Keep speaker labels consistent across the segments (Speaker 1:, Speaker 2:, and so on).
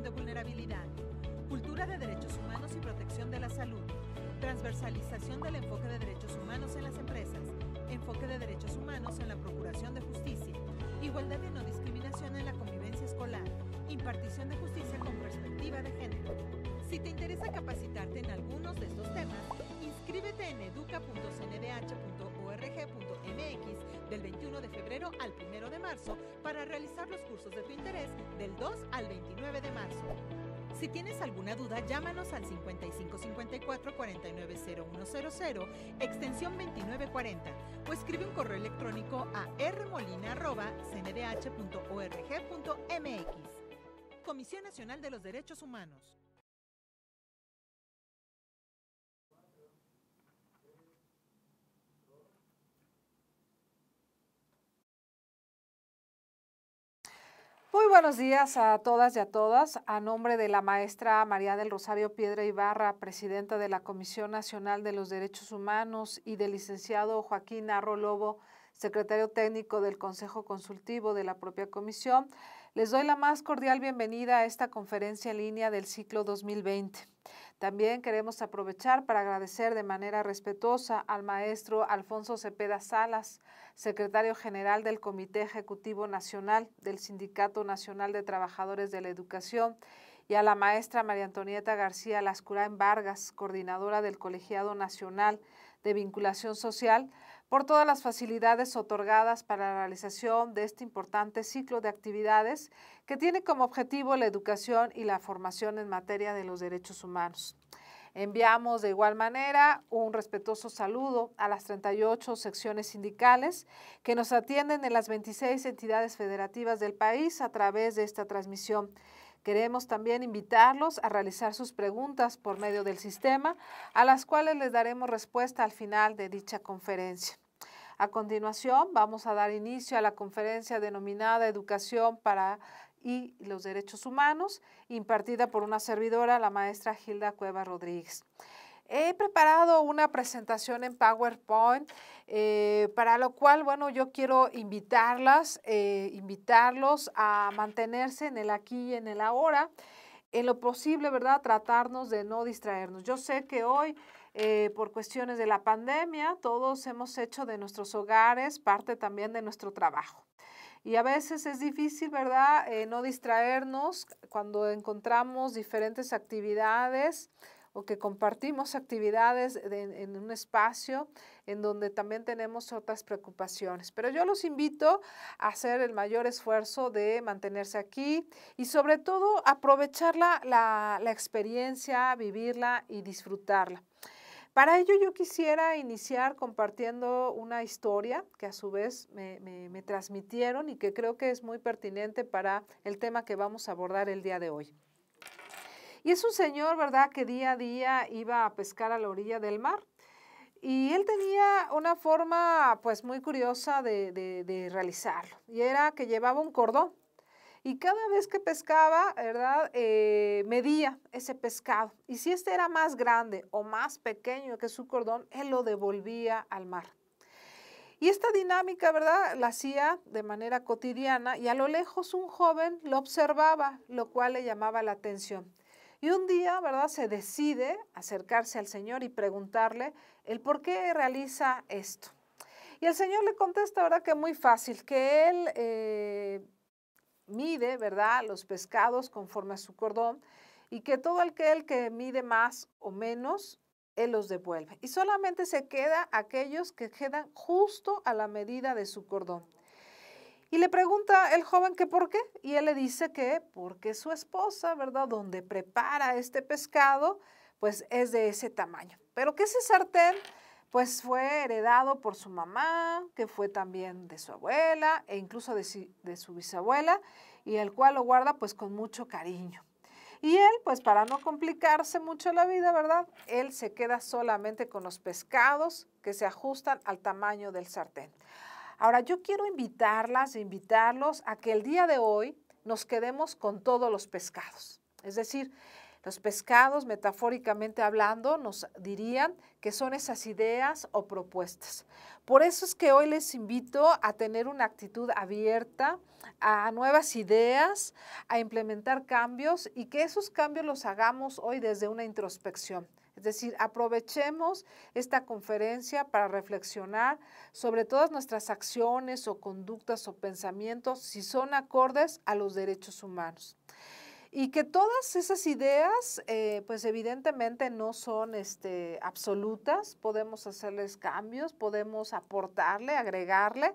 Speaker 1: de vulnerabilidad, cultura de derechos humanos y protección de la salud, transversalización del enfoque de derechos humanos en las empresas, enfoque de derechos humanos en la procuración de justicia, igualdad y no discriminación en la convivencia escolar, impartición de justicia con perspectiva de género. Si te interesa capacitarte en algunos de estos temas, inscríbete en educa.cndh.com del 21 de febrero al 1 de marzo para realizar los cursos de tu interés del 2 al 29 de marzo. Si tienes alguna duda, llámanos al 5554-490100, extensión 2940, o escribe un correo electrónico a rmolina.cndh.org.mx. Comisión Nacional de los Derechos Humanos.
Speaker 2: Muy buenos días a todas y a todas. A nombre de la maestra María del Rosario Piedra Ibarra, presidenta de la Comisión Nacional de los Derechos Humanos, y del licenciado Joaquín Arro Lobo, secretario técnico del Consejo Consultivo de la propia comisión, les doy la más cordial bienvenida a esta conferencia en línea del ciclo 2020. También queremos aprovechar para agradecer de manera respetuosa al maestro Alfonso Cepeda Salas, secretario general del Comité Ejecutivo Nacional del Sindicato Nacional de Trabajadores de la Educación, y a la maestra María Antonieta García en Vargas, coordinadora del Colegiado Nacional de Vinculación Social, por todas las facilidades otorgadas para la realización de este importante ciclo de actividades que tiene como objetivo la educación y la formación en materia de los derechos humanos. Enviamos de igual manera un respetuoso saludo a las 38 secciones sindicales que nos atienden en las 26 entidades federativas del país a través de esta transmisión. Queremos también invitarlos a realizar sus preguntas por medio del sistema, a las cuales les daremos respuesta al final de dicha conferencia. A continuación, vamos a dar inicio a la conferencia denominada Educación para y los Derechos Humanos, impartida por una servidora, la maestra Hilda Cueva Rodríguez. He preparado una presentación en PowerPoint, eh, para lo cual, bueno, yo quiero invitarlas, eh, invitarlos a mantenerse en el aquí y en el ahora, en lo posible, ¿verdad? Tratarnos de no distraernos. Yo sé que hoy eh, por cuestiones de la pandemia, todos hemos hecho de nuestros hogares parte también de nuestro trabajo. Y a veces es difícil, ¿verdad?, eh, no distraernos cuando encontramos diferentes actividades o que compartimos actividades en un espacio en donde también tenemos otras preocupaciones. Pero yo los invito a hacer el mayor esfuerzo de mantenerse aquí y sobre todo aprovechar la, la experiencia, vivirla y disfrutarla. Para ello yo quisiera iniciar compartiendo una historia que a su vez me, me, transmitieron y que creo que es muy pertinente para el tema que vamos a abordar el día de hoy. Y es un señor, ¿verdad?, que día a día iba a pescar a la orilla del mar. Y él tenía una forma, pues, muy curiosa de, realizarlo. Y era que llevaba un cordón y cada vez que pescaba, ¿verdad? Eh, medía ese pescado. Y si este era más grande o más pequeño que su cordón, él lo devolvía al mar. Y esta dinámica, ¿verdad? La hacía de manera cotidiana y a lo lejos un joven lo observaba, lo cual le llamaba la atención. Y un día, ¿verdad? Se decide acercarse al Señor y preguntarle el por qué realiza esto. Y el Señor le contesta, ¿verdad? Que muy fácil, que él... Eh, mide, ¿verdad?, los pescados conforme a su cordón y que todo aquel que mide más o menos, él los devuelve. Y solamente se queda aquellos que quedan justo a la medida de su cordón. Y le pregunta el joven que por qué, y él le dice que porque su esposa, ¿verdad?, donde prepara este pescado, pues es de ese tamaño. Pero que ese sartén pues fue heredado por su mamá, que fue también de su abuela e incluso de, su bisabuela, y el cual lo guarda pues con mucho cariño. Y él, pues para no complicarse mucho la vida, ¿verdad? Él se queda solamente con los pescados que se ajustan al tamaño del sartén. Ahora, yo quiero invitarlas e invitarlos a que el día de hoy nos quedemos con todos los pescados. Es decir, los pescados, metafóricamente hablando, nos dirían que son esas ideas o propuestas. Por eso es que hoy les invito a tener una actitud abierta a nuevas ideas, a implementar cambios y que esos cambios los hagamos hoy desde una introspección. Es decir, aprovechemos esta conferencia para reflexionar sobre todas nuestras acciones o conductas o pensamientos si son acordes a los derechos humanos y que todas esas ideas, eh, pues evidentemente no son este, absolutas, podemos hacerles cambios, podemos aportarle, agregarle,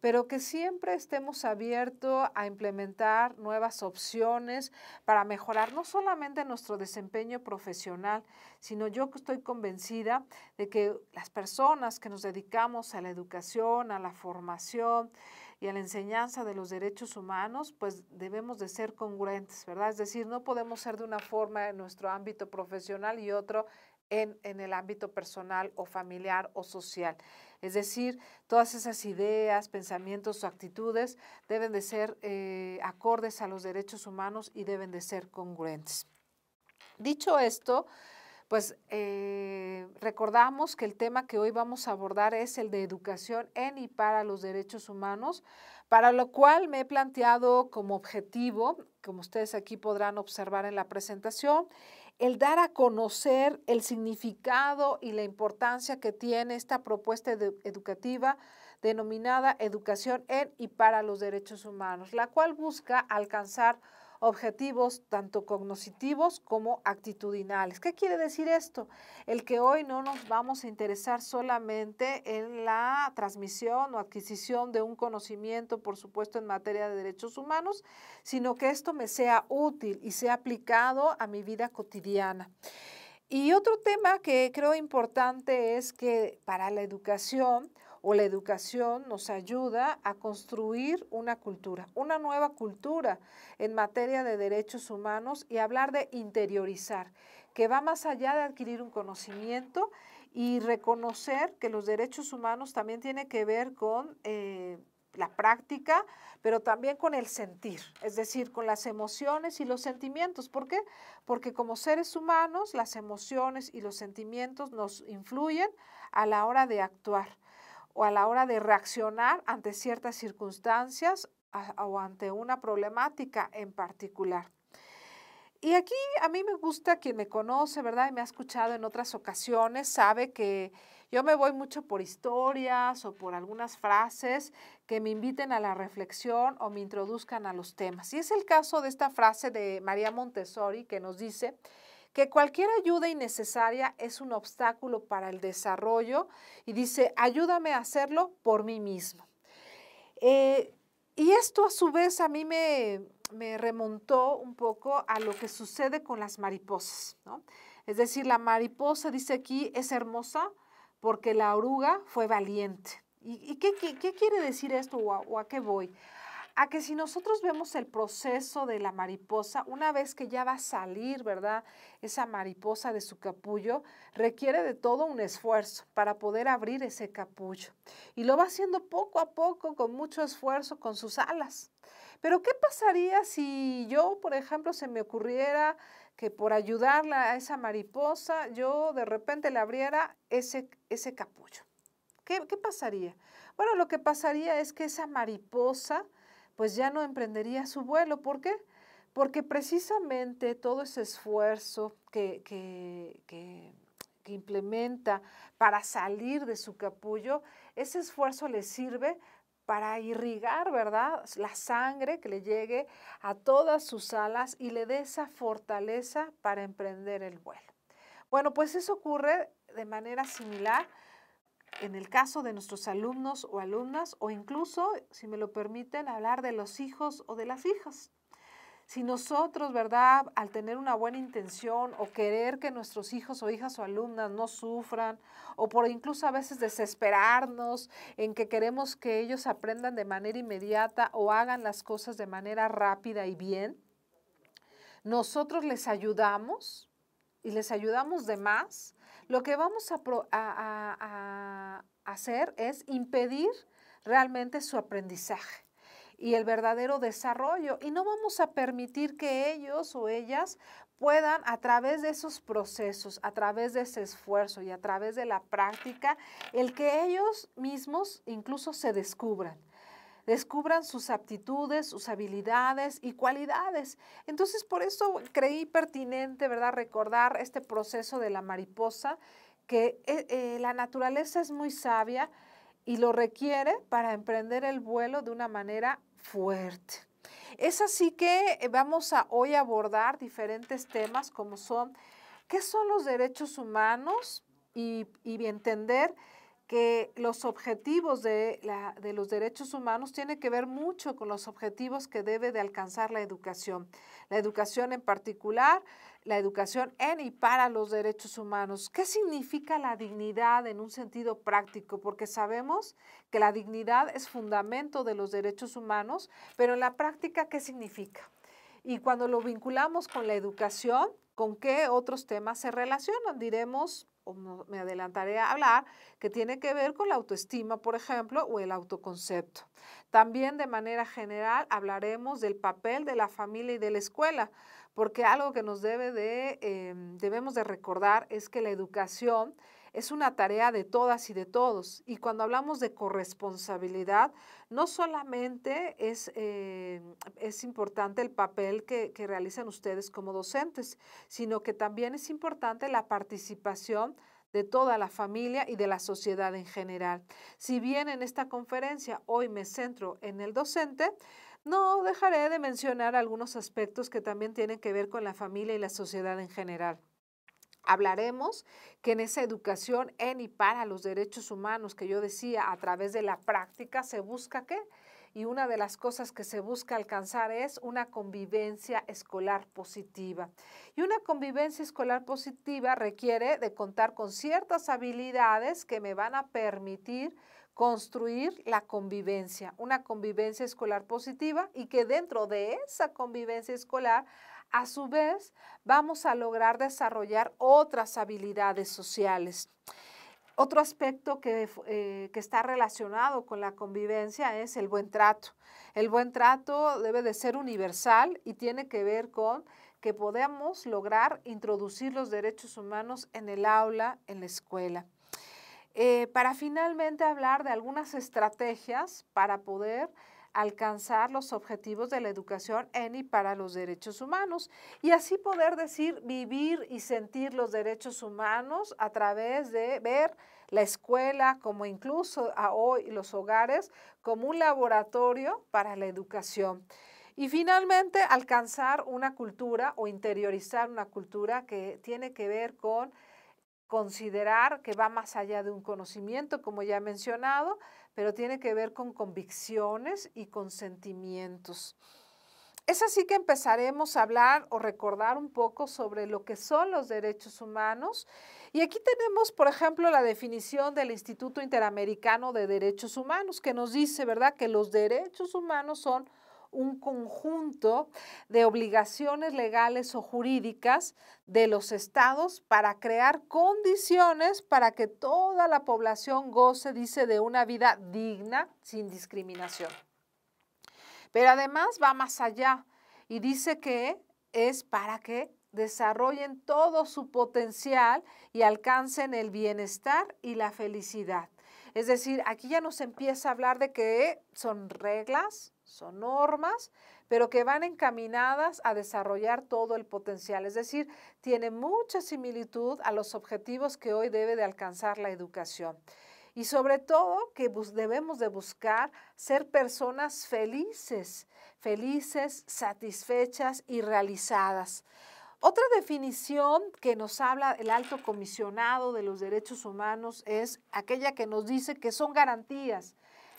Speaker 2: pero que siempre estemos abiertos a implementar nuevas opciones para mejorar no solamente nuestro desempeño profesional, sino yo estoy convencida de que las personas que nos dedicamos a la educación, a la formación, y a la enseñanza de los derechos humanos, pues debemos de ser congruentes, ¿verdad? Es decir, no podemos ser de una forma en nuestro ámbito profesional y otro en, el ámbito personal o familiar o social. Es decir, todas esas ideas, pensamientos o actitudes deben de ser eh, acordes a los derechos humanos y deben de ser congruentes. Dicho esto, pues eh, recordamos que el tema que hoy vamos a abordar es el de educación en y para los derechos humanos, para lo cual me he planteado como objetivo, como ustedes aquí podrán observar en la presentación, el dar a conocer el significado y la importancia que tiene esta propuesta educativa denominada Educación en y para los Derechos Humanos, la cual busca alcanzar objetivos tanto cognitivos como actitudinales. ¿Qué quiere decir esto? El que hoy no nos vamos a interesar solamente en la transmisión o adquisición de un conocimiento, por supuesto, en materia de derechos humanos, sino que esto me sea útil y sea aplicado a mi vida cotidiana. Y otro tema que creo importante es que para la educación, o la educación nos ayuda a construir una cultura, una nueva cultura en materia de derechos humanos y hablar de interiorizar, que va más allá de adquirir un conocimiento y reconocer que los derechos humanos también tienen que ver con... Eh, la práctica, pero también con el sentir, es decir, con las emociones y los sentimientos. ¿Por qué? Porque como seres humanos, las emociones y los sentimientos nos influyen a la hora de actuar o a la hora de reaccionar ante ciertas circunstancias o ante una problemática en particular. Y aquí a mí me gusta quien me conoce, ¿verdad? Y me ha escuchado en otras ocasiones, sabe que yo me voy mucho por historias o por algunas frases que me inviten a la reflexión o me introduzcan a los temas. Y es el caso de esta frase de María Montessori que nos dice, que cualquier ayuda innecesaria es un obstáculo para el desarrollo y dice, ayúdame a hacerlo por mí mismo. Eh, y esto a su vez a mí me, remontó un poco a lo que sucede con las mariposas. Es decir, la mariposa, dice aquí, es hermosa porque la oruga fue valiente. ¿Y, qué, quiere decir esto o a qué voy? a que si nosotros vemos el proceso de la mariposa, una vez que ya va a salir, ¿verdad? Esa mariposa de su capullo, requiere de todo un esfuerzo para poder abrir ese capullo. Y lo va haciendo poco a poco, con mucho esfuerzo, con sus alas. Pero ¿qué pasaría si yo, por ejemplo, se me ocurriera que por ayudarla a esa mariposa, yo de repente le abriera ese, ese capullo? ¿Qué pasaría? Bueno, lo que pasaría es que esa mariposa, pues ya no emprendería su vuelo. ¿Por qué? Porque precisamente todo ese esfuerzo que, implementa para salir de su capullo, ese esfuerzo le sirve para irrigar, ¿verdad? La sangre que le llegue a todas sus alas y le dé esa fortaleza para emprender el vuelo. Bueno, pues eso ocurre de manera similar en el caso de nuestros alumnos o alumnas, o incluso, si me lo permiten, hablar de los hijos o de las hijas. Si nosotros, ¿verdad?, al tener una buena intención o querer que nuestros hijos o hijas o alumnas no sufran, o por incluso a veces desesperarnos en que queremos que ellos aprendan de manera inmediata o hagan las cosas de manera rápida y bien, nosotros les ayudamos y les ayudamos de más lo que vamos a, a, a hacer es impedir realmente su aprendizaje y el verdadero desarrollo. Y no vamos a permitir que ellos o ellas puedan a través de esos procesos, a través de ese esfuerzo y a través de la práctica, el que ellos mismos incluso se descubran descubran sus aptitudes, sus habilidades y cualidades. Entonces, por eso creí pertinente, ¿verdad?, recordar este proceso de la mariposa, que eh, eh, la naturaleza es muy sabia y lo requiere para emprender el vuelo de una manera fuerte. Es así que eh, vamos a hoy abordar diferentes temas como son, ¿qué son los derechos humanos? y, y entender que los objetivos de, los derechos humanos tienen que ver mucho con los objetivos que debe de alcanzar la educación. La educación en particular, la educación en y para los derechos humanos. ¿Qué significa la dignidad en un sentido práctico? Porque sabemos que la dignidad es fundamento de los derechos humanos, pero en la práctica, ¿qué significa? Y cuando lo vinculamos con la educación, ¿con qué otros temas se relacionan? Diremos me adelantaré a hablar, que tiene que ver con la autoestima, por ejemplo, o el autoconcepto. También de manera general hablaremos del papel de la familia y de la escuela, porque algo que nos debe de, em, debemos de recordar es que la educación es una tarea de todas y de todos. Y cuando hablamos de corresponsabilidad, no solamente es, eh, importante el papel que realizan ustedes como docentes, sino que también es importante la participación de toda la familia y de la sociedad en general. Si bien en esta conferencia hoy me centro en el docente, no dejaré de mencionar algunos aspectos que también tienen que ver con la familia y la sociedad en general hablaremos que en esa educación en y para los derechos humanos que yo decía, a través de la práctica se busca qué? Y una de las cosas que se busca alcanzar es una convivencia escolar positiva. Y una convivencia escolar positiva requiere de contar con ciertas habilidades que me van a permitir construir la convivencia, una convivencia escolar positiva y que dentro de esa convivencia escolar a su vez vamos a lograr desarrollar otras habilidades sociales. Otro aspecto eh, que, está relacionado con la convivencia es el buen trato. El buen trato debe de ser universal y tiene que ver con que podamos lograr introducir los derechos humanos en el aula, en la escuela. Eh, para finalmente hablar de algunas estrategias para poder alcanzar los objetivos de la educación en y para los derechos humanos y así poder decir vivir y sentir los derechos humanos a través de ver la escuela como incluso a hoy los hogares como un laboratorio para la educación. Y finalmente, alcanzar una cultura o interiorizar una cultura que tiene que ver con considerar que va más allá de un conocimiento, como ya he mencionado, pero tiene que ver con convicciones y con sentimientos. Es así que empezaremos a hablar o recordar un poco sobre lo que son los derechos humanos. Y aquí tenemos, por ejemplo, la definición del Instituto Interamericano de Derechos Humanos, que nos dice, ¿verdad?, que los derechos humanos son un conjunto de obligaciones legales o jurídicas de los estados para crear condiciones para que toda la población goce, dice, de una vida digna, sin discriminación. Pero además va más allá y dice que es para que desarrollen todo su potencial y alcancen el bienestar y la felicidad. Es decir, aquí ya nos empieza a hablar de que son reglas, son normas, pero que van encaminadas a desarrollar todo el potencial. Es decir, tiene mucha similitud a los objetivos que hoy debe de alcanzar la educación. Y sobre todo que debemos de buscar ser personas felices, felices, satisfechas y realizadas. Otra definición que nos habla el alto comisionado de los derechos humanos es aquella que nos dice que son garantías,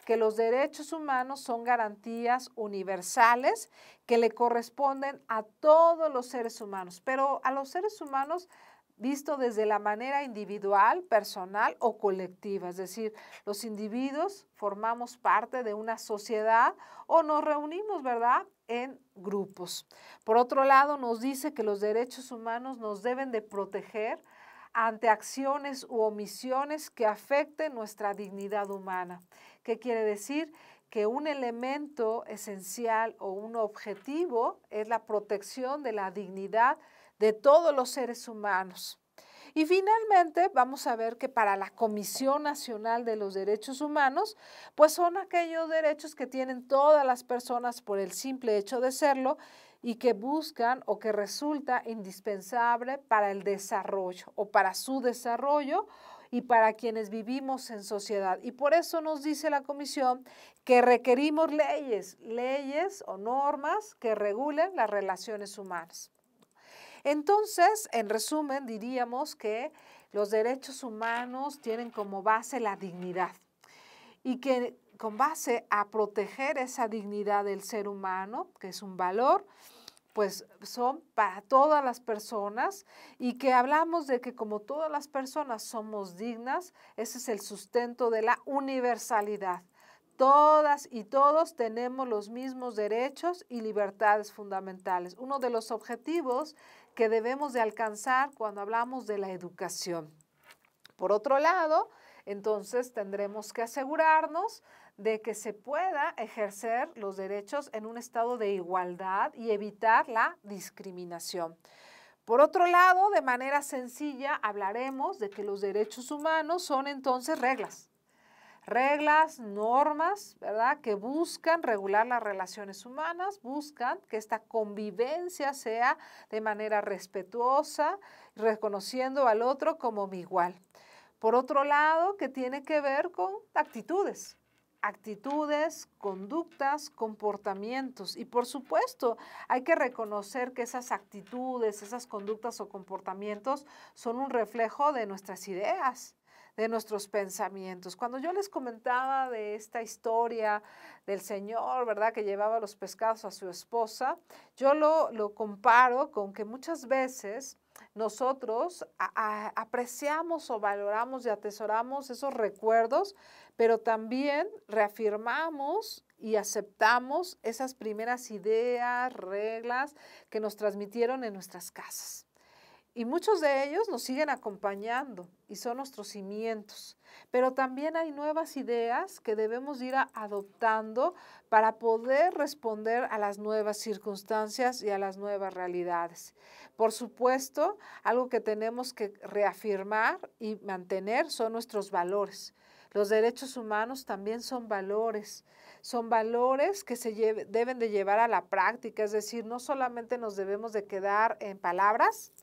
Speaker 2: que los derechos humanos son garantías universales que le corresponden a todos los seres humanos, pero a los seres humanos visto desde la manera individual, personal o colectiva. Es decir, los individuos formamos parte de una sociedad o nos reunimos, ¿verdad?, en grupos. Por otro lado, nos dice que los derechos humanos nos deben de proteger ante acciones u omisiones que afecten nuestra dignidad humana. ¿Qué quiere decir? que un elemento esencial o un objetivo es la protección de la dignidad de todos los seres humanos. Y finalmente vamos a ver que para la Comisión Nacional de los Derechos Humanos, pues son aquellos derechos que tienen todas las personas por el simple hecho de serlo y que buscan o que resulta indispensable para el desarrollo o para su desarrollo y para quienes vivimos en sociedad. Y por eso nos dice la comisión que requerimos leyes, leyes o normas que regulen las relaciones humanas. Entonces, en resumen, diríamos que los derechos humanos tienen como base la dignidad y que con base a proteger esa dignidad del ser humano, que es un valor, pues son para todas las personas y que hablamos de que como todas las personas somos dignas, ese es el sustento de la universalidad. Todas y todos tenemos los mismos derechos y libertades fundamentales. Uno de los objetivos que debemos de alcanzar cuando hablamos de la educación. Por otro lado, entonces tendremos que asegurarnos de que se pueda ejercer los derechos en un estado de igualdad y evitar la discriminación. Por otro lado, de manera sencilla, hablaremos de que los derechos humanos son entonces reglas. Reglas, normas, ¿verdad? Que buscan regular las relaciones humanas, buscan que esta convivencia sea de manera respetuosa, reconociendo al otro como mi igual. Por otro lado, que tiene que ver con actitudes, actitudes, conductas, comportamientos. Y por supuesto, hay que reconocer que esas actitudes, esas conductas o comportamientos son un reflejo de nuestras ideas de nuestros pensamientos. Cuando yo les comentaba de esta historia del Señor, ¿verdad? Que llevaba los pescados a su esposa, yo lo, lo comparo con que muchas veces nosotros apreciamos o valoramos y atesoramos esos recuerdos, pero también reafirmamos y aceptamos esas primeras ideas, reglas que nos transmitieron en nuestras casas. Y muchos de ellos nos siguen acompañando y son nuestros cimientos. Pero también hay nuevas ideas que debemos ir adoptando para poder responder a las nuevas circunstancias y a las nuevas realidades. Por supuesto, algo que tenemos que reafirmar y mantener son nuestros valores. Los derechos humanos también son valores, son valores que se deben de llevar a la práctica, es decir, no solamente nos debemos de quedar en palabras,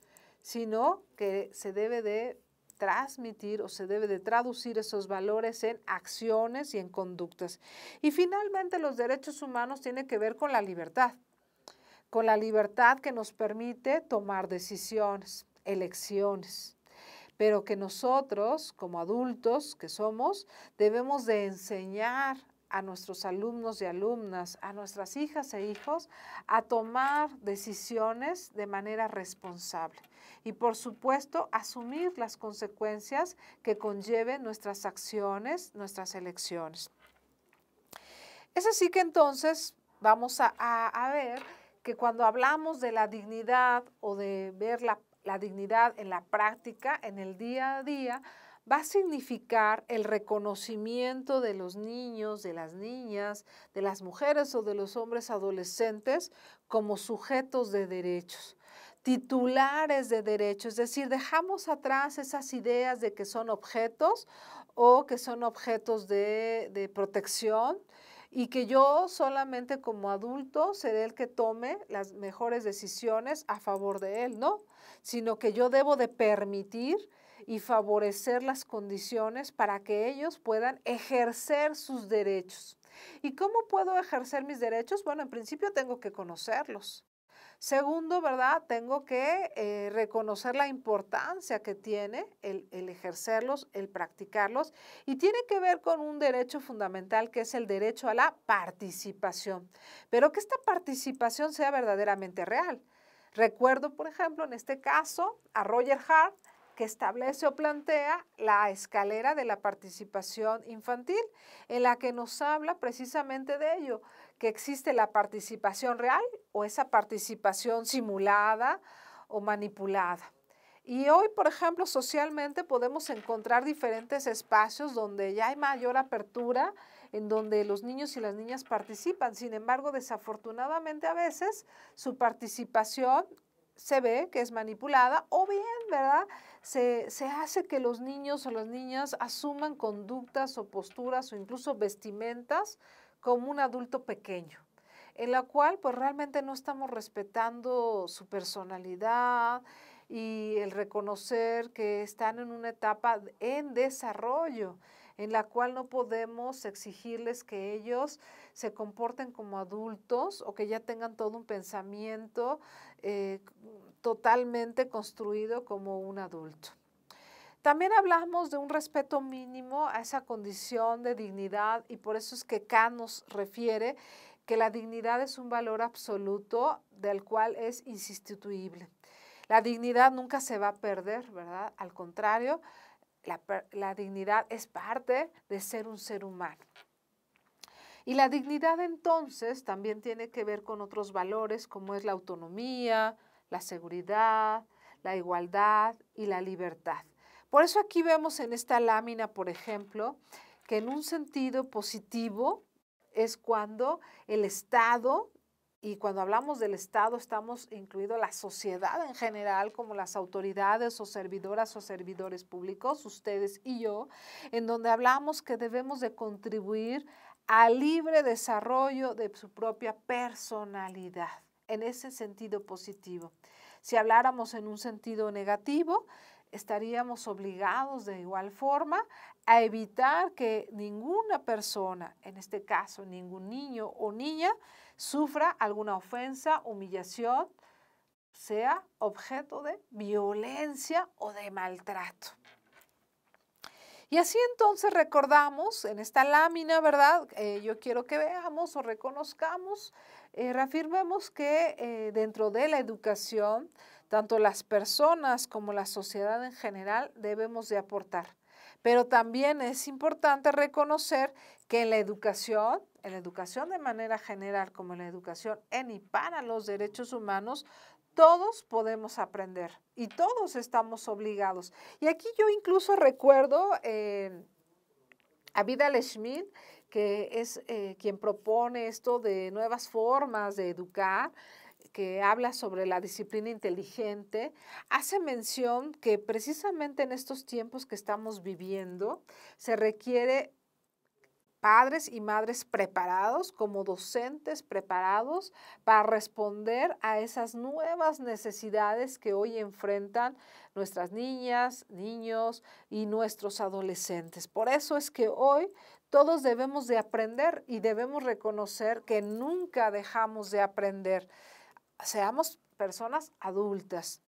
Speaker 2: sino que se debe de transmitir o se debe de traducir esos valores en acciones y en conductas. Y finalmente los derechos humanos tienen que ver con la libertad, con la libertad que nos permite tomar decisiones, elecciones, pero que nosotros como adultos que somos debemos de enseñar a nuestros alumnos y alumnas, a nuestras hijas e hijos, a tomar decisiones de manera responsable y por supuesto asumir las consecuencias que conlleven nuestras acciones, nuestras elecciones. Es así que entonces vamos a, ver que cuando hablamos de la dignidad o de ver la dignidad en la práctica, en el día a día, va a significar el reconocimiento de los niños, de las niñas, de las mujeres o de los hombres adolescentes como sujetos de derechos, titulares de derechos, es decir, dejamos atrás esas ideas de que son objetos o que son objetos de, de protección y que yo solamente como adulto seré el que tome las mejores decisiones a favor de él, ¿no? Sino que yo debo de permitir y favorecer las condiciones para que ellos puedan ejercer sus derechos. ¿Y cómo puedo ejercer mis derechos? Bueno, en principio tengo que conocerlos. Segundo, ¿verdad? Tengo que eh, reconocer la importancia que tiene el ejercerlos, el practicarlos, y tiene que ver con un derecho fundamental que es el derecho a la participación, pero que esta participación sea verdaderamente real. Recuerdo, por ejemplo, en este caso, a Roger Hart, que establece o plantea la escalera de la participación infantil, en la que nos habla precisamente de ello, que existe la participación real o esa participación simulada o manipulada. Y hoy, por ejemplo, socialmente podemos encontrar diferentes espacios donde ya hay mayor apertura, en donde los niños y las niñas participan. Sin embargo, desafortunadamente a veces su participación se ve que es manipulada o bien, ¿verdad? Se, se, hace que los niños o las niñas asuman conductas o posturas o incluso vestimentas como un adulto pequeño, en la cual pues realmente no estamos respetando su personalidad y el reconocer que están en una etapa en desarrollo en la cual no podemos exigirles que ellos se comporten como adultos o que ya tengan todo un pensamiento eh, totalmente construido como un adulto. También hablamos de un respeto mínimo a esa condición de dignidad y por eso es que Kant nos refiere que la dignidad es un valor absoluto del cual es insustituible. La dignidad nunca se va a perder, ¿verdad? Al contrario, la, la, dignidad es parte de ser un ser humano. Y la dignidad entonces también tiene que ver con otros valores como es la autonomía, la seguridad, la igualdad y la libertad. Por eso aquí vemos en esta lámina, por ejemplo, que en un sentido positivo es cuando el Estado, y cuando hablamos del Estado estamos incluido la sociedad en general, como las autoridades o servidoras o servidores públicos, ustedes y yo, en donde hablamos que debemos de contribuir al libre desarrollo de su propia personalidad, en ese sentido positivo. Si habláramos en un sentido negativo, estaríamos obligados de igual forma a evitar que ninguna persona, en este caso ningún niño o niña, sufra alguna ofensa, humillación, sea objeto de violencia o de maltrato. Y así entonces recordamos en esta lámina, ¿verdad? Eh, yo quiero que veamos o reconozcamos, eh, reafirmemos que eh, dentro de la educación, tanto las personas como la sociedad en general debemos de aportar. Pero también es importante reconocer que en la educación, en la educación de manera general, como en la educación en y para los derechos humanos, todos podemos aprender y todos estamos obligados. Y aquí yo incluso recuerdo eh, a Vidal Schmidt, que es eh, quien propone esto de nuevas formas de educar, que habla sobre la disciplina inteligente, hace mención que precisamente en estos tiempos que estamos viviendo se requiere padres y madres preparados, como docentes preparados para responder a esas nuevas necesidades que hoy enfrentan nuestras niñas, niños y nuestros adolescentes. Por eso es que hoy todos debemos de aprender y debemos reconocer que nunca dejamos de aprender seamos personas adultas.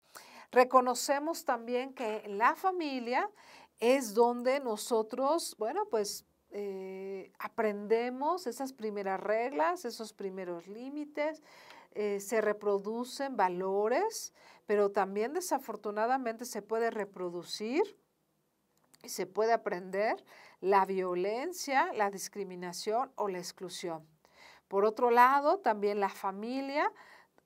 Speaker 2: Reconocemos también que la familia es donde nosotros, bueno, pues eh, aprendemos esas primeras reglas, esos primeros límites, eh, se reproducen valores, pero también desafortunadamente se puede reproducir y se puede aprender la violencia, la discriminación o la exclusión. Por otro lado, también la familia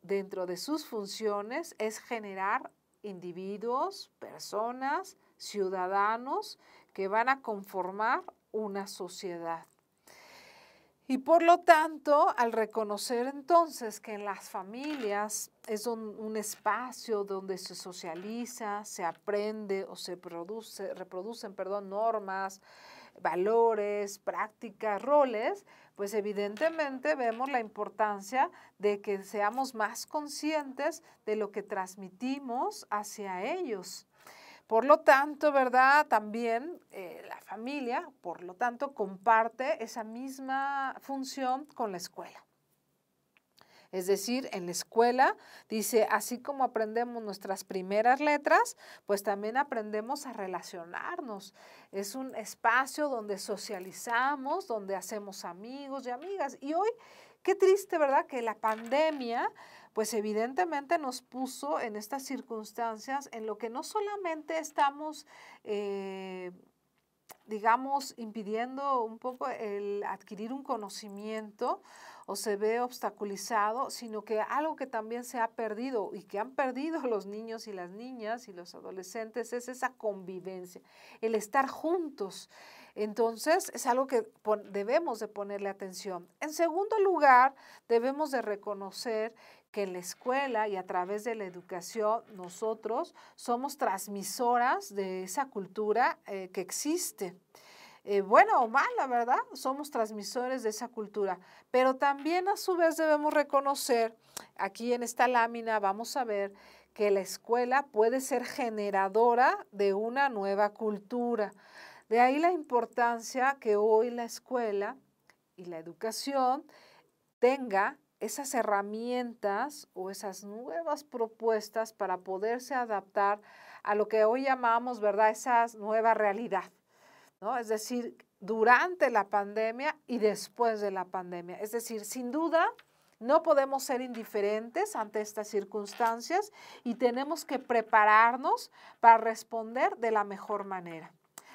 Speaker 2: dentro de sus funciones es generar individuos, personas, ciudadanos que van a conformar una sociedad. Y por lo tanto, al reconocer entonces que en las familias es un, un, espacio donde se socializa, se aprende o se produce, reproducen perdón, normas, valores, prácticas, roles, pues evidentemente vemos la importancia de que seamos más conscientes de lo que transmitimos hacia ellos. Por lo tanto, ¿verdad? También eh, la familia, por lo tanto, comparte esa misma función con la escuela. Es decir, en la escuela dice, así como aprendemos nuestras primeras letras, pues también aprendemos a relacionarnos. Es un espacio donde socializamos, donde hacemos amigos y amigas. Y hoy, qué triste, ¿verdad? Que la pandemia pues evidentemente nos puso en estas circunstancias en lo que no solamente estamos eh, digamos, impidiendo un poco el adquirir un conocimiento o se ve obstaculizado, sino que algo que también se ha perdido y que han perdido los niños y las niñas y los adolescentes es esa convivencia, el estar juntos. Entonces, es algo que debemos de ponerle atención. En segundo lugar, debemos de reconocer que la escuela y a través de la educación nosotros somos transmisoras de esa cultura eh, que existe. Eh, bueno buena o mala, ¿verdad? Somos transmisores de esa cultura. Pero también a su vez debemos reconocer, aquí en esta lámina vamos a ver que la escuela puede ser generadora de una nueva cultura. De ahí la importancia que hoy la escuela y la educación tenga esas herramientas o esas nuevas propuestas para poderse adaptar a lo que hoy llamamos, ¿verdad?, esa nueva realidad, ¿no? Es decir, durante la pandemia y después de la pandemia. Es decir, sin duda, no podemos ser indiferentes ante estas circunstancias y tenemos que prepararnos para responder de la mejor manera.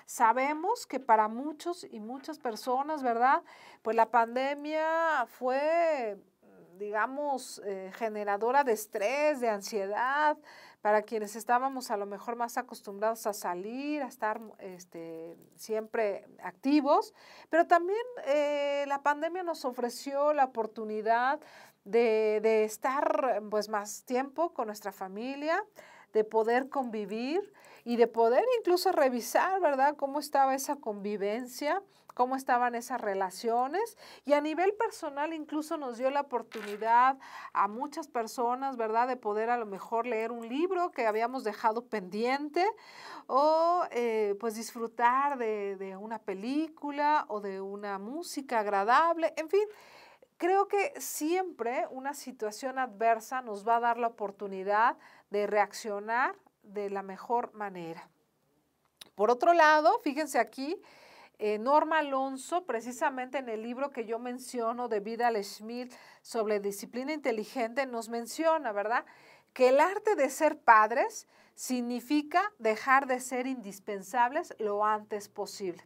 Speaker 2: Sabemos que para muchos y muchas personas, ¿verdad? Pues la pandemia fue digamos, eh, generadora de estrés, de ansiedad, para quienes estábamos a lo mejor más acostumbrados a salir, a estar este, siempre activos, pero también eh, la pandemia nos ofreció la oportunidad de, estar pues, más tiempo con nuestra familia, de poder convivir y de poder incluso revisar, ¿verdad?, cómo estaba esa convivencia cómo estaban esas relaciones y a nivel personal incluso nos dio la oportunidad a muchas personas, ¿verdad?, de poder a lo mejor leer un libro que habíamos dejado pendiente o eh, pues disfrutar de una película o de una música agradable, en fin. Creo que siempre una situación adversa nos va a dar la oportunidad de reaccionar de la mejor manera. Por otro lado, fíjense aquí eh, Norma Alonso, precisamente en el libro que yo menciono de Vidal Schmidt sobre disciplina inteligente, nos menciona, ¿verdad? Que el arte de ser padres significa dejar de ser indispensables lo antes posible,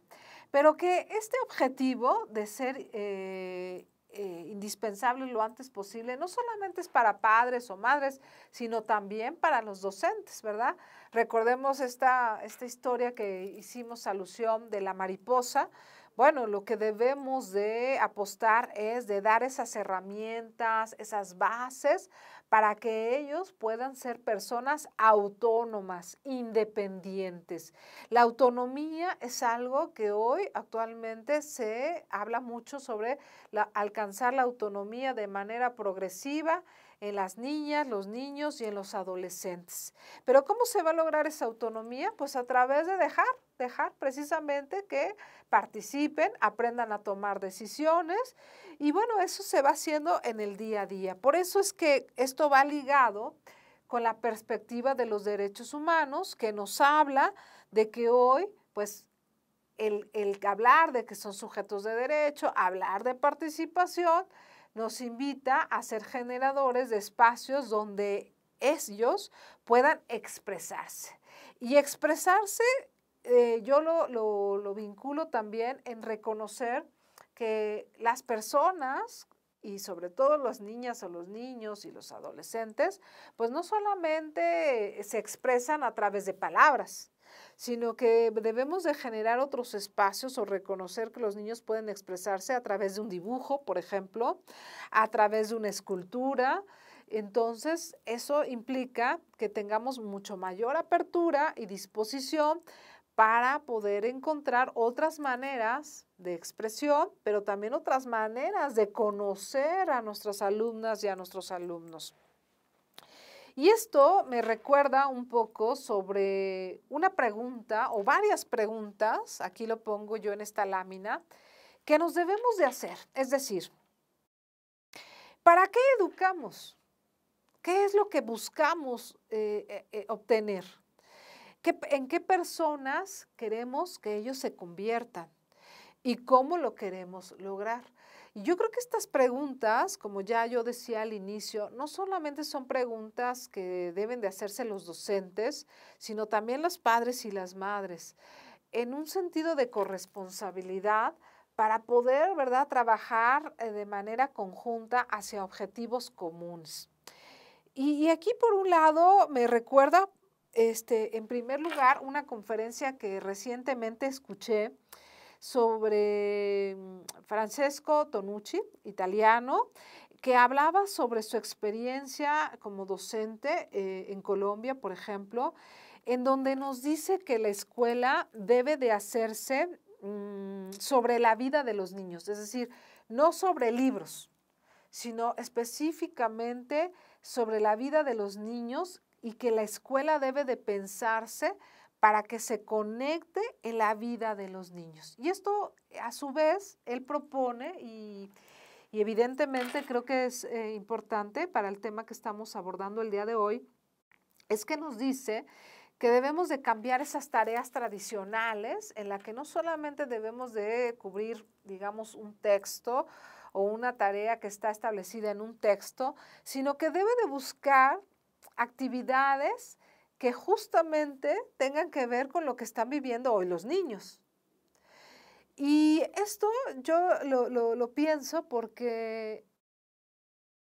Speaker 2: pero que este objetivo de ser eh, eh, indispensable lo antes posible, no solamente es para padres o madres, sino también para los docentes, ¿verdad? Recordemos esta, esta historia que hicimos alusión de la mariposa. Bueno, lo que debemos de apostar es de dar esas herramientas, esas bases para que ellos puedan ser personas autónomas, independientes. La autonomía es algo que hoy actualmente se habla mucho sobre alcanzar la autonomía de manera progresiva en las niñas, los niños y en los adolescentes. Pero ¿cómo se va a lograr esa autonomía? Pues a través de dejar dejar precisamente que participen, aprendan a tomar decisiones y bueno, eso se va haciendo en el día a día. Por eso es que esto va ligado con la perspectiva de los derechos humanos que nos habla de que hoy pues el, el, hablar de que son sujetos de derecho, hablar de participación, nos invita a ser generadores de espacios donde ellos puedan expresarse. Y expresarse eh, yo lo, lo vinculo también en reconocer que las personas y sobre todo las niñas o los niños y los adolescentes, pues no solamente se expresan a través de palabras, sino que debemos de generar otros espacios o reconocer que los niños pueden expresarse a través de un dibujo, por ejemplo, a través de una escultura. Entonces, eso implica que tengamos mucho mayor apertura y disposición para poder encontrar otras maneras de expresión, pero también otras maneras de conocer a nuestras alumnas y a nuestros alumnos. Y esto me recuerda un poco sobre una pregunta o varias preguntas, aquí lo pongo yo en esta lámina, que nos debemos de hacer. Es decir, ¿para qué educamos? ¿Qué es lo que buscamos eh, eh, eh, obtener? ¿En qué personas queremos que ellos se conviertan? ¿Y cómo lo queremos lograr? yo creo que estas preguntas, como ya yo decía al inicio, no solamente son preguntas que deben de hacerse los docentes, sino también los padres y las madres, en un sentido de corresponsabilidad para poder, ¿verdad?, trabajar eh, de manera conjunta hacia objetivos comunes. y aquí, por un lado, me recuerda este, en primer lugar, una conferencia que recientemente escuché sobre mm, Francesco Tonucci, italiano, que hablaba sobre su experiencia como docente eh, en Colombia, por ejemplo, en donde nos dice que la escuela debe de hacerse mm, sobre la vida de los niños, es decir, no sobre libros, sino específicamente sobre la vida de los niños y que la escuela debe de pensarse para que se conecte en la vida de los niños. Y esto, a su vez, él propone y, evidentemente creo que es eh, importante para el tema que estamos abordando el día de hoy, es que nos dice que debemos de cambiar esas tareas tradicionales en la que no solamente debemos de cubrir, digamos, un texto o una tarea que está establecida en un texto, sino que debe de buscar actividades que justamente tengan que ver con lo que están viviendo hoy los niños. Y esto yo lo, pienso porque,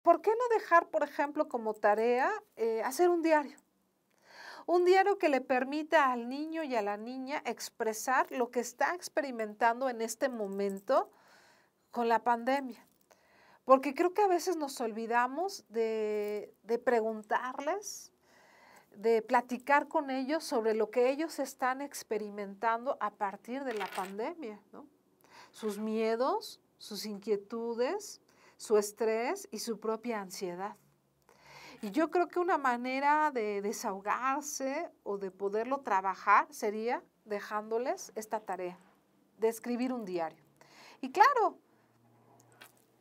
Speaker 2: ¿por qué no dejar, por ejemplo, como tarea eh, hacer un diario? un diario que le permita al niño y a la niña expresar lo que está experimentando en este momento con la pandemia porque creo que a veces nos olvidamos de, de preguntarles, de platicar con ellos sobre lo que ellos están experimentando a partir de la pandemia, ¿no? sus miedos, sus inquietudes, su estrés y su propia ansiedad. Y yo creo que una manera de desahogarse o de poderlo trabajar sería dejándoles esta tarea de escribir un diario. Y claro,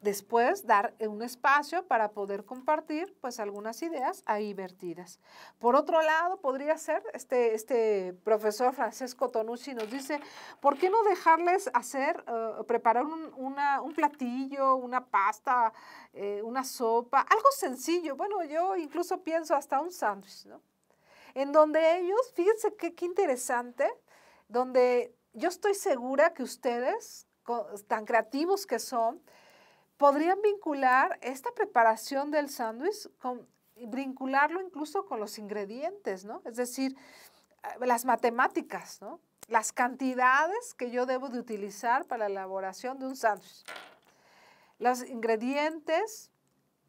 Speaker 2: después dar eh, un espacio para poder compartir pues algunas ideas ahí vertidas. Por otro lado, podría ser este, este profesor Francesco Tonucci nos dice, ¿por qué no dejarles hacer, eh, preparar un, platillo, una pasta, eh, una sopa, algo sencillo? Bueno, yo incluso pienso hasta un sándwich, ¿no? En donde ellos, fíjense qué, qué interesante, donde yo estoy segura que ustedes, tan creativos que son, podrían vincular esta preparación del sándwich con vincularlo incluso con los ingredientes, ¿no? Es decir, eh, las matemáticas, ¿no? Las cantidades que yo debo de utilizar para la elaboración de un sándwich. Los ingredientes,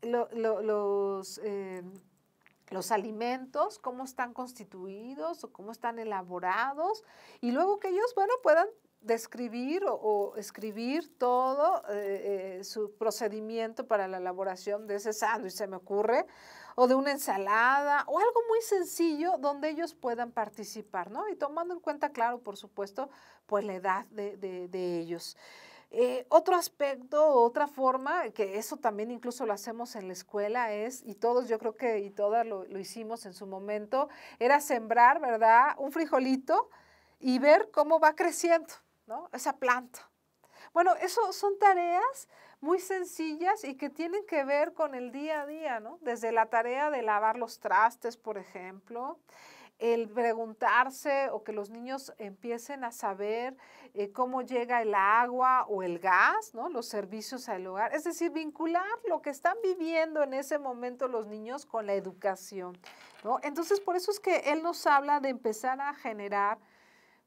Speaker 2: los, eh, los alimentos, cómo están constituidos o cómo están elaborados, y luego que ellos, bueno, puedan describir o, escribir todo eh, eh, su procedimiento para la elaboración de ese sándwich, se me ocurre, o de una ensalada, o algo muy sencillo donde ellos puedan participar, ¿no? Y tomando en cuenta, claro, por supuesto, pues la edad de, ellos. Eh, otro aspecto, otra forma, que eso también incluso lo hacemos en la escuela, es, y todos yo creo que y todas lo hicimos en su momento, era sembrar, ¿verdad? Un frijolito y ver cómo va creciendo. Esa planta. Bueno, eso son tareas muy sencillas y que tienen que ver con el día a día, ¿no? Desde la tarea de lavar los trastes, por ejemplo, el preguntarse o que los niños empiecen a saber eh, cómo llega el agua o el gas, ¿no? Los servicios al hogar. Es decir, vincular lo que están viviendo en ese momento los niños con la educación, ¿no? Entonces, por eso es que él nos habla de empezar a generar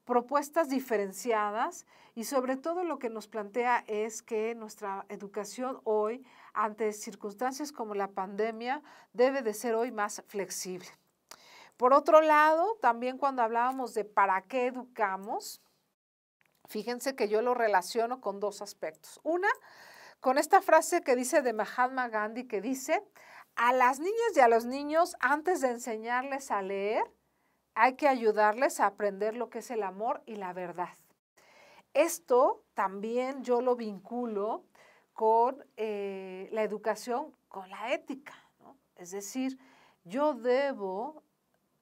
Speaker 2: propuestas diferenciadas y sobre todo lo que nos plantea es que nuestra educación hoy, ante circunstancias como la pandemia, debe de ser hoy más flexible. Por otro lado, también cuando hablábamos de para qué educamos, fíjense que yo lo relaciono con dos aspectos. Una, con esta frase que dice de Mahatma Gandhi, que dice, a las niñas y a los niños, antes de enseñarles a leer, hay que ayudarles a aprender lo que es el amor y la verdad. Esto también yo lo vinculo con eh, la educación, con la ética. Es decir, yo debo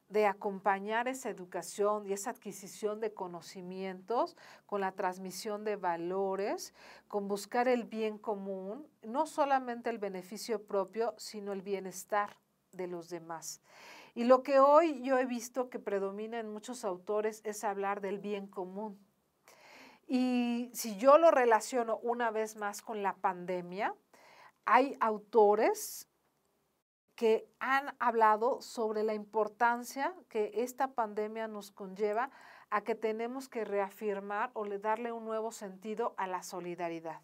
Speaker 2: de acompañar esa educación y esa adquisición de conocimientos con la transmisión de valores, con buscar el bien común, no solamente el beneficio propio, sino el bienestar de los demás. Y lo que hoy yo he visto que predomina en muchos autores es hablar del bien común. Y si yo lo relaciono una vez más con la pandemia, hay autores que han hablado sobre la importancia que esta pandemia nos conlleva a que tenemos que reafirmar o le darle un nuevo sentido a la solidaridad.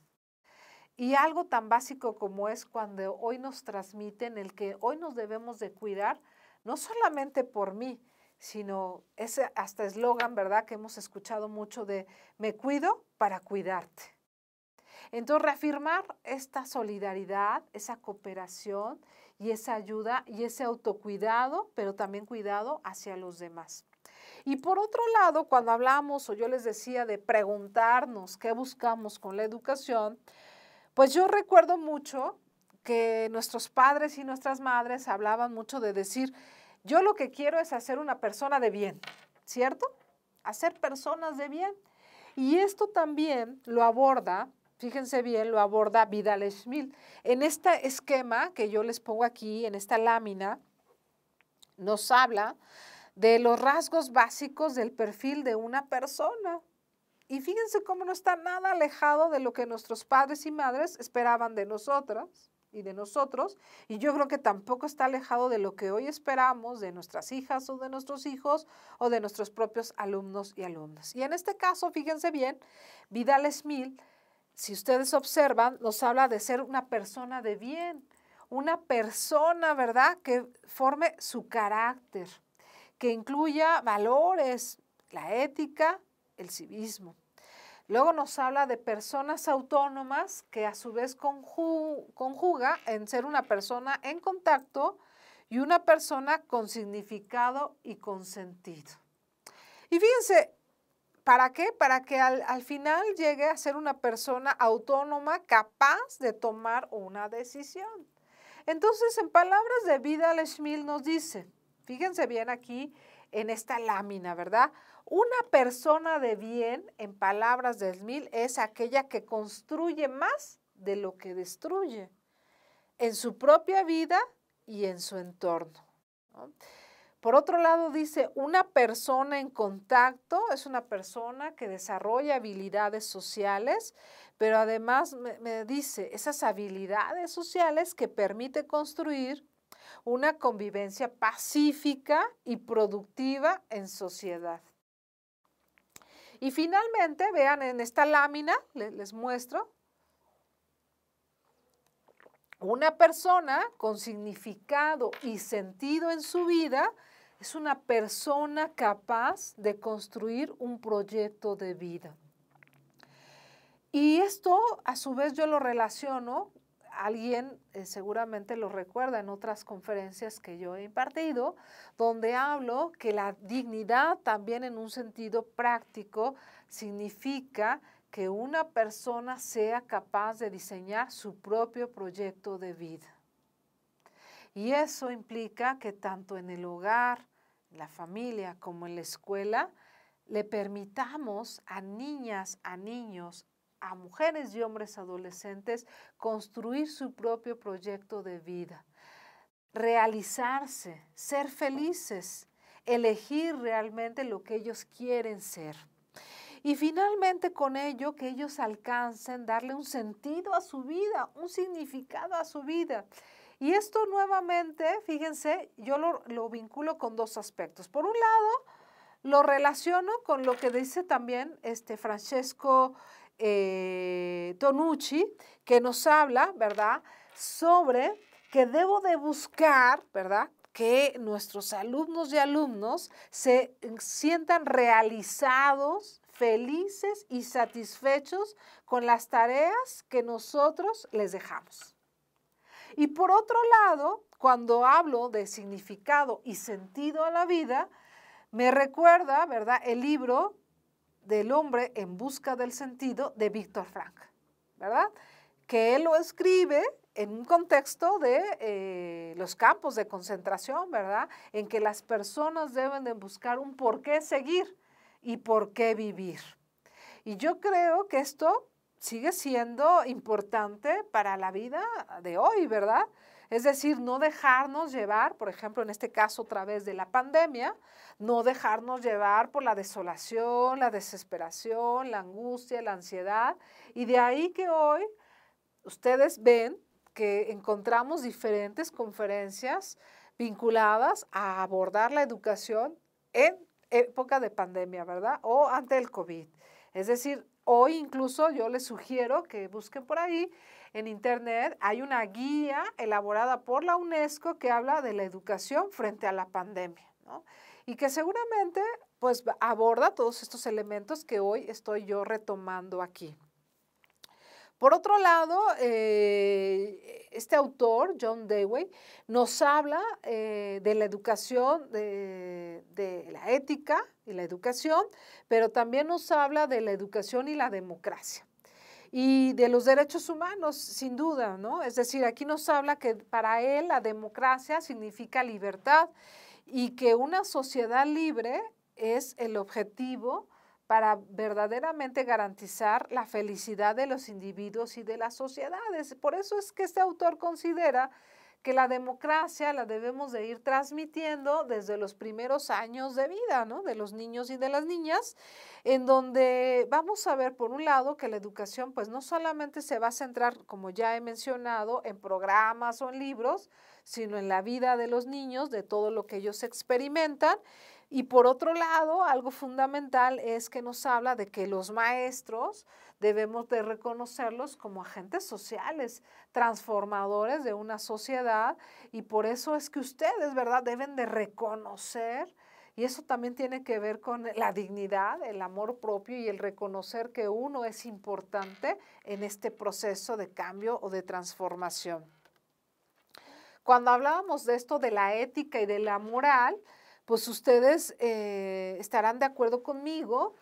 Speaker 2: Y algo tan básico como es cuando hoy nos transmiten el que hoy nos debemos de cuidar no solamente por mí, sino ese hasta eslogan, ¿verdad?, que hemos escuchado mucho de me cuido para cuidarte. Entonces, reafirmar esta solidaridad, esa cooperación y esa ayuda y ese autocuidado, pero también cuidado hacia los demás. Y por otro lado, cuando hablamos, o yo les decía, de preguntarnos qué buscamos con la educación, pues yo recuerdo mucho que nuestros padres y nuestras madres hablaban mucho de decir, yo lo que quiero es hacer una persona de bien, ¿cierto? Hacer personas de bien. Y esto también lo aborda, fíjense bien, lo aborda Vidal Schmil. En este esquema que yo les pongo aquí, en esta lámina, nos habla de los rasgos básicos del perfil de una persona. Y fíjense cómo no está nada alejado de lo que nuestros padres y madres esperaban de nosotras y de nosotros, y yo creo que tampoco está alejado de lo que hoy esperamos de nuestras hijas o de nuestros hijos o de nuestros propios alumnos y alumnas. Y en este caso, fíjense bien, Vidal Smil, si ustedes observan, nos habla de ser una persona de bien, una persona, ¿verdad?, que forme su carácter, que incluya valores, la ética, el civismo. Luego nos habla de personas autónomas que a su vez conjuga en ser una persona en contacto y una persona con significado y con sentido. Y fíjense, ¿para qué? Para que al, final llegue a ser una persona autónoma capaz de tomar una decisión. Entonces, en palabras de vida, Schmil nos dice, fíjense bien aquí en esta lámina, ¿verdad? Una persona de bien, en palabras de mil es aquella que construye más de lo que destruye en su propia vida y en su entorno. Por otro lado, dice, una persona en contacto es una persona que desarrolla habilidades sociales, pero además me dice, esas habilidades sociales que permite construir una convivencia pacífica y productiva en sociedad. Y finalmente, vean en esta lámina, les, muestro, una persona con significado y sentido en su vida es una persona capaz de construir un proyecto de vida. Y esto, a su vez, yo lo relaciono alguien eh, seguramente lo recuerda en otras conferencias que yo he impartido, donde hablo que la dignidad también en un sentido práctico significa que una persona sea capaz de diseñar su propio proyecto de vida. Y eso implica que tanto en el hogar, la familia como en la escuela, le permitamos a niñas, a niños, a mujeres y hombres adolescentes construir su propio proyecto de vida, realizarse, ser felices, elegir realmente lo que ellos quieren ser. Y finalmente con ello que ellos alcancen darle un sentido a su vida, un significado a su vida. Y esto nuevamente, fíjense, yo lo, vinculo con dos aspectos. Por un lado, lo relaciono con lo que dice también este Francesco eh, Tonucci, que nos habla, ¿verdad?, sobre que debo de buscar, ¿verdad?, que nuestros alumnos y alumnos se sientan realizados, felices y satisfechos con las tareas que nosotros les dejamos. Y por otro lado, cuando hablo de significado y sentido a la vida, me recuerda, ¿verdad?, el libro del hombre en busca del sentido de Víctor Frank, ¿verdad? Que él lo escribe en un contexto de eh, los campos de concentración, ¿verdad? En que las personas deben de buscar un por qué seguir y por qué vivir. Y yo creo que esto sigue siendo importante para la vida de hoy, ¿verdad? Es decir, no dejarnos llevar, por ejemplo, en este caso a través de la pandemia, no dejarnos llevar por la desolación, la desesperación, la angustia, la ansiedad. Y de ahí que hoy ustedes ven que encontramos diferentes conferencias vinculadas a abordar la educación en época de pandemia, ¿verdad? O ante el COVID. Es decir, hoy incluso yo les sugiero que busquen por ahí en Internet hay una guía elaborada por la UNESCO que habla de la educación frente a la pandemia, ¿no? Y que seguramente pues aborda todos estos elementos que hoy estoy yo retomando aquí. Por otro lado, eh, este autor, John Dewey, nos habla eh, de la educación, de, la ética y la educación, pero también nos habla de la educación y la democracia y de los derechos humanos, sin duda, ¿no? Es decir, aquí nos habla que para él la democracia significa libertad y que una sociedad libre es el objetivo para verdaderamente garantizar la felicidad de los individuos y de las sociedades. Por eso es que este autor considera que la democracia la debemos de ir transmitiendo desde los primeros años de vida, ¿no? De los niños y de las niñas, en donde vamos a ver por un lado que la educación pues no solamente se va a centrar, como ya he mencionado, en programas o en libros, sino en la vida de los niños, de todo lo que ellos experimentan. Y por otro lado, algo fundamental es que nos habla de que los maestros, debemos de reconocerlos como agentes sociales, transformadores de una sociedad y por eso es que ustedes, ¿verdad?, deben de reconocer y eso también tiene que ver con la dignidad, el amor propio y el reconocer que uno es importante en este proceso de cambio o de transformación. Cuando hablábamos de esto de la ética y de la moral, pues ustedes eh, estarán de acuerdo conmigo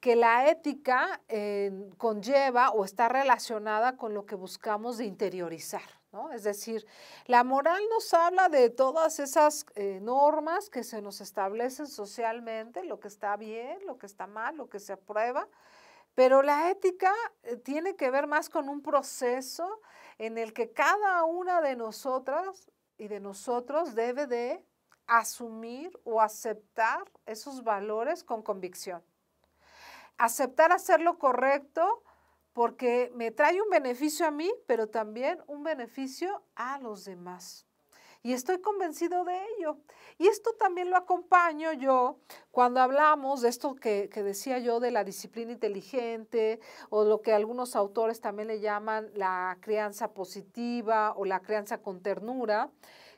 Speaker 2: que la ética eh, conlleva o está relacionada con lo que buscamos de interiorizar. ¿no? Es decir, la moral nos habla de todas esas eh, normas que se nos establecen socialmente, lo que está bien, lo que está mal, lo que se aprueba, pero la ética eh, tiene que ver más con un proceso en el que cada una de nosotras y de nosotros debe de asumir o aceptar esos valores con convicción aceptar hacer lo correcto porque me trae un beneficio a mí, pero también un beneficio a los demás. Y estoy convencido de ello. Y esto también lo acompaño yo cuando hablamos de esto que, decía yo de la disciplina inteligente o lo que algunos autores también le llaman la crianza positiva o la crianza con ternura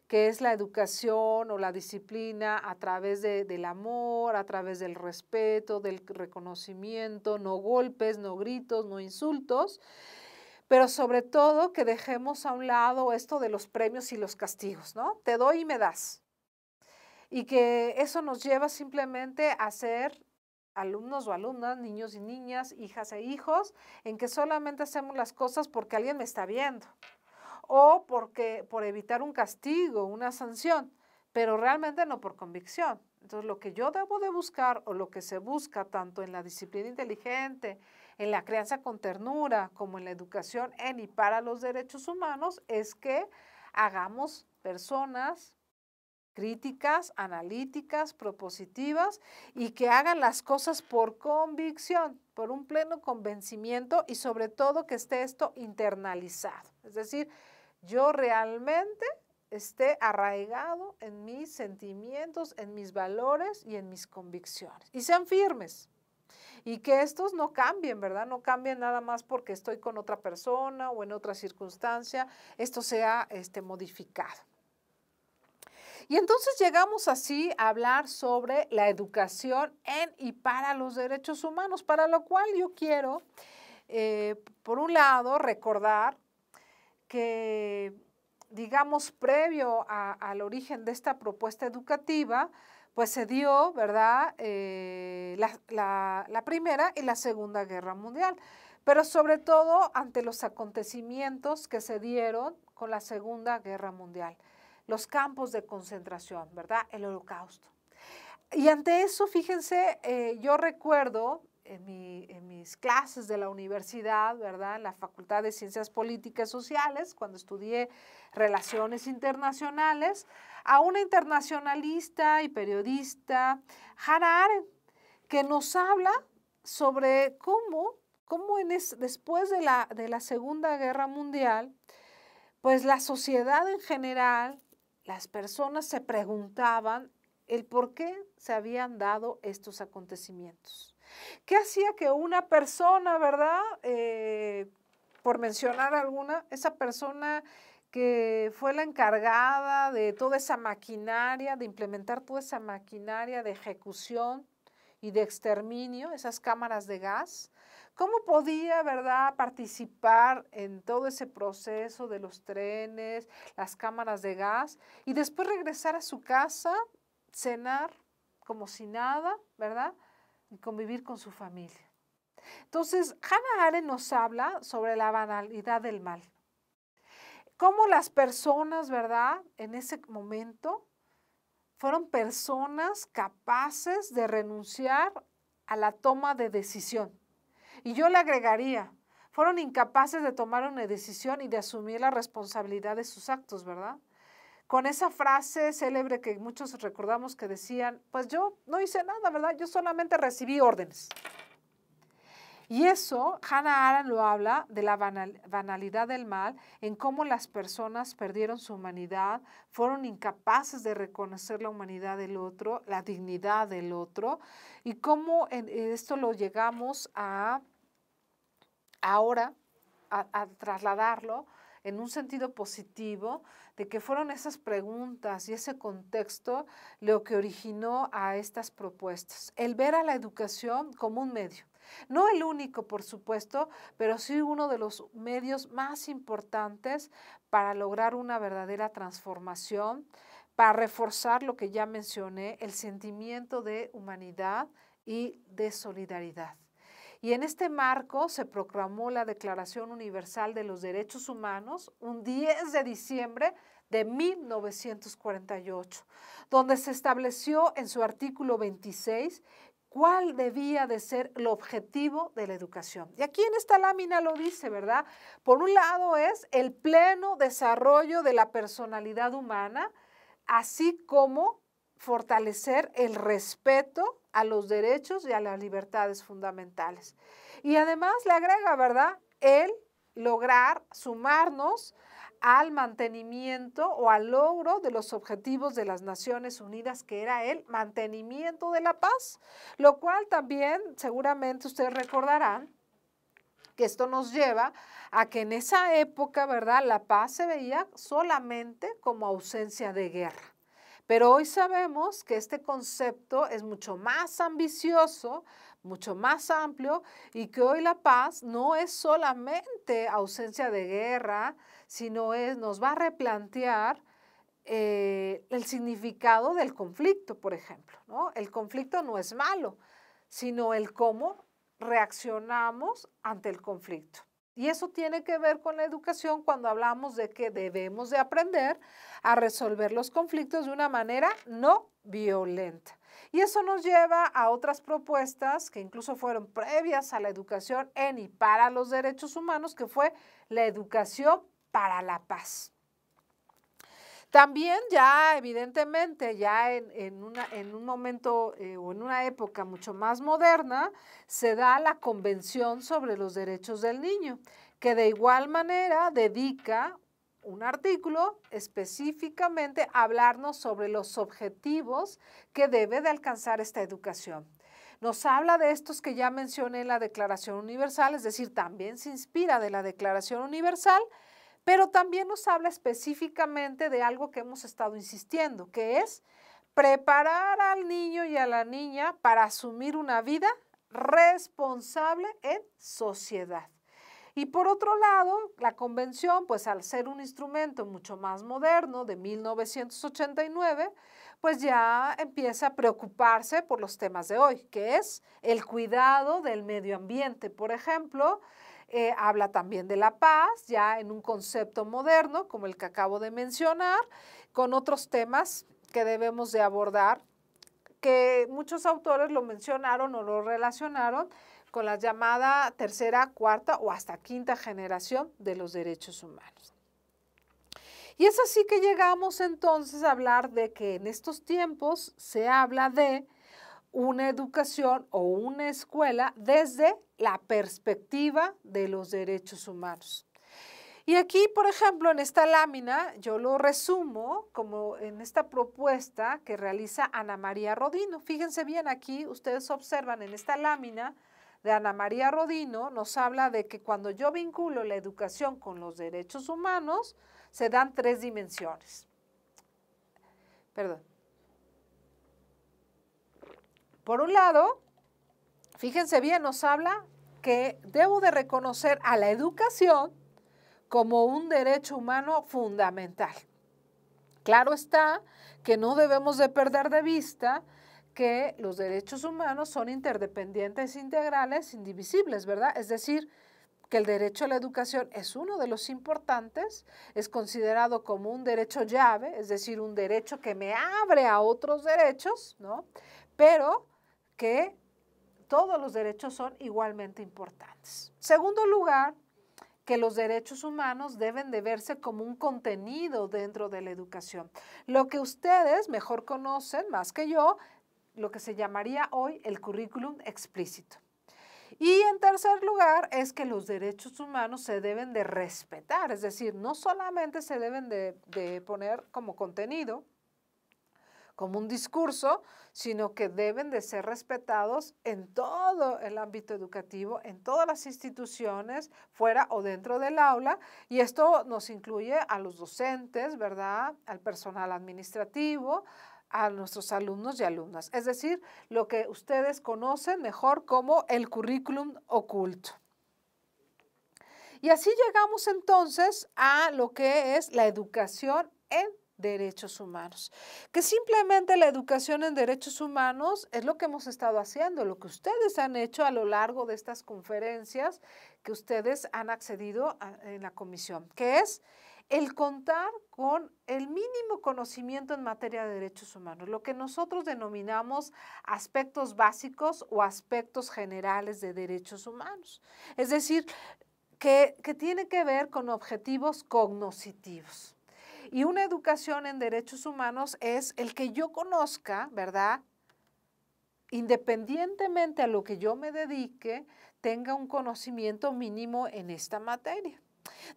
Speaker 2: que es la educación o la disciplina a través del amor, a través del respeto, del reconocimiento, no golpes, no gritos, no insultos, pero sobre todo que dejemos a un lado esto de los premios y los castigos, ¿no? Te doy y me das. Y que eso nos lleva simplemente a ser alumnos o alumnas, niños y niñas, hijas e hijos, en que solamente hacemos las cosas porque alguien me está viendo o porque, por evitar un castigo, una sanción, pero realmente no por convicción. Entonces, lo que yo debo de buscar o lo que se busca tanto en la disciplina inteligente, en la crianza con ternura, como en la educación en y para los derechos humanos, es que hagamos personas críticas, analíticas, propositivas y que hagan las cosas por convicción, por un pleno convencimiento y sobre todo que esté esto internalizado. Es decir, yo realmente esté arraigado en mis sentimientos, en mis valores y en mis convicciones. Y sean firmes. Y que estos no cambien, ¿verdad? No cambien nada más porque estoy con otra persona o en otra circunstancia. Esto sea este, modificado. Y entonces llegamos así a hablar sobre la educación en y para los derechos humanos, para lo cual yo quiero, eh, por un lado, recordar que, digamos, previo al origen de esta propuesta educativa, pues se dio, ¿verdad?, eh, la, Primera y la Segunda Guerra Mundial, pero sobre todo ante los acontecimientos que se dieron con la Segunda Guerra Mundial, los campos de concentración, ¿verdad?, el holocausto. Y ante eso, fíjense, eh, yo recuerdo en, mis clases de la universidad, ¿verdad? En la Facultad de Ciencias Políticas Sociales, cuando estudié Relaciones Internacionales, a una internacionalista y periodista, Hannah Arendt, que nos habla sobre cómo, cómo después de la, de la Segunda Guerra Mundial, pues la sociedad en general, las personas se preguntaban el por qué se habían dado estos acontecimientos. ¿Qué hacía que una persona, verdad? Eh, por mencionar alguna, esa persona que fue la encargada de toda esa maquinaria, de implementar toda esa maquinaria de ejecución y de exterminio, esas cámaras de gas, ¿Cómo podía, verdad, participar en todo ese proceso de los trenes, las cámaras de gas y después regresar a su casa, cenar como si nada, ¿verdad? y convivir con su familia. Entonces, Hannah Arendt nos habla sobre la banalidad del mal. Cómo las personas, ¿verdad? En ese momento fueron personas capaces de renunciar a la toma de decisión. Y yo le agregaría, fueron incapaces de tomar una decisión y de asumir la responsabilidad de sus actos, ¿verdad? con esa frase célebre que muchos recordamos que decían, pues yo no hice nada, ¿verdad? Yo solamente recibí órdenes. Y eso, Hannah Arendt lo habla de la banalidad del mal, en cómo las personas perdieron su humanidad, fueron incapaces de reconocer la humanidad del otro, la dignidad del otro, y cómo esto lo llegamos a ahora a trasladarlo en un sentido positivo de que fueron esas preguntas y ese contexto lo que originó a estas propuestas. El ver a la educación como un medio. No el único, por supuesto, pero sí uno de los medios más importantes para lograr una verdadera transformación, para reforzar lo que ya mencioné, el sentimiento de humanidad y de solidaridad. Y en este marco se proclamó la Declaración Universal de los Derechos Humanos un 10 de diciembre de 1948, donde se estableció en su artículo 26 cuál debía de ser el objetivo de la educación. Y aquí en esta lámina lo dice, ¿verdad? Por un lado es el pleno desarrollo de la personalidad humana, así como fortalecer el respeto a los derechos y a las libertades fundamentales. Y además le agrega, ¿verdad? El lograr sumarnos al mantenimiento o al logro de los objetivos de las Naciones Unidas, que era el mantenimiento de la paz, lo cual también seguramente ustedes recordarán que esto nos lleva a que en esa época, ¿verdad? La paz se veía solamente como ausencia de guerra. Pero hoy sabemos que este concepto es mucho más ambicioso, mucho más amplio y que hoy la paz no es solamente ausencia de guerra, sino es, nos va a replantear eh, el significado del conflicto, por ejemplo. ¿no? El conflicto no es malo, sino el cómo reaccionamos ante el conflicto. Y eso tiene que ver con la educación cuando hablamos de que debemos de aprender a resolver los conflictos de una manera no violenta. Y eso nos lleva a otras propuestas que incluso fueron previas a la educación en y para los derechos humanos, que fue la educación para la paz. También ya evidentemente, ya en, una, en un momento eh, o en una época mucho más moderna, se da la Convención sobre los Derechos del Niño, que de igual manera dedica un artículo específicamente hablarnos sobre los objetivos que debe de alcanzar esta educación. Nos habla de estos que ya mencioné en la Declaración Universal, es decir, también se inspira de la Declaración Universal, pero también nos habla específicamente de algo que hemos estado insistiendo, que es preparar al niño y a la niña para asumir una vida responsable en sociedad. Y por otro lado, la convención, pues al ser un instrumento mucho más moderno, de 1989, pues ya empieza a preocuparse por los temas de hoy, que es el cuidado del medio ambiente, por ejemplo. Eh, habla también de la paz, ya en un concepto moderno, como el que acabo de mencionar, con otros temas que debemos de abordar, que muchos autores lo mencionaron o lo relacionaron con la llamada tercera, cuarta o hasta quinta generación de los derechos humanos. Y es así que llegamos entonces a hablar de que en estos tiempos se habla de una educación o una escuela desde la perspectiva de los derechos humanos. Y aquí, por ejemplo, en esta lámina, yo lo resumo como en esta propuesta que realiza Ana María Rodino. Fíjense bien aquí, ustedes observan en esta lámina Ana María Rodino nos habla de que cuando yo vinculo la educación con los derechos humanos, se dan tres dimensiones. Perdón. Por un lado, fíjense bien, nos habla que debo de reconocer a la educación como un derecho humano fundamental. Claro está que no debemos de perder de vista que los derechos humanos son interdependientes, integrales, indivisibles, ¿verdad? Es decir, que el derecho a la educación es uno de los importantes, es considerado como un derecho llave, es decir, un derecho que me abre a otros derechos, ¿no? Pero que todos los derechos son igualmente importantes. Segundo lugar, que los derechos humanos deben de verse como un contenido dentro de la educación. Lo que ustedes mejor conocen, más que yo, lo que se llamaría hoy el currículum explícito. Y en tercer lugar es que los derechos humanos se deben de respetar, es decir, no solamente se deben de, de poner como contenido, como un discurso, sino que deben de ser respetados en todo el ámbito educativo, en todas las instituciones, fuera o dentro del aula. Y esto nos incluye a los docentes, ¿verdad? Al personal administrativo, a nuestros alumnos y alumnas, es decir, lo que ustedes conocen mejor como el currículum oculto. Y así llegamos entonces a lo que es la educación en derechos humanos. Que simplemente la educación en derechos humanos es lo que hemos estado haciendo, lo que ustedes han hecho a lo largo de estas conferencias que ustedes han accedido en la comisión, que es el contar con el mínimo conocimiento en materia de derechos humanos, lo que nosotros denominamos aspectos básicos o aspectos generales de derechos humanos. Es decir, que, tiene que ver con objetivos cognoscitivos. Y una educación en derechos humanos es el que yo conozca, ¿verdad? Independientemente a lo que yo me dedique, tenga un conocimiento mínimo en esta materia.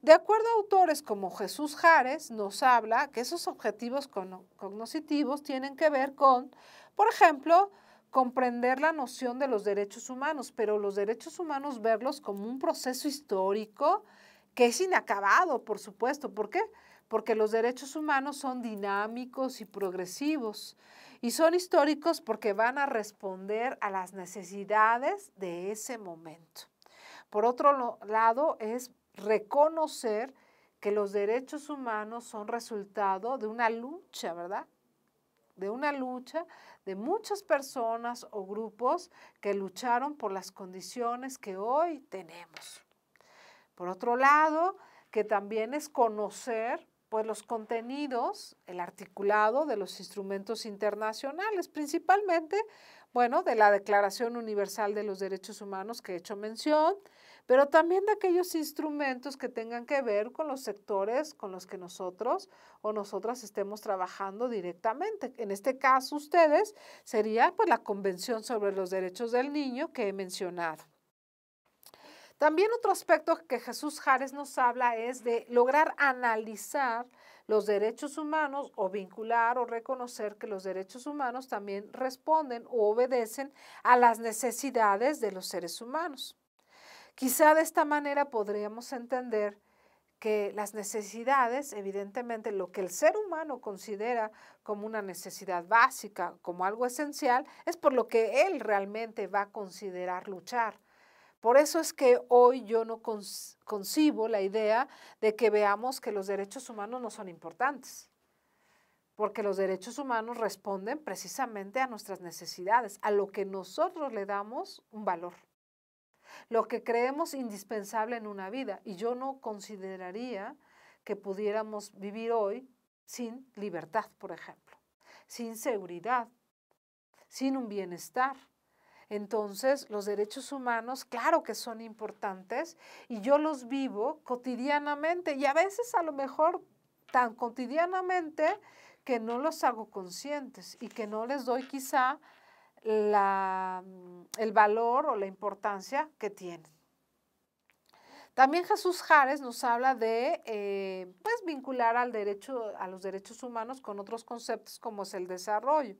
Speaker 2: De acuerdo a autores como Jesús Jares, nos habla que esos objetivos cognoscitivos tienen que ver con, por ejemplo, comprender la noción de los derechos humanos, pero los derechos humanos verlos como un proceso histórico que es inacabado, por supuesto. ¿Por qué? Porque los derechos humanos son dinámicos y progresivos y son históricos porque van a responder a las necesidades de ese momento. Por otro lado, es reconocer que los derechos humanos son resultado de una lucha, ¿verdad? De una lucha de muchas personas o grupos que lucharon por las condiciones que hoy tenemos. Por otro lado, que también es conocer pues, los contenidos, el articulado de los instrumentos internacionales, principalmente, bueno, de la Declaración Universal de los Derechos Humanos que he hecho mención, pero también de aquellos instrumentos que tengan que ver con los sectores con los que nosotros o nosotras estemos trabajando directamente. En este caso, ustedes sería pues, la Convención sobre los Derechos del Niño que he mencionado. También otro aspecto que Jesús Jares nos habla es de lograr analizar los derechos humanos o vincular o reconocer que los derechos humanos también responden o obedecen a las necesidades de los seres humanos. Quizá de esta manera podríamos entender que las necesidades, evidentemente lo que el ser humano considera como una necesidad básica, como algo esencial, es por lo que él realmente va a considerar luchar. Por eso es que hoy yo no concibo la idea de que veamos que los derechos humanos no son importantes, porque los derechos humanos responden precisamente a nuestras necesidades, a lo que nosotros le damos un valor lo que creemos indispensable en una vida. Y yo no consideraría que pudiéramos vivir hoy sin libertad, por ejemplo, sin seguridad, sin un bienestar. Entonces, los derechos humanos, claro que son importantes y yo los vivo cotidianamente y a veces a lo mejor tan cotidianamente que no los hago conscientes y que no les doy quizá Mm, el valor o la importancia que tiene También Jesús Jares nos habla de eh, pues vincular al derecho, a los derechos humanos con otros conceptos como es el desarrollo.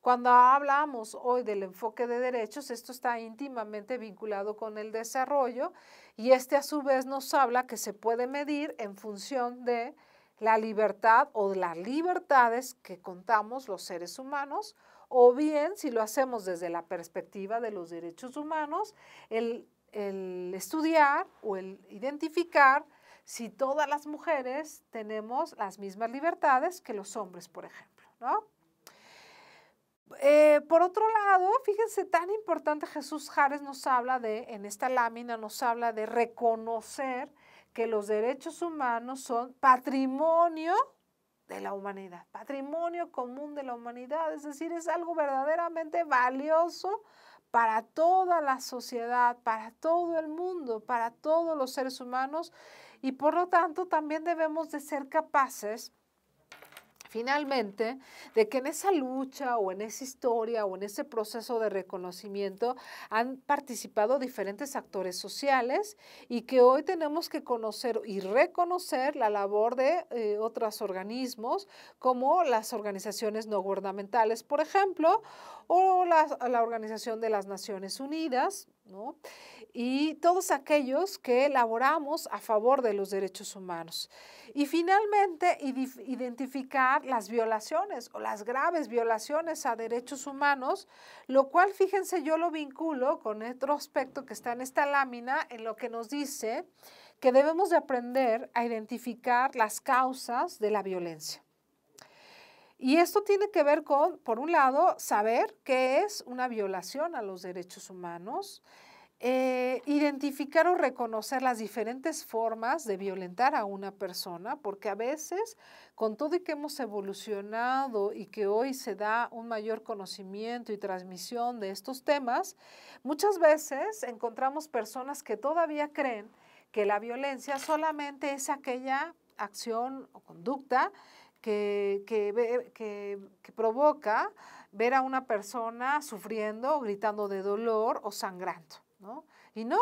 Speaker 2: Cuando hablamos hoy del enfoque de derechos, esto está íntimamente vinculado con el desarrollo y este a su vez nos habla que se puede medir en función de la libertad o de las libertades que contamos los seres humanos o bien si lo hacemos desde la perspectiva de los derechos humanos, el, estudiar o el identificar si todas las mujeres tenemos las mismas libertades que los hombres, por ejemplo, ¿no? Eh, por otro lado, fíjense, tan importante Jesús Jares nos habla de, en esta lámina nos habla de reconocer que los derechos humanos son patrimonio de la humanidad, patrimonio común de la humanidad, es decir, es algo verdaderamente valioso para toda la sociedad, para todo el mundo, para todos los seres humanos y por lo tanto también debemos de ser capaces finalmente, de que en esa lucha o en esa historia o en ese proceso de reconocimiento han participado diferentes actores sociales y que hoy tenemos que conocer y reconocer la labor de eh, otros organismos como las organizaciones no gubernamentales, por ejemplo, o la Organización de las Naciones Unidas, y todos aquellos que elaboramos a favor de los derechos humanos. Y finalmente, identificar las violaciones o las graves violaciones a derechos humanos, lo cual, fíjense, yo lo vinculo con otro aspecto que está en esta lámina, en lo que nos dice que debemos de aprender a identificar las causas de la violencia. Y esto tiene que ver con, por un lado, saber qué es una violación a los derechos humanos, eh, identificar o reconocer las diferentes formas de violentar a una persona, porque a veces, con todo y que hemos evolucionado y que hoy se da un mayor conocimiento y transmisión de estos temas, muchas veces encontramos personas que todavía creen que la violencia solamente es aquella acción o conducta que, que, provoca ver a una persona sufriendo, gritando de dolor o sangrando, Y no,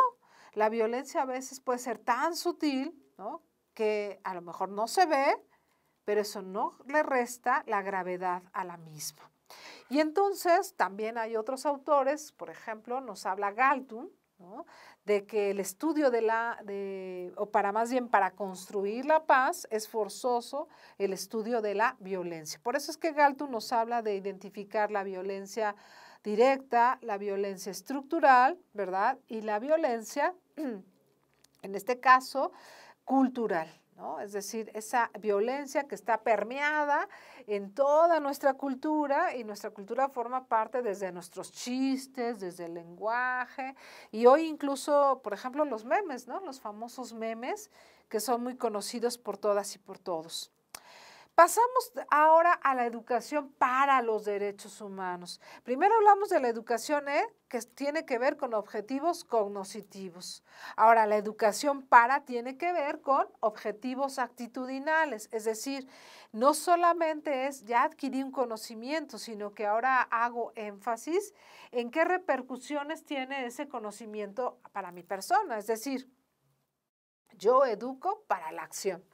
Speaker 2: la violencia a veces puede ser tan sutil, Que a lo mejor no se ve, pero eso no le resta la gravedad a la misma. Y entonces también hay otros autores, por ejemplo, nos habla Galtung, de que el estudio de la, o para más bien para construir la paz es forzoso el estudio de la violencia. Por eso es que Galton nos habla de identificar la violencia directa, la violencia estructural, ¿verdad? Y la violencia, en este caso, cultural, es decir, esa violencia que está permeada en toda nuestra cultura y nuestra cultura forma parte desde nuestros chistes, desde el lenguaje y hoy incluso, por ejemplo, los memes, Los famosos memes que son muy conocidos por todas y por todos. Pasamos ahora a la educación para los derechos humanos. Primero hablamos de la educación ¿eh? que tiene que ver con objetivos cognitivos. Ahora, la educación para tiene que ver con objetivos actitudinales, es decir, no solamente es ya adquirir un conocimiento, sino que ahora hago énfasis en qué repercusiones tiene ese conocimiento para mi persona, es decir, yo educo para la acción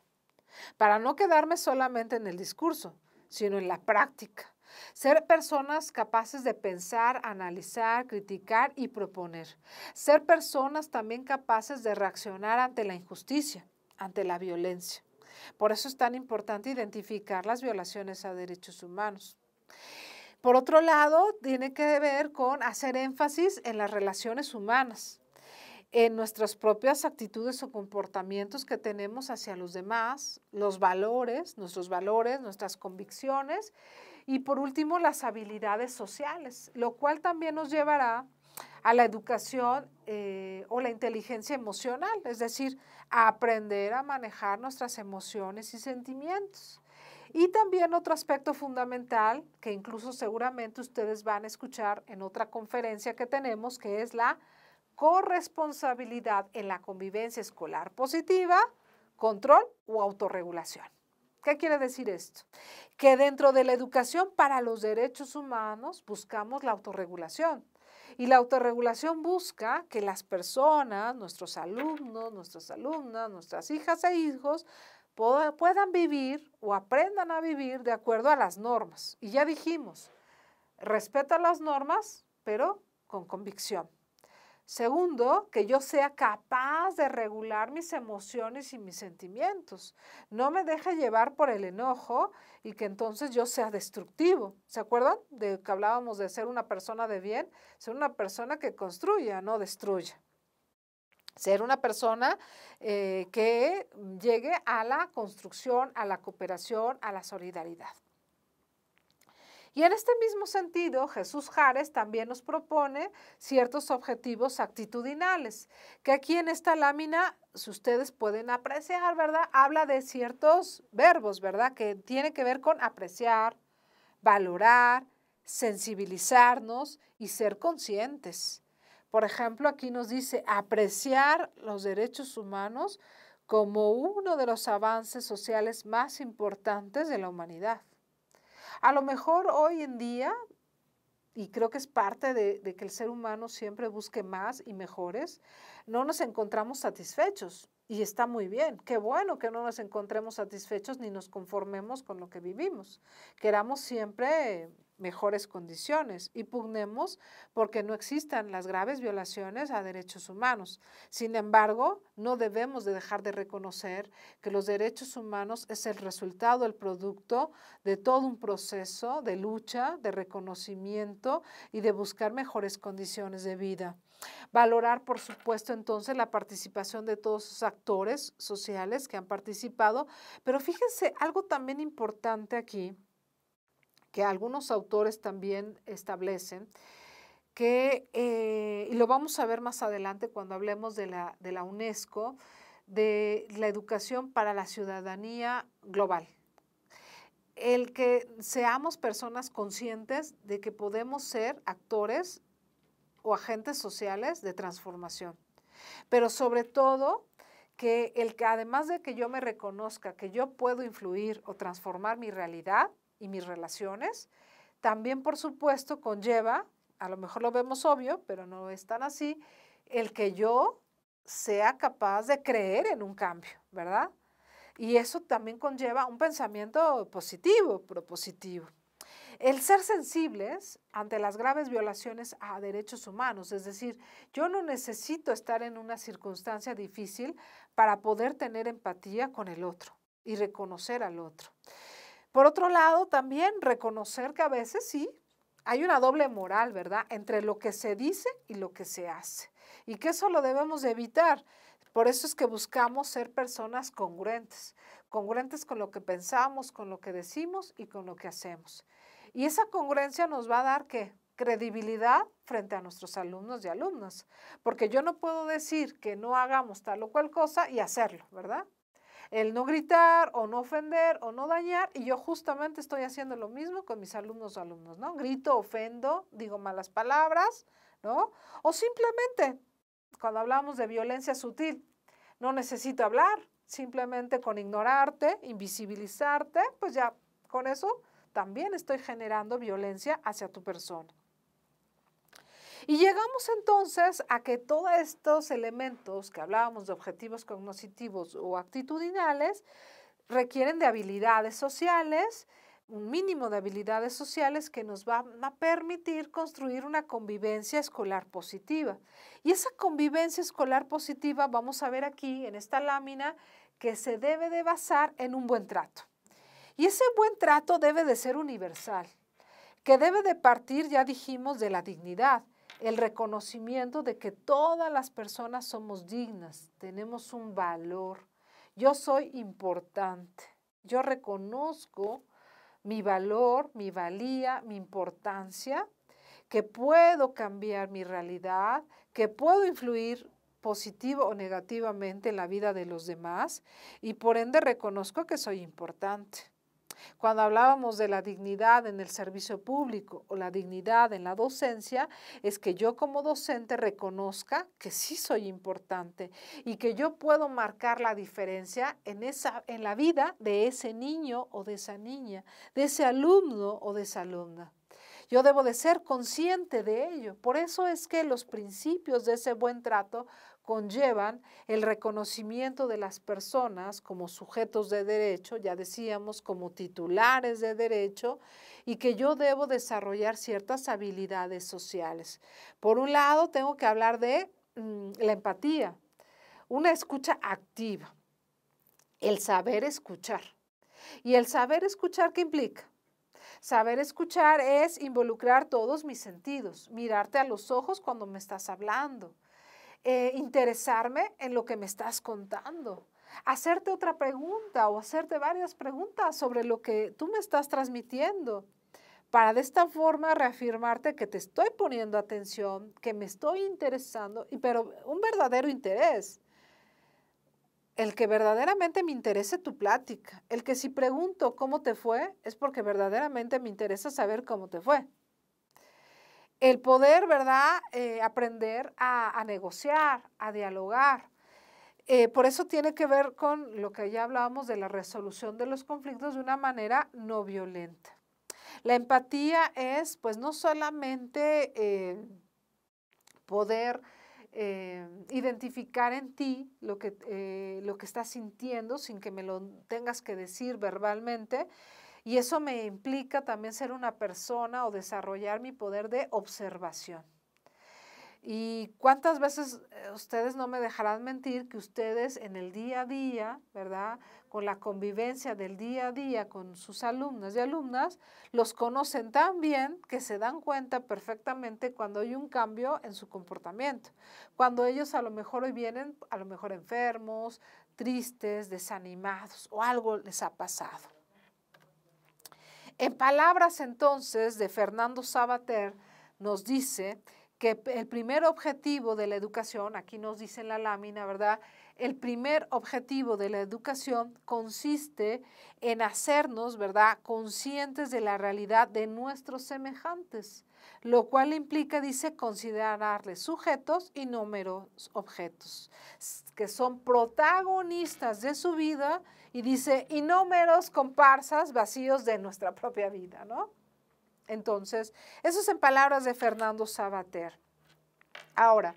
Speaker 2: para no quedarme solamente en el discurso, sino en la práctica. Ser personas capaces de pensar, analizar, criticar y proponer. Ser personas también capaces de reaccionar ante la injusticia, ante la violencia. Por eso es tan importante identificar las violaciones a derechos humanos. Por otro lado, tiene que ver con hacer énfasis en las relaciones humanas en nuestras propias actitudes o comportamientos que tenemos hacia los demás, los valores, nuestros valores, nuestras convicciones y por último las habilidades sociales, lo cual también nos llevará a la educación eh, o la inteligencia emocional, es decir, a aprender a manejar nuestras emociones y sentimientos. Y también otro aspecto fundamental que incluso seguramente ustedes van a escuchar en otra conferencia que tenemos, que es la corresponsabilidad en la convivencia escolar positiva, control o autorregulación. ¿Qué quiere decir esto? Que dentro de la educación para los derechos humanos buscamos la autorregulación. Y la autorregulación busca que las personas, nuestros alumnos, nuestras alumnas, nuestras hijas e hijos, puedan vivir o aprendan a vivir de acuerdo a las normas. Y ya dijimos, respeta las normas, pero con convicción. Segundo, que yo sea capaz de regular mis emociones y mis sentimientos. No me deje llevar por el enojo y que entonces yo sea destructivo. ¿Se acuerdan de que hablábamos de ser una persona de bien? Ser una persona que construya, no destruya. Ser una persona eh, que llegue a la construcción, a la cooperación, a la solidaridad. Y en este mismo sentido, Jesús Jares también nos propone ciertos objetivos actitudinales, que aquí en esta lámina, si ustedes pueden apreciar, ¿verdad? Habla de ciertos verbos, ¿verdad? Que tienen que ver con apreciar, valorar, sensibilizarnos y ser conscientes. Por ejemplo, aquí nos dice apreciar los derechos humanos como uno de los avances sociales más importantes de la humanidad. A lo mejor hoy en día, y creo que es parte de, que el ser humano siempre busque más y mejores, no nos encontramos satisfechos. Y está muy bien, qué bueno que no nos encontremos satisfechos ni nos conformemos con lo que vivimos. Queramos siempre mejores condiciones y pugnemos porque no existan las graves violaciones a derechos humanos. Sin embargo, no debemos de dejar de reconocer que los derechos humanos es el resultado, el producto de todo un proceso de lucha, de reconocimiento y de buscar mejores condiciones de vida. Valorar, por supuesto, entonces la participación de todos los actores sociales que han participado, pero fíjense algo también importante aquí que algunos autores también establecen, que, eh, y lo vamos a ver más adelante cuando hablemos de la, de la UNESCO, de la educación para la ciudadanía global. El que seamos personas conscientes de que podemos ser actores o agentes sociales de transformación, pero sobre todo que el que además de que yo me reconozca que yo puedo influir o transformar mi realidad, y mis relaciones. También, por supuesto, conlleva, a lo mejor lo vemos obvio, pero no es tan así, el que yo sea capaz de creer en un cambio, ¿verdad? Y eso también conlleva un pensamiento positivo, propositivo. El ser sensibles ante las graves violaciones a derechos humanos, es decir, yo no necesito estar en una circunstancia difícil para poder tener empatía con el otro y reconocer al otro. Por otro lado, también reconocer que a veces sí hay una doble moral, ¿verdad?, entre lo que se dice y lo que se hace. Y que eso lo debemos de evitar. Por eso es que buscamos ser personas congruentes, congruentes con lo que pensamos, con lo que decimos y con lo que hacemos. Y esa congruencia nos va a dar qué? Credibilidad frente a nuestros alumnos y alumnas. Porque yo no puedo decir que no hagamos tal o cual cosa y hacerlo, ¿verdad? el no gritar o no ofender o no dañar, y yo justamente estoy haciendo lo mismo con mis alumnos o alumnos, ¿no? Grito, ofendo, digo malas palabras, ¿no? O simplemente, cuando hablamos de violencia sutil, no necesito hablar, simplemente con ignorarte, invisibilizarte, pues ya con eso también estoy generando violencia hacia tu persona. Y llegamos entonces a que todos estos elementos que hablábamos de objetivos cognitivos o actitudinales requieren de habilidades sociales, un mínimo de habilidades sociales que nos van a permitir construir una convivencia escolar positiva. Y esa convivencia escolar positiva vamos a ver aquí en esta lámina que se debe de basar en un buen trato. Y ese buen trato debe de ser universal, que debe de partir, ya dijimos, de la dignidad, el reconocimiento de que todas las personas somos dignas, tenemos un valor. Yo soy importante. Yo reconozco mi valor, mi valía, mi importancia, que puedo cambiar mi realidad, que puedo influir positivo o negativamente en la vida de los demás y por ende reconozco que soy importante. Cuando hablábamos de la dignidad en el servicio público o la dignidad en la docencia, es que yo como docente reconozca que sí soy importante y que yo puedo marcar la diferencia en, esa, en la vida de ese niño o de esa niña, de ese alumno o de esa alumna. Yo debo de ser consciente de ello. Por eso es que los principios de ese buen trato conllevan el reconocimiento de las personas como sujetos de derecho, ya decíamos, como titulares de derecho, y que yo debo desarrollar ciertas habilidades sociales. Por un lado, tengo que hablar de mm, la empatía, una escucha activa, el saber escuchar. ¿Y el saber escuchar qué implica? Saber escuchar es involucrar todos mis sentidos, mirarte a los ojos cuando me estás hablando, eh, interesarme en lo que me estás contando, hacerte otra pregunta o hacerte varias preguntas sobre lo que tú me estás transmitiendo, para de esta forma reafirmarte que te estoy poniendo atención, que me estoy interesando, pero un verdadero interés. El que verdaderamente me interese tu plática. El que si pregunto cómo te fue, es porque verdaderamente me interesa saber cómo te fue el poder, ¿verdad?, eh, aprender a, negociar, a dialogar. Eh, por eso tiene que ver con lo que ya hablábamos de la resolución de los conflictos de una manera no violenta. La empatía es, pues, no solamente eh, poder identificar en ti lo que, lo que estás sintiendo sin que me lo tengas que decir verbalmente, y eso me implica también ser una persona o desarrollar mi poder de observación. Y cuántas veces eh, ustedes no me dejarán mentir que ustedes en el día a día, ¿verdad? Con la convivencia del día a día con sus alumnas y alumnas, los conocen tan bien que se dan cuenta perfectamente cuando hay un cambio en su comportamiento. Cuando ellos a lo mejor hoy vienen, a lo mejor enfermos, tristes, desanimados o algo les ha pasado. En palabras entonces de Fernando Sabater, nos dice que el primer objetivo de la educación, aquí nos dice en la lámina, ¿verdad? El primer objetivo de la educación consiste en hacernos, ¿verdad?, conscientes de la realidad de nuestros semejantes, lo cual implica, dice, considerarles sujetos y números objetos, que son protagonistas de su vida y dice, y no comparsas vacíos de nuestra propia vida, ¿no? Entonces, eso es en palabras de Fernando Sabater. Ahora,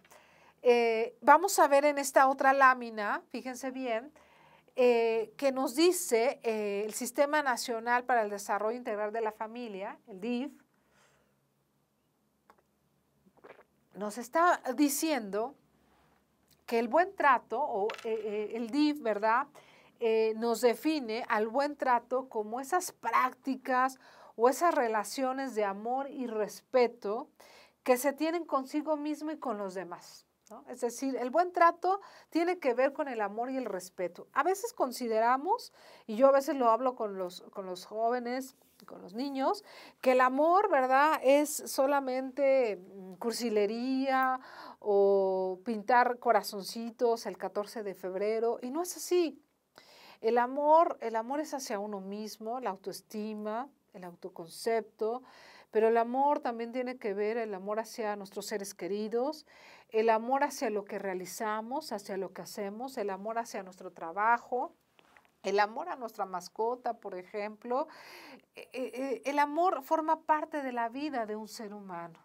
Speaker 2: eh, vamos a ver en esta otra lámina, fíjense bien, eh, que nos dice eh, el Sistema Nacional para el Desarrollo Integral de la Familia, el DIF, nos está diciendo que el buen trato, o el DIF, ¿verdad?, eh, nos define al buen trato como esas prácticas o esas relaciones de amor y respeto que se tienen consigo mismo y con los demás. Es decir, el buen trato tiene que ver con el amor y el respeto. A veces consideramos, y yo a veces lo hablo con los, con los jóvenes, con los niños, que el amor, ¿verdad?, es solamente mm, cursilería o pintar corazoncitos el 14 de febrero, y no es así. El amor, el amor es hacia uno mismo, la autoestima, el autoconcepto, pero el amor también tiene que ver el amor hacia nuestros seres queridos, el amor hacia lo que realizamos, hacia lo que hacemos, el amor hacia nuestro trabajo, el amor a nuestra mascota, por ejemplo. E, e, e, el amor forma parte de la vida de un ser humano.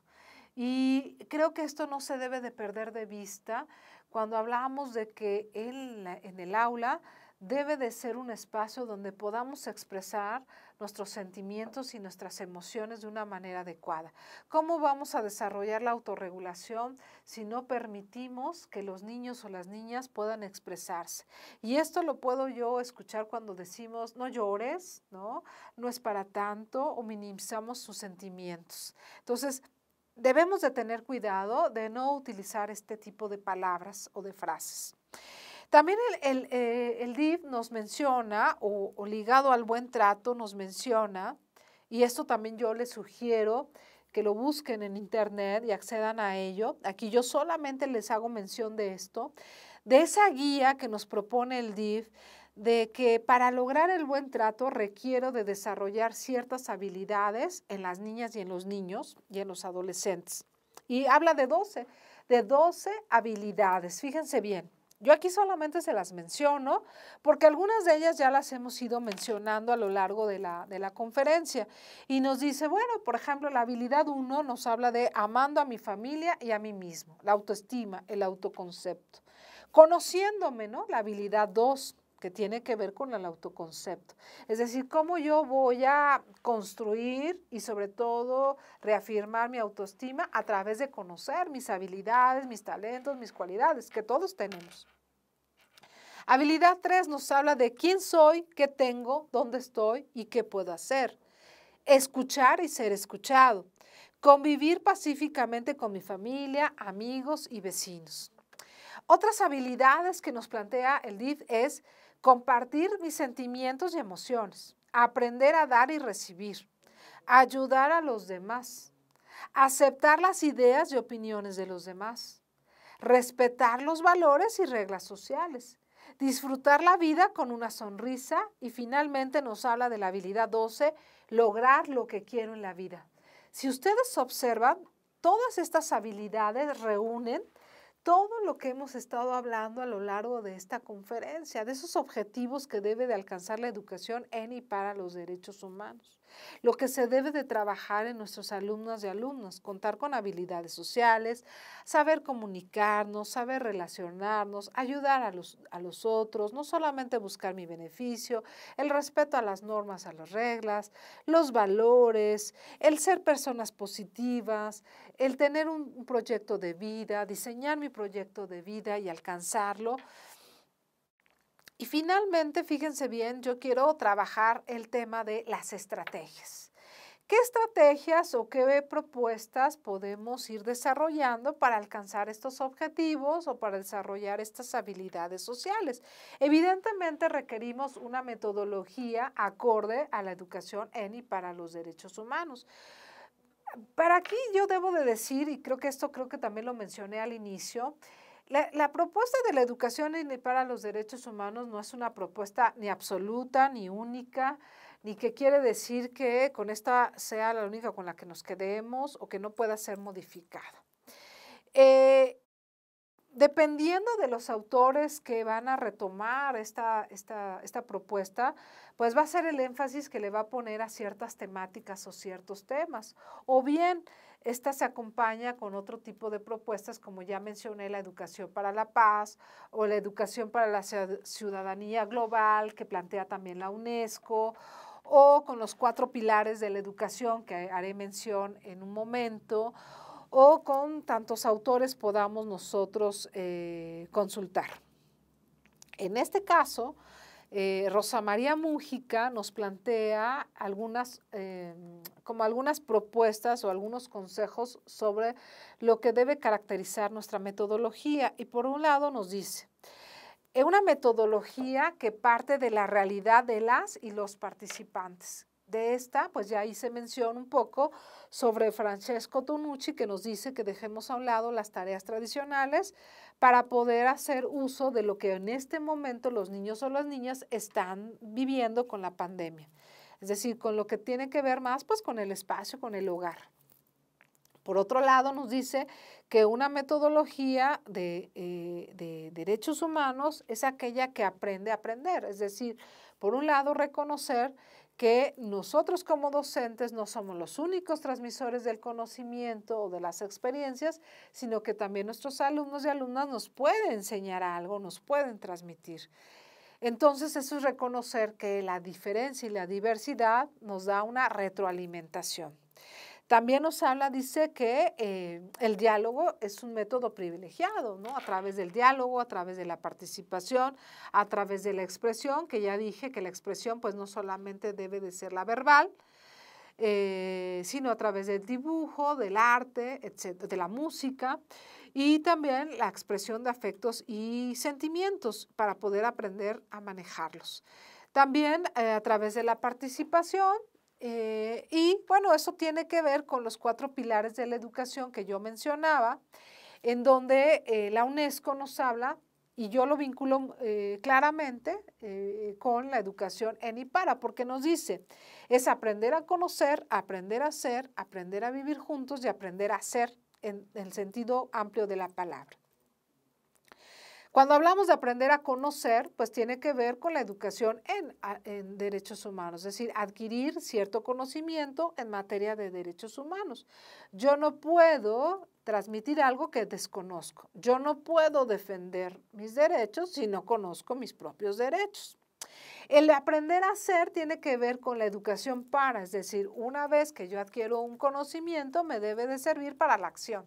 Speaker 2: Y creo que esto no se debe de perder de vista cuando hablamos de que él en el aula debe de ser un espacio donde podamos expresar nuestros sentimientos y nuestras emociones de una manera adecuada. ¿Cómo vamos a desarrollar la autorregulación si no permitimos que los niños o las niñas puedan expresarse? Y esto lo puedo yo escuchar cuando decimos, no llores, ¿no? No es para tanto o minimizamos sus sentimientos. Entonces, debemos de tener cuidado de no utilizar este tipo de palabras o de frases. También el, el, eh, DIF nos menciona, o, ligado al buen trato, nos menciona, y esto también yo les sugiero, que lo busquen en internet y accedan a ello. Aquí yo solamente les hago mención de esto, de esa guía que nos propone el DIF, de que para lograr el buen trato requiero de desarrollar ciertas habilidades en las niñas y en los niños y en los adolescentes. Y habla de 12, de 12 habilidades, fíjense bien. Yo aquí solamente se las menciono porque algunas de ellas ya las hemos ido mencionando a lo largo de la, conferencia. Y nos dice, bueno, por ejemplo, la habilidad 1 nos habla de amando a mi familia y a mí mismo, la autoestima, el autoconcepto. Conociéndome, ¿no? La habilidad 2 que tiene que ver con el autoconcepto. Es decir, cómo yo voy a construir y sobre todo reafirmar mi autoestima a través de conocer mis habilidades, mis talentos, mis cualidades, que todos tenemos. Habilidad 3 nos habla de quién soy, qué tengo, dónde estoy y qué puedo hacer. Escuchar y ser escuchado. Convivir pacíficamente con mi familia, amigos y vecinos. Otras habilidades que nos plantea el DIF es compartir mis sentimientos y emociones, aprender a dar y recibir, ayudar a los demás, aceptar las ideas y opiniones de los demás, respetar los valores y reglas sociales, disfrutar la vida con una sonrisa y finalmente nos habla de la habilidad 12, lograr lo que quiero en la vida. Si ustedes observan, todas estas habilidades reúnen todo lo que hemos estado hablando a lo largo de esta conferencia, de esos objetivos que debe de alcanzar la educación en y para los derechos humanos. Lo que se debe de trabajar en nuestros alumnos y alumnas, contar con habilidades sociales, saber comunicarnos, saber relacionarnos, ayudar a los, otros, no solamente buscar mi beneficio, el respeto a las normas, a las reglas, los valores, el ser personas positivas, el tener un proyecto de vida, diseñar mi proyecto de vida y alcanzarlo y finalmente, fíjense bien, yo quiero trabajar el tema de las estrategias. ¿Qué estrategias o qué propuestas podemos ir desarrollando para alcanzar estos objetivos o para desarrollar estas habilidades sociales? Evidentemente requerimos una metodología acorde a la educación en y para los derechos humanos. Para aquí yo debo de decir, y creo que esto creo que también lo mencioné al inicio, la, propuesta de la educación para los derechos humanos no es una propuesta ni absoluta, ni única, ni que quiere decir que con esta sea la única con la que nos quedemos o que no pueda ser modificada. Eh, dependiendo de los autores que van a retomar esta, esta, propuesta, pues va a ser el énfasis que le va a poner a ciertas temáticas o ciertos temas. O bien esta se acompaña con otro tipo de propuestas, como ya mencioné, la educación para la paz o la educación para la ciudadanía global que plantea también la UNESCO o con los cuatro pilares de la educación que haré mención en un momento o con tantos autores podamos nosotros eh, consultar. En este caso, eh, Rosa María Mújica nos plantea algunas, eh, como algunas propuestas o algunos consejos sobre lo que debe caracterizar nuestra metodología. Y por un lado nos dice, es una metodología que parte de la realidad de las y los participantes, de esta, pues ya ahí se menciona un poco sobre Francesco Tonucci, que nos dice que dejemos a un lado las tareas tradicionales para poder hacer uso de lo que en este momento los niños o las niñas están viviendo con la pandemia. Es decir, con lo que tiene que ver más, pues con el espacio, con el hogar. Por otro lado, nos dice que una metodología de, eh, derechos humanos es aquella que aprende a aprender, es decir, por un lado, reconocer que nosotros como docentes no somos los únicos transmisores del conocimiento o de las experiencias, sino que también nuestros alumnos y alumnas nos pueden enseñar algo, nos pueden transmitir. Entonces eso es reconocer que la diferencia y la diversidad nos da una retroalimentación. También nos habla, dice que eh, el diálogo es un método privilegiado, ¿no? A través del diálogo, a través de la participación, a través de la expresión, que ya dije que la expresión pues no solamente debe de ser la verbal, eh, sino a través del dibujo, del arte, etcétera, de la música y también la expresión de afectos y sentimientos para poder aprender a manejarlos. También eh, a través de la participación, eh, y bueno, eso tiene que ver con los cuatro pilares de la educación que yo mencionaba, en donde eh, la UNESCO nos habla, y yo lo vinculo eh, claramente con la educación en y para, porque nos dice, es aprender a conocer, aprender a ser, aprender a vivir juntos y aprender a ser en el sentido amplio de la palabra. Cuando hablamos de aprender a conocer, pues tiene que ver con la educación en, en, derechos humanos, es decir, adquirir cierto conocimiento en materia de derechos humanos. Yo no puedo transmitir algo que desconozco. Yo no puedo defender mis derechos si no conozco mis propios derechos. El aprender a hacer tiene que ver con la educación para, es decir, una vez que yo adquiero un conocimiento, me debe de servir para la acción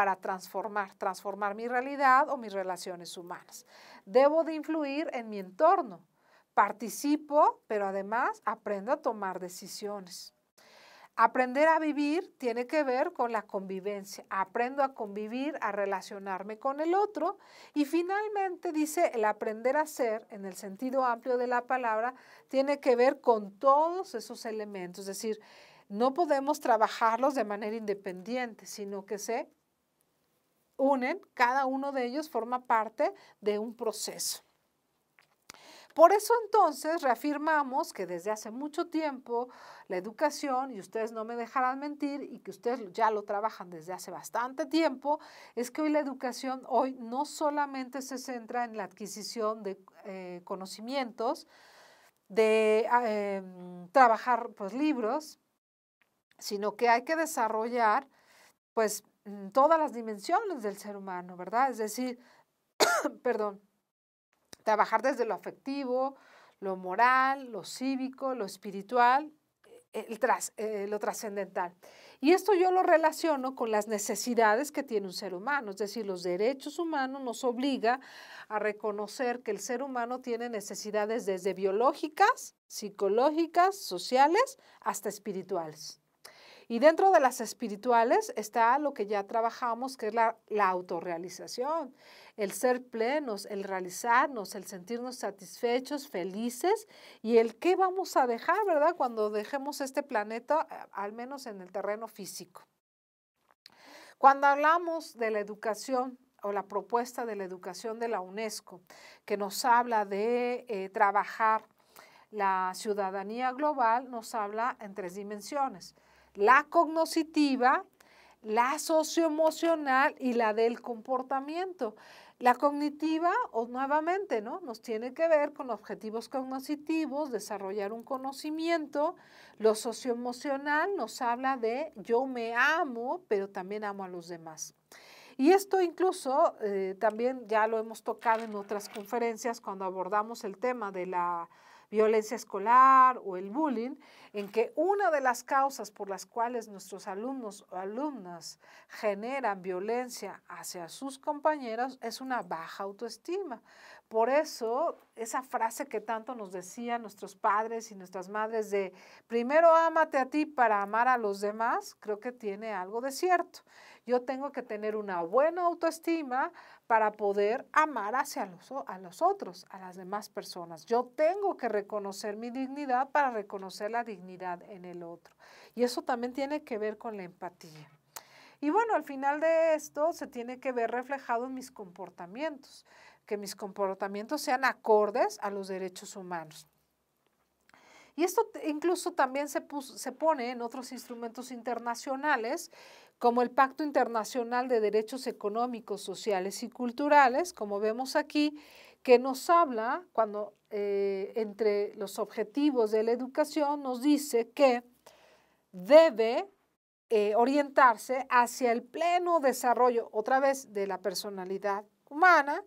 Speaker 2: para transformar, transformar mi realidad o mis relaciones humanas. Debo de influir en mi entorno. Participo, pero además aprendo a tomar decisiones. Aprender a vivir tiene que ver con la convivencia. Aprendo a convivir, a relacionarme con el otro. Y finalmente dice, el aprender a ser, en el sentido amplio de la palabra, tiene que ver con todos esos elementos. Es decir, no podemos trabajarlos de manera independiente, sino que se unen, cada uno de ellos forma parte de un proceso. Por eso entonces reafirmamos que desde hace mucho tiempo la educación, y ustedes no me dejarán mentir, y que ustedes ya lo trabajan desde hace bastante tiempo, es que hoy la educación hoy no solamente se centra en la adquisición de eh, conocimientos, de em, trabajar pues libros, sino que hay que desarrollar pues Mm, todas las dimensiones del ser humano, ¿verdad? Es decir, perdón, trabajar desde lo afectivo, lo moral, lo cívico, lo espiritual, e, eh, lo trascendental. Y esto yo lo relaciono con las necesidades que tiene un ser humano, es decir, los derechos humanos nos obliga a reconocer que el ser humano tiene necesidades desde biológicas, psicológicas, sociales, hasta espirituales. Y dentro de las espirituales está lo que ya trabajamos, que es la, la autorrealización, el ser plenos, el realizarnos, el sentirnos satisfechos, felices y el qué vamos a dejar, ¿verdad? Cuando dejemos este planeta, eh, al menos en el terreno físico. Cuando hablamos de la educación, o la propuesta de la educación de la UNESCO, que nos habla de eh, trabajar la ciudadanía global, nos habla en tres dimensiones la cognitiva, la socioemocional y la del comportamiento. La cognitiva, o pues, nuevamente, ¿no? Nos tiene que ver con objetivos cognitivos, desarrollar un conocimiento. Lo socioemocional nos habla de yo me amo, pero también amo a los demás. Y esto incluso eh, también ya lo hemos tocado en otras conferencias cuando abordamos el tema de la violencia escolar o el bullying, en que una de las causas por las cuales nuestros alumnos o alumnas generan violencia hacia sus compañeros es una baja autoestima, por eso, esa frase que tanto nos decían nuestros padres y nuestras madres de primero ámate a ti para amar a los demás, creo que tiene algo de cierto. Yo tengo que tener una buena autoestima para poder amar hacia los, a los otros, a las demás personas. Yo tengo que reconocer mi dignidad para reconocer la dignidad en el otro. Y eso también tiene que ver con la empatía. Y bueno, al final de esto se tiene que ver reflejado en mis comportamientos que mis comportamientos sean acordes a los derechos humanos. Y esto incluso también se, pone en otros instrumentos internacionales, como el Pacto Internacional de Derechos Económicos, Sociales y Culturales, como vemos aquí, que nos habla cuando eh, entre los objetivos de la educación nos dice que debe eh, orientarse hacia el pleno desarrollo, otra vez, de la personalidad humana,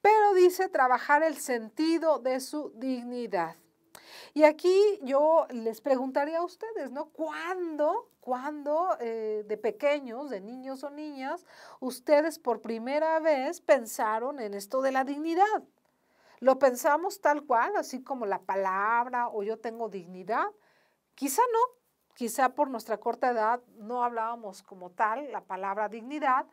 Speaker 2: pero dice trabajar el sentido de su dignidad. Y aquí yo les preguntaría a ustedes, ¿no? ¿Cuándo, cuándo eh, de pequeños, de niños o niñas, ustedes por primera vez pensaron en esto de la dignidad? ¿Lo pensamos tal cual, así como la palabra o yo tengo dignidad? Quizá no, quizá por nuestra corta edad no hablábamos como tal la palabra dignidad,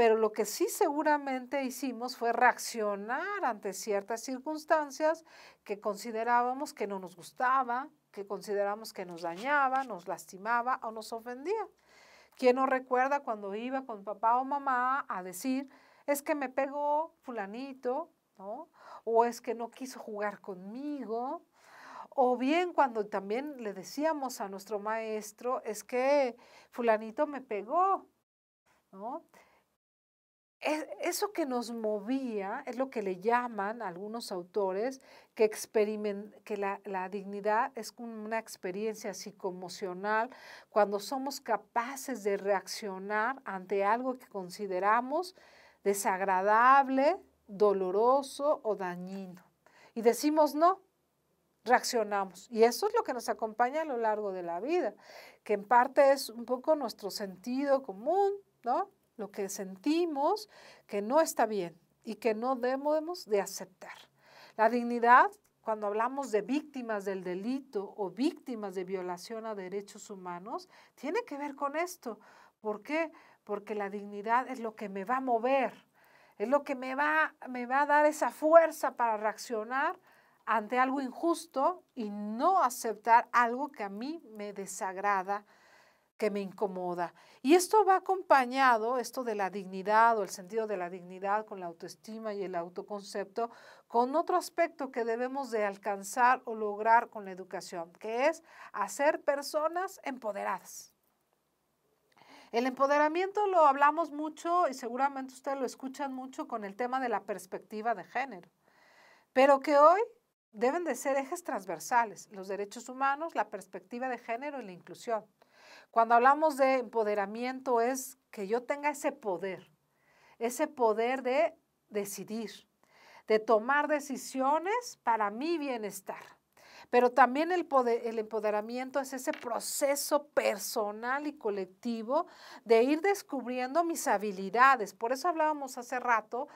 Speaker 2: pero lo que sí seguramente hicimos fue reaccionar ante ciertas circunstancias que considerábamos que no nos gustaba, que considerábamos que nos dañaba, nos lastimaba o nos ofendía. ¿Quién no recuerda cuando iba con papá o mamá a decir, es que me pegó fulanito, ¿no? O es que no quiso jugar conmigo. O bien cuando también le decíamos a nuestro maestro, es que fulanito me pegó, ¿no? eso que nos movía es lo que le llaman algunos autores que, que la, dignidad es una experiencia psicoemocional cuando somos capaces de reaccionar ante algo que consideramos desagradable, doloroso o dañino. Y decimos no, reaccionamos. Y eso es lo que nos acompaña a lo largo de la vida, que en parte es un poco nuestro sentido común, ¿no? lo que sentimos que no está bien y que no debemos de aceptar. La dignidad, cuando hablamos de víctimas del delito o víctimas de violación a derechos humanos, tiene que ver con esto. ¿Por qué? Porque la dignidad es lo que me va a mover, es lo que me va, me va a dar esa fuerza para reaccionar ante algo injusto y no aceptar algo que a mí me desagrada que me incomoda. Y esto va acompañado, esto de la dignidad o el sentido de la dignidad con la autoestima y el autoconcepto, con otro aspecto que debemos de alcanzar o lograr con la educación, que es hacer personas empoderadas. El empoderamiento lo hablamos mucho y seguramente ustedes lo escuchan mucho con el tema de la perspectiva de género, pero que hoy deben de ser ejes transversales, los derechos humanos, la perspectiva de género y la inclusión. Cuando hablamos de empoderamiento es que yo tenga ese poder, ese poder de decidir, de tomar decisiones para mi bienestar. Pero también el, el empoderamiento es ese proceso personal y colectivo de ir descubriendo mis habilidades. Por eso hablábamos hace rato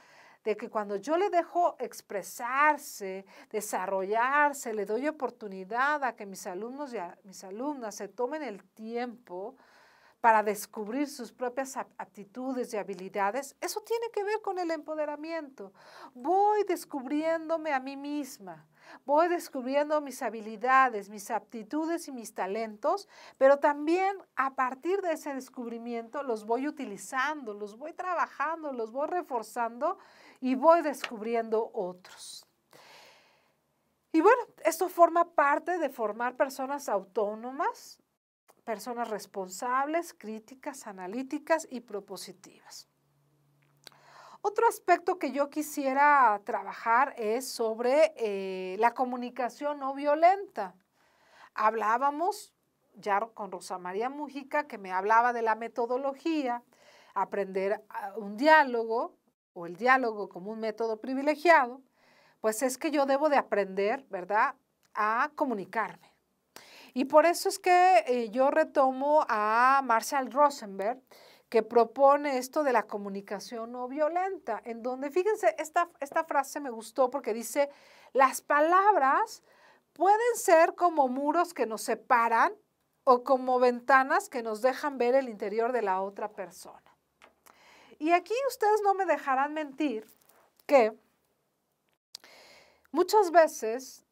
Speaker 2: de que cuando yo le dejo expresarse, desarrollarse, le doy oportunidad a que mis alumnos y a mis alumnas se tomen el tiempo para descubrir sus propias aptitudes y habilidades, eso tiene que ver con el empoderamiento. Voy descubriéndome a mí misma, voy descubriendo mis habilidades, mis aptitudes y mis talentos, pero también a partir de ese descubrimiento los voy utilizando, los voy trabajando, los voy reforzando y voy descubriendo otros. Y bueno, esto forma parte de formar personas autónomas, personas responsables, críticas, analíticas y propositivas. Otro aspecto que yo quisiera trabajar es sobre eh, la comunicación no violenta. Hablábamos ya con Rosa María Mujica, que me hablaba de la metodología, aprender ah, un diálogo, o el diálogo como un método privilegiado, pues es que yo debo de aprender, ¿verdad?, a comunicarme. Y por eso es que eh, yo retomo a Marshall Rosenberg, que propone esto de la comunicación no violenta, en donde, fíjense, esta, esta frase me gustó porque dice, las palabras pueden ser como muros que nos separan o como ventanas que nos dejan ver el interior de la otra persona. Y aquí ustedes no me dejarán mentir que muchas veces,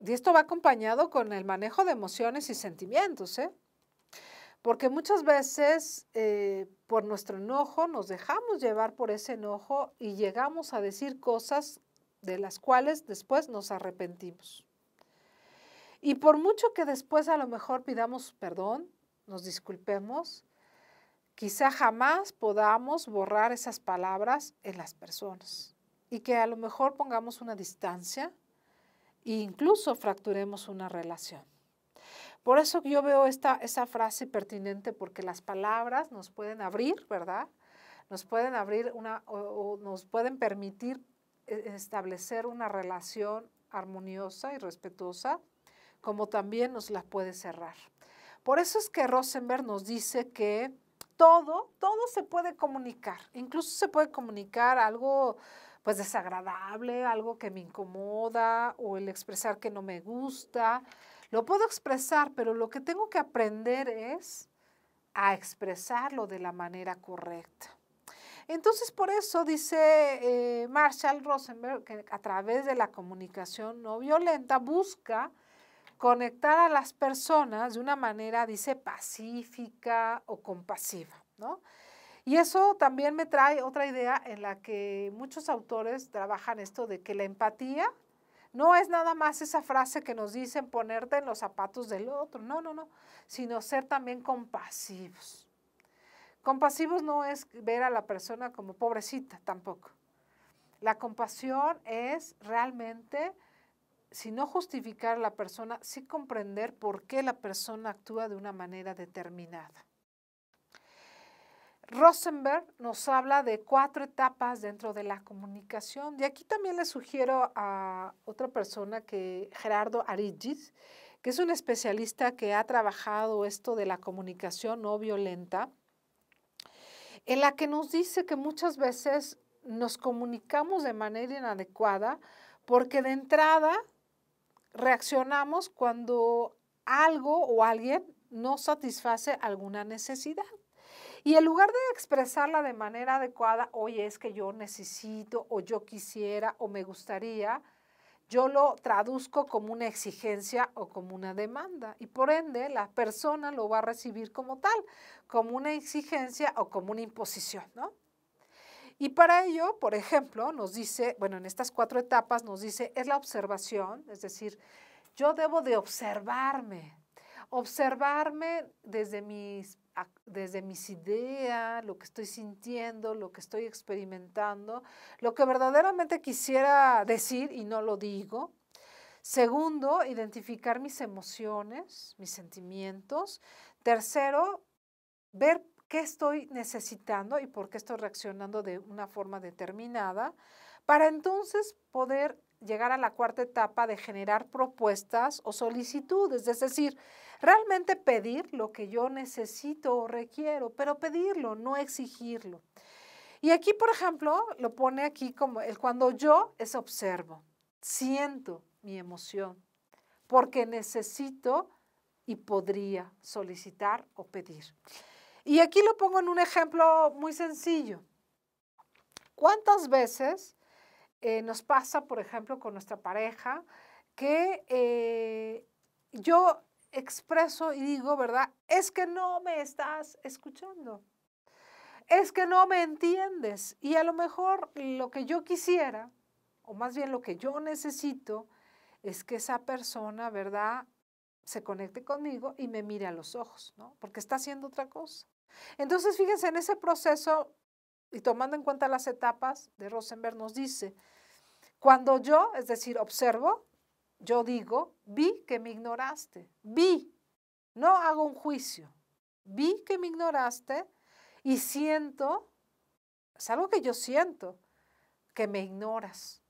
Speaker 2: y esto va acompañado con el manejo de emociones y sentimientos, ¿eh? porque muchas veces eh, por nuestro enojo nos dejamos llevar por ese enojo y llegamos a decir cosas de las cuales después nos arrepentimos. Y por mucho que después a lo mejor pidamos perdón, nos disculpemos, Quizá jamás podamos borrar esas palabras en las personas y que a lo mejor pongamos una distancia e incluso fracturemos una relación. Por eso yo veo esta, esa frase pertinente porque las palabras nos pueden abrir, ¿verdad? Nos pueden abrir una o, nos pueden permitir eh, establecer una relación armoniosa y respetuosa, como también nos la puede cerrar. Por eso es que Rosenberg nos dice que todo, todo se puede comunicar, incluso se puede comunicar algo pues desagradable, algo que me incomoda o el expresar que no me gusta. Lo puedo expresar, pero lo que tengo que aprender es a expresarlo de la manera correcta. Entonces, por eso dice eh, Marshall Rosenberg que a través de la comunicación no violenta busca conectar a las personas de una manera, dice, pacífica o compasiva, ¿no? Y eso también me trae otra idea en la que muchos autores trabajan esto de que la empatía no es nada más esa frase que nos dicen ponerte en los zapatos del otro, no, no, no, sino ser también compasivos. Compasivos no es ver a la persona como pobrecita tampoco. La compasión es realmente sino justificar a la persona, sí comprender por qué la persona actúa de una manera determinada. Rosenberg nos habla de cuatro etapas dentro de la comunicación. Y aquí también le sugiero a otra persona que, Gerardo Arigis, que es un especialista que ha trabajado esto de la comunicación no violenta, en la que nos dice que muchas veces nos comunicamos de manera inadecuada porque de entrada reaccionamos cuando algo o alguien no satisface alguna necesidad. Y en lugar de expresarla de manera adecuada, oye, es que yo necesito o yo quisiera o me gustaría, yo lo traduzco como una exigencia o como una demanda. Y por ende, la persona lo va a recibir como tal, como una exigencia o como una imposición, ¿no? Y para ello, por ejemplo, nos dice, bueno, en estas cuatro etapas nos dice, es la observación, es decir, yo debo de observarme, observarme desde mis, desde mis ideas, lo que estoy sintiendo, lo que estoy experimentando, lo que verdaderamente quisiera decir y no lo digo. Segundo, identificar mis emociones, mis sentimientos. Tercero, ver qué estoy necesitando y por qué estoy reaccionando de una forma determinada, para entonces poder llegar a la cuarta etapa de generar propuestas o solicitudes, es decir, realmente pedir lo que yo necesito o requiero, pero pedirlo, no exigirlo. Y aquí, por ejemplo, lo pone aquí como el cuando yo es observo, siento mi emoción, porque necesito y podría solicitar o pedir. Y aquí lo pongo en un ejemplo muy sencillo. ¿Cuántas veces eh, nos pasa, por ejemplo, con nuestra pareja, que eh, yo expreso y digo, ¿verdad? Es que no me estás escuchando. Es que no me entiendes. Y a lo mejor lo que yo quisiera, o más bien lo que yo necesito, es que esa persona, ¿verdad? se conecte conmigo y me mire a los ojos, ¿no? Porque está haciendo otra cosa. Entonces, fíjense, en ese proceso, y tomando en cuenta las etapas de Rosenberg, nos dice, cuando yo, es decir, observo, yo digo, vi que me ignoraste, vi, no hago un juicio, vi que me ignoraste y siento, es algo que yo siento, que me ignoras.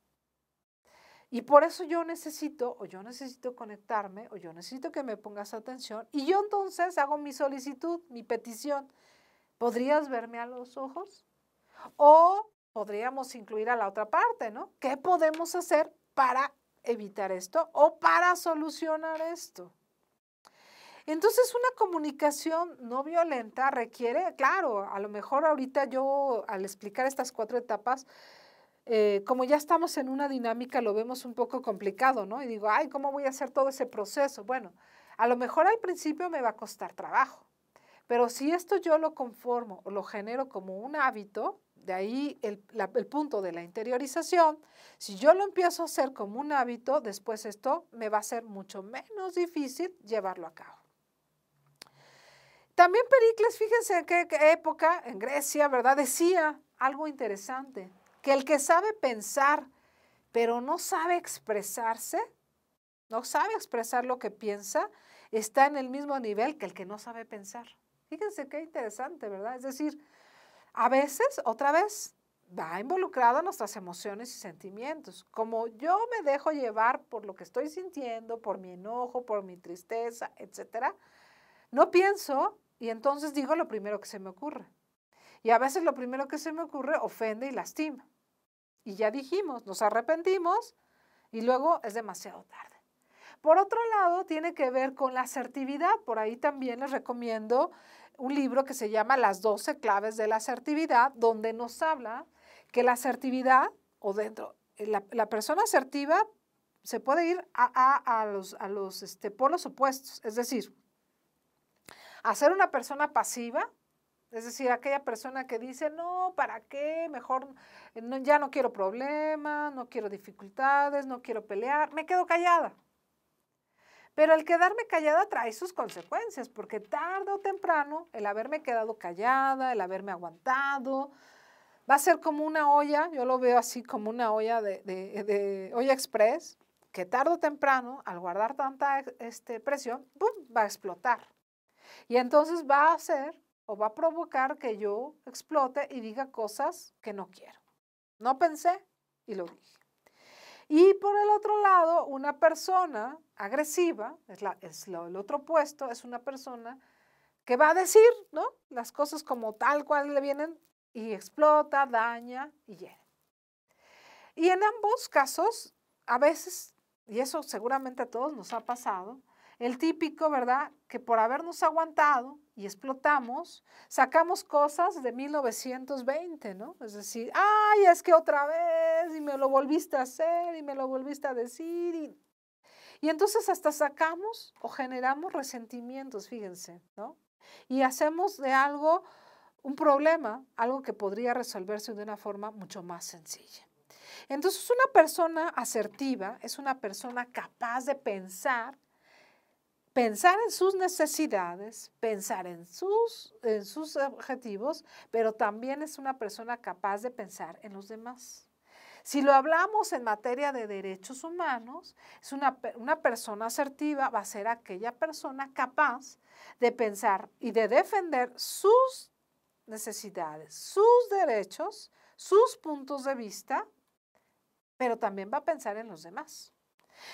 Speaker 2: Y por eso yo necesito, o yo necesito conectarme, o yo necesito que me pongas atención. Y yo entonces hago mi solicitud, mi petición. ¿Podrías verme a los ojos? O podríamos incluir a la otra parte, ¿no? ¿Qué podemos hacer para evitar esto o para solucionar esto? Entonces, una comunicación no violenta requiere, claro, a lo mejor ahorita yo al explicar estas cuatro etapas, eh, como ya estamos en una dinámica, lo vemos un poco complicado, ¿no? Y digo, ay, ¿cómo voy a hacer todo ese proceso? Bueno, a lo mejor al principio me va a costar trabajo, pero si esto yo lo conformo o lo genero como un hábito, de ahí el, punto de la interiorización, si yo lo empiezo a hacer como un hábito, después esto me va a ser mucho menos difícil llevarlo a cabo. También Pericles, fíjense en qué época, en Grecia, ¿verdad? Decía algo interesante que el que sabe pensar, pero no sabe expresarse, no sabe expresar lo que piensa, está en el mismo nivel que el que no sabe pensar. Fíjense qué interesante, ¿verdad? Es decir, a veces, otra vez, va involucrado nuestras emociones y sentimientos. Como yo me dejo llevar por lo que estoy sintiendo, por mi enojo, por mi tristeza, etcétera, no pienso y entonces digo lo primero que se me ocurre. Y a veces lo primero que se me ocurre ofende y lastima y ya dijimos, nos arrepentimos y luego es demasiado tarde. Por otro lado, tiene que ver con la asertividad. Por ahí también les recomiendo un libro que se llama Las 12 claves de la asertividad, donde nos habla que la asertividad, o dentro, eh, la, persona asertiva se puede ir a, los, a los este, polos opuestos. Es decir, hacer una persona pasiva, es decir, aquella persona que dice, no, ¿para qué? Mejor, eh, no, ya no quiero problemas, no quiero dificultades, no quiero pelear, me quedo callada. Pero el quedarme callada trae sus consecuencias, porque tarde o temprano el haberme quedado callada, el haberme aguantado, va a ser como una olla, yo lo veo así como una olla de, de, olla express, que tarde o temprano, al guardar tanta este, presión, va a explotar. Y entonces va a ser o va a provocar que yo explote y diga cosas que no quiero. No pensé y lo dije. Y por el otro lado, una persona agresiva, es, lo, el otro puesto es una persona que va a decir ¿no? las cosas como tal cual le vienen y explota, daña y llena. Y en ambos casos, a veces, y eso seguramente a todos nos ha pasado, el típico, ¿verdad? Que por habernos aguantado y explotamos, sacamos cosas de 1920, ¿no? Es decir, ay, es que otra vez, y me lo volviste a hacer, y me lo volviste a decir, y, entonces hasta sacamos o generamos resentimientos, fíjense, ¿no? Y hacemos de algo un problema, algo que podría resolverse de una forma mucho más sencilla. Entonces, una persona asertiva es una persona capaz de pensar pensar en sus necesidades, pensar en sus, en sus objetivos, pero también es una persona capaz de pensar en los demás. Si lo hablamos en materia de derechos humanos, es una, una, persona asertiva va a ser aquella persona capaz de pensar y de defender sus necesidades, sus derechos, sus puntos de vista, pero también va a pensar en los demás.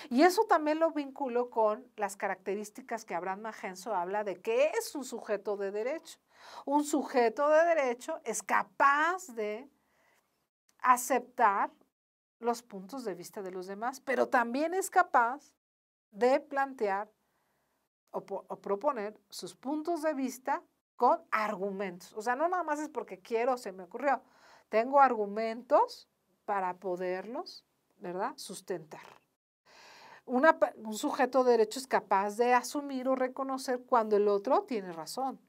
Speaker 2: Y eso también lo vinculo con las características que Abraham Magenso habla de que es un sujeto de derecho. Un sujeto de derecho es capaz de aceptar los puntos de vista de los demás, pero también es capaz de plantear o, o, proponer sus puntos de vista con argumentos. O sea, no nada más es porque quiero, se me ocurrió. Tengo argumentos para poderlos, ¿verdad? Sustentar un sujeto de derecho es capaz de asumir o reconocer cuando el otro tiene razón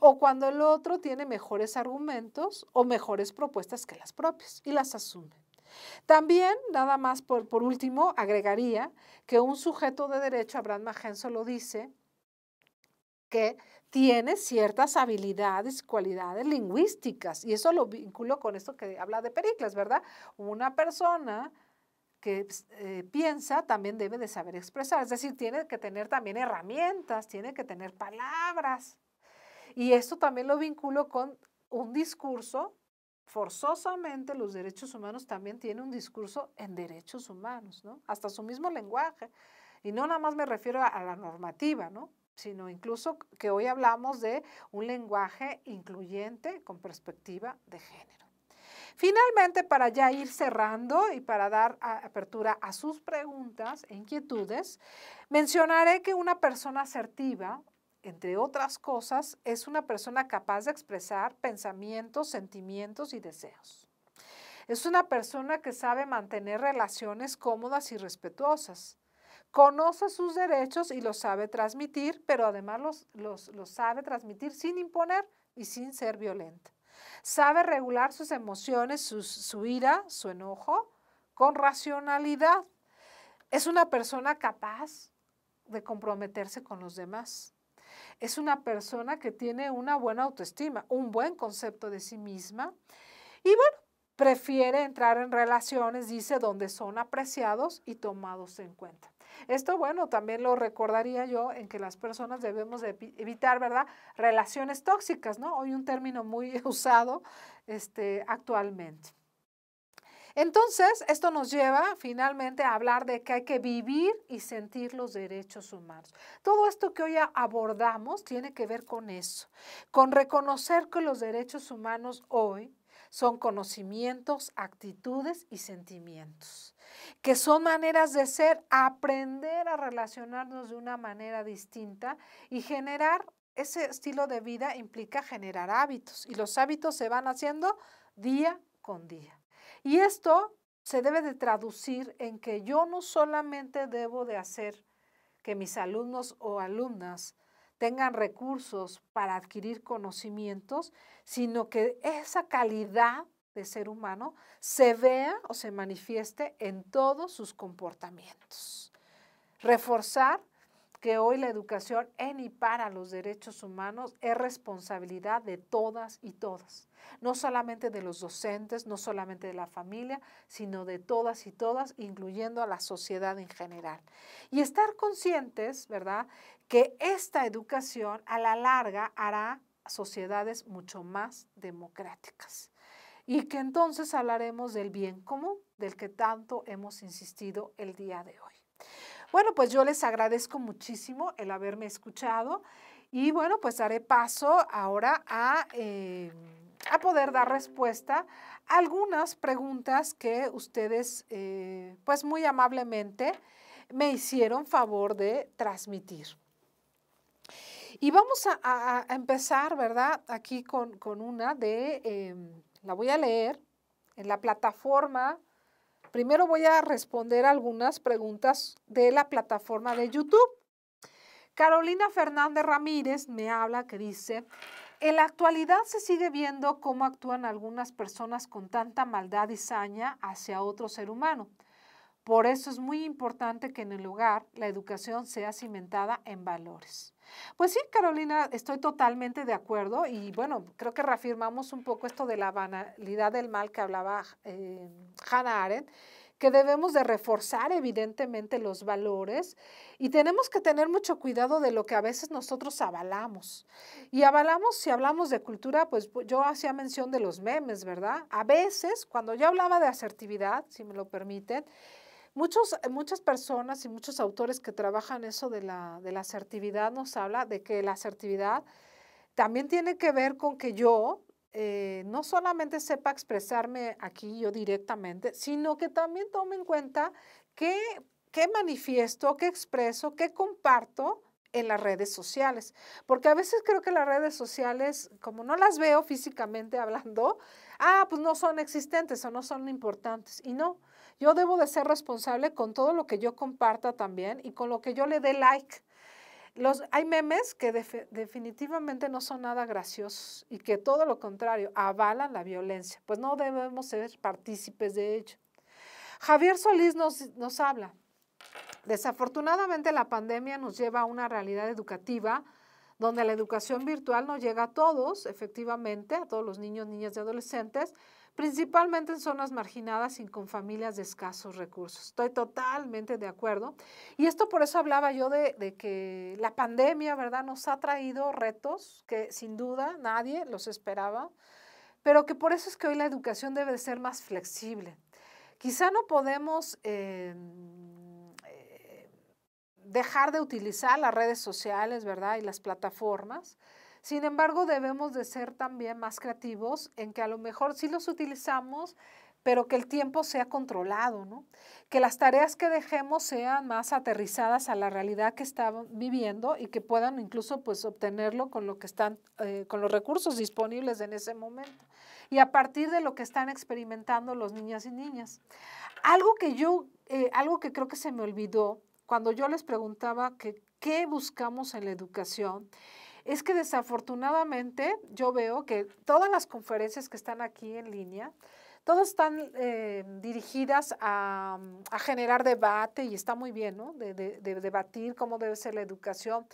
Speaker 2: o cuando el otro tiene mejores argumentos o mejores propuestas que las propias y las asume. También, nada más por, último, agregaría que un sujeto de derecho, Abraham Magenzo lo dice, que tiene ciertas habilidades, cualidades lingüísticas, y eso lo vinculo con esto que habla de Pericles, ¿verdad? Una persona que pues, eh, piensa también debe de saber expresar, es decir, tiene que tener también herramientas, tiene que tener palabras. Y esto también lo vinculo con un discurso, forzosamente los derechos humanos también tienen un discurso en derechos humanos, ¿no? Hasta su mismo lenguaje. Y no nada más me refiero a la normativa, ¿no? sino incluso que hoy hablamos de un lenguaje incluyente con perspectiva de género. Finalmente, para ya ir cerrando y para dar apertura a sus preguntas e inquietudes, mencionaré que una persona asertiva, entre otras cosas, es una persona capaz de expresar pensamientos, sentimientos y deseos. Es una persona que sabe mantener relaciones cómodas y respetuosas. Conoce sus derechos y los sabe transmitir, pero además los, sabe transmitir sin imponer y sin ser violenta. Sabe regular sus emociones, su, ira, su enojo, con racionalidad. Es una persona capaz de comprometerse con los demás. Es una persona que tiene una buena autoestima, un buen concepto de sí misma. Y bueno, prefiere entrar en relaciones, dice, donde son apreciados y tomados en cuenta. Esto, bueno, también lo recordaría yo en que las personas debemos evitar, ¿verdad? Relaciones tóxicas, ¿no? Hoy un término muy usado este, actualmente. Entonces, esto nos lleva finalmente a hablar de que hay que vivir y sentir los derechos humanos. Todo esto que hoy abordamos tiene que ver con eso, con reconocer que los derechos humanos hoy son conocimientos, actitudes y sentimientos que son maneras de ser, aprender a relacionarnos de una manera distinta y generar ese estilo de vida implica generar hábitos y los hábitos se van haciendo día con día. Y esto se debe de traducir en que yo no solamente debo de hacer que mis alumnos o alumnas tengan recursos para adquirir conocimientos, sino que esa calidad de ser humano se vea o se manifieste en todos sus comportamientos. Reforzar que hoy la educación en y para los derechos humanos es responsabilidad de todas y todas, no solamente de los docentes, no solamente de la familia, sino de todas y todas, incluyendo a la sociedad en general. Y estar conscientes, ¿verdad?, que esta educación a la larga hará sociedades mucho más democráticas y que entonces hablaremos del bien común, del que tanto hemos insistido el día de hoy. Bueno, pues yo les agradezco muchísimo el haberme escuchado y bueno, pues haré paso ahora a, eh, poder dar respuesta a algunas preguntas que ustedes eh, pues muy amablemente me hicieron favor de transmitir. Y vamos a, empezar, ¿verdad? Aquí con, una de... Em, la voy a leer en la plataforma. Primero voy a responder algunas preguntas de la plataforma de YouTube. Carolina Fernández Ramírez me habla que dice, en la actualidad se sigue viendo cómo actúan algunas personas con tanta maldad y saña hacia otro ser humano. Por eso es muy importante que en el hogar la educación sea cimentada en valores. Pues sí, Carolina, estoy totalmente de acuerdo y bueno, creo que reafirmamos un poco esto de la banalidad del mal que hablaba eh, Hannah Arendt que debemos de reforzar evidentemente los valores y tenemos que tener mucho cuidado de lo que a veces nosotros avalamos. Y avalamos, si hablamos de cultura, pues yo hacía mención de los memes, ¿verdad? A veces, cuando yo hablaba de asertividad, si me lo permiten, muchas personas y muchos autores que trabajan eso de la, asertividad nos habla de que la asertividad también tiene que ver con que yo eh, no solamente sepa expresarme aquí yo directamente, sino que también tome en cuenta qué, qué manifiesto, qué expreso, qué comparto en las redes sociales. Porque a veces creo que las redes sociales, como no las veo físicamente hablando, ah, pues no son existentes o no son importantes. Y no, yo debo de ser responsable con todo lo que yo comparta también y con lo que yo le dé like. Los, hay memes que definitivamente no son nada graciosos y que todo lo contrario, avalan la violencia. Pues no debemos ser partícipes de ello. Javier Solís nos, nos habla. Desafortunadamente la pandemia nos lleva a una realidad educativa donde la educación virtual no llega a todos, efectivamente, a todos los niños, niñas y adolescentes, principalmente en zonas marginadas y con familias de escasos recursos. Estoy totalmente de acuerdo. Y esto por eso hablaba yo de, que la pandemia, ¿verdad?, nos ha traído retos que sin duda nadie los esperaba, pero que por eso es que hoy la educación debe ser más flexible. Quizá no podemos... Eh, eh, dejar de utilizar las redes sociales, ¿verdad? Y las plataformas, sin embargo, debemos de ser también más creativos en que a lo mejor sí los utilizamos, pero que el tiempo sea controlado, ¿no? Que las tareas que dejemos sean más aterrizadas a la realidad que están viviendo y que puedan incluso pues obtenerlo con lo que están, eh, con los recursos disponibles en ese momento y a partir de lo que están experimentando los niñas y niñas. Algo que yo, eh, algo que creo que se me olvidó cuando yo les preguntaba que qué buscamos en la educación es que desafortunadamente yo veo que todas las conferencias que están aquí en línea, todas están eh, dirigidas a, generar debate y está muy bien, ¿no? De, debatir cómo debe ser la educación.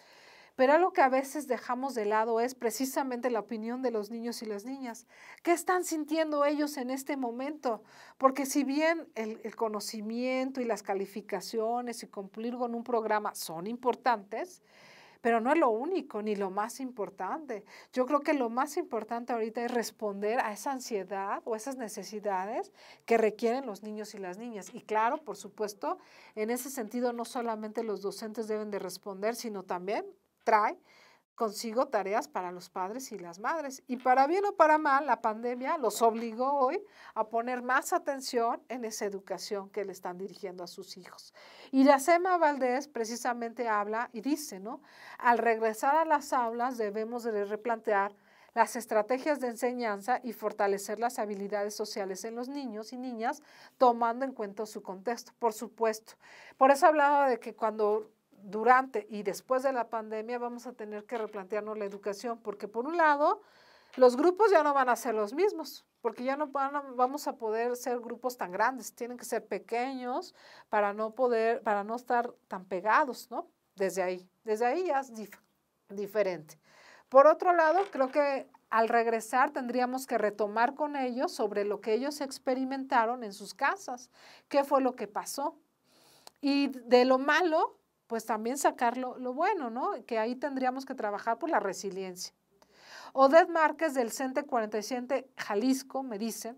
Speaker 2: Pero algo que a veces dejamos de lado es precisamente la opinión de los niños y las niñas. ¿Qué están sintiendo ellos en este momento? Porque si bien el conocimiento y las calificaciones y cumplir con un programa son importantes, pero no es lo único ni lo más importante. Yo creo que lo más importante ahorita es responder a esa ansiedad o esas necesidades que requieren los niños y las niñas. Y claro, por supuesto, en ese sentido no solamente los docentes deben de responder, sino también trae consigo tareas para los padres y las madres. Y para bien o para mal, la pandemia los obligó hoy a poner más atención en esa educación que le están dirigiendo a sus hijos. Y la Sema Valdés precisamente habla y dice, ¿no? Al regresar a las aulas debemos replantear las estrategias de enseñanza y fortalecer las habilidades sociales en los niños y niñas, tomando en cuenta su contexto, por supuesto. Por eso hablaba de que cuando durante y después de la pandemia vamos a tener que replantearnos la educación, porque por un lado, los grupos ya no van a ser los mismos, porque ya no vamos a poder ser grupos tan grandes, tienen que ser pequeños para no poder, para no estar tan pegados, ¿no? Desde ahí, desde ahí ya es diferente. Por otro lado, creo que al regresar tendríamos que retomar con ellos sobre lo que ellos experimentaron en sus casas, qué fue lo que pasó. Y de lo malo, pues también sacarlo lo, bueno, ¿no? Que ahí tendríamos que trabajar por la resiliencia. Odette Márquez del CENTE 47 Jalisco me dice,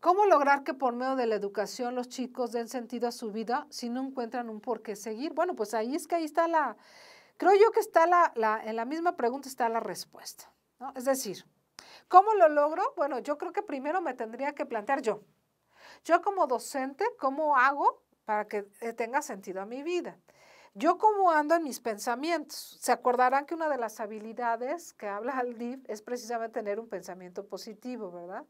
Speaker 2: ¿cómo lograr que por medio de la educación los chicos den sentido a su vida si no encuentran un por qué seguir? Bueno, pues ahí es que ahí está la, creo yo que está la, la en la misma pregunta está la respuesta, ¿no? Es decir, ¿cómo lo logro? Bueno, yo creo que primero me tendría que plantear yo. Yo como docente, ¿cómo hago para que eh, tenga sentido a mi vida. Yo como ando en mis pensamientos. Se acordarán que una de las habilidades que habla Aldib es precisamente tener un pensamiento positivo, ¿verdad?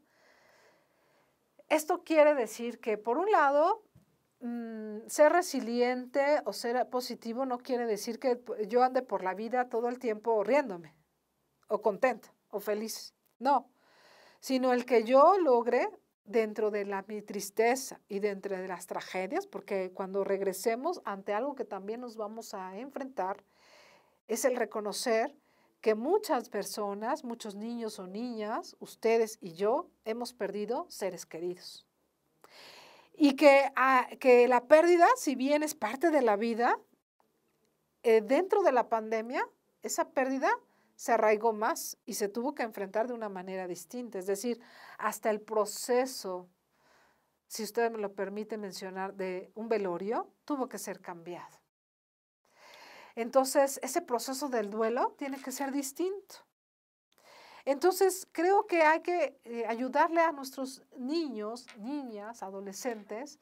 Speaker 2: Esto quiere decir que, por un lado, mm, ser resiliente o ser positivo no quiere decir que yo ande por la vida todo el tiempo riéndome, o contenta, o feliz. No, sino el que yo logre dentro de la, mi tristeza y dentro de las tragedias, porque cuando regresemos ante algo que también nos vamos a enfrentar, es el reconocer que muchas personas, muchos niños o niñas, ustedes y yo, hemos perdido seres queridos. Y que, ah, que la pérdida, si bien es parte de la vida, eh, dentro de la pandemia, esa pérdida se arraigó más y se tuvo que enfrentar de una manera distinta. Es decir, hasta el proceso, si usted me lo permite mencionar, de un velorio, tuvo que ser cambiado. Entonces, ese proceso del duelo tiene que ser distinto. Entonces, creo que hay que eh, ayudarle a nuestros niños, niñas, adolescentes,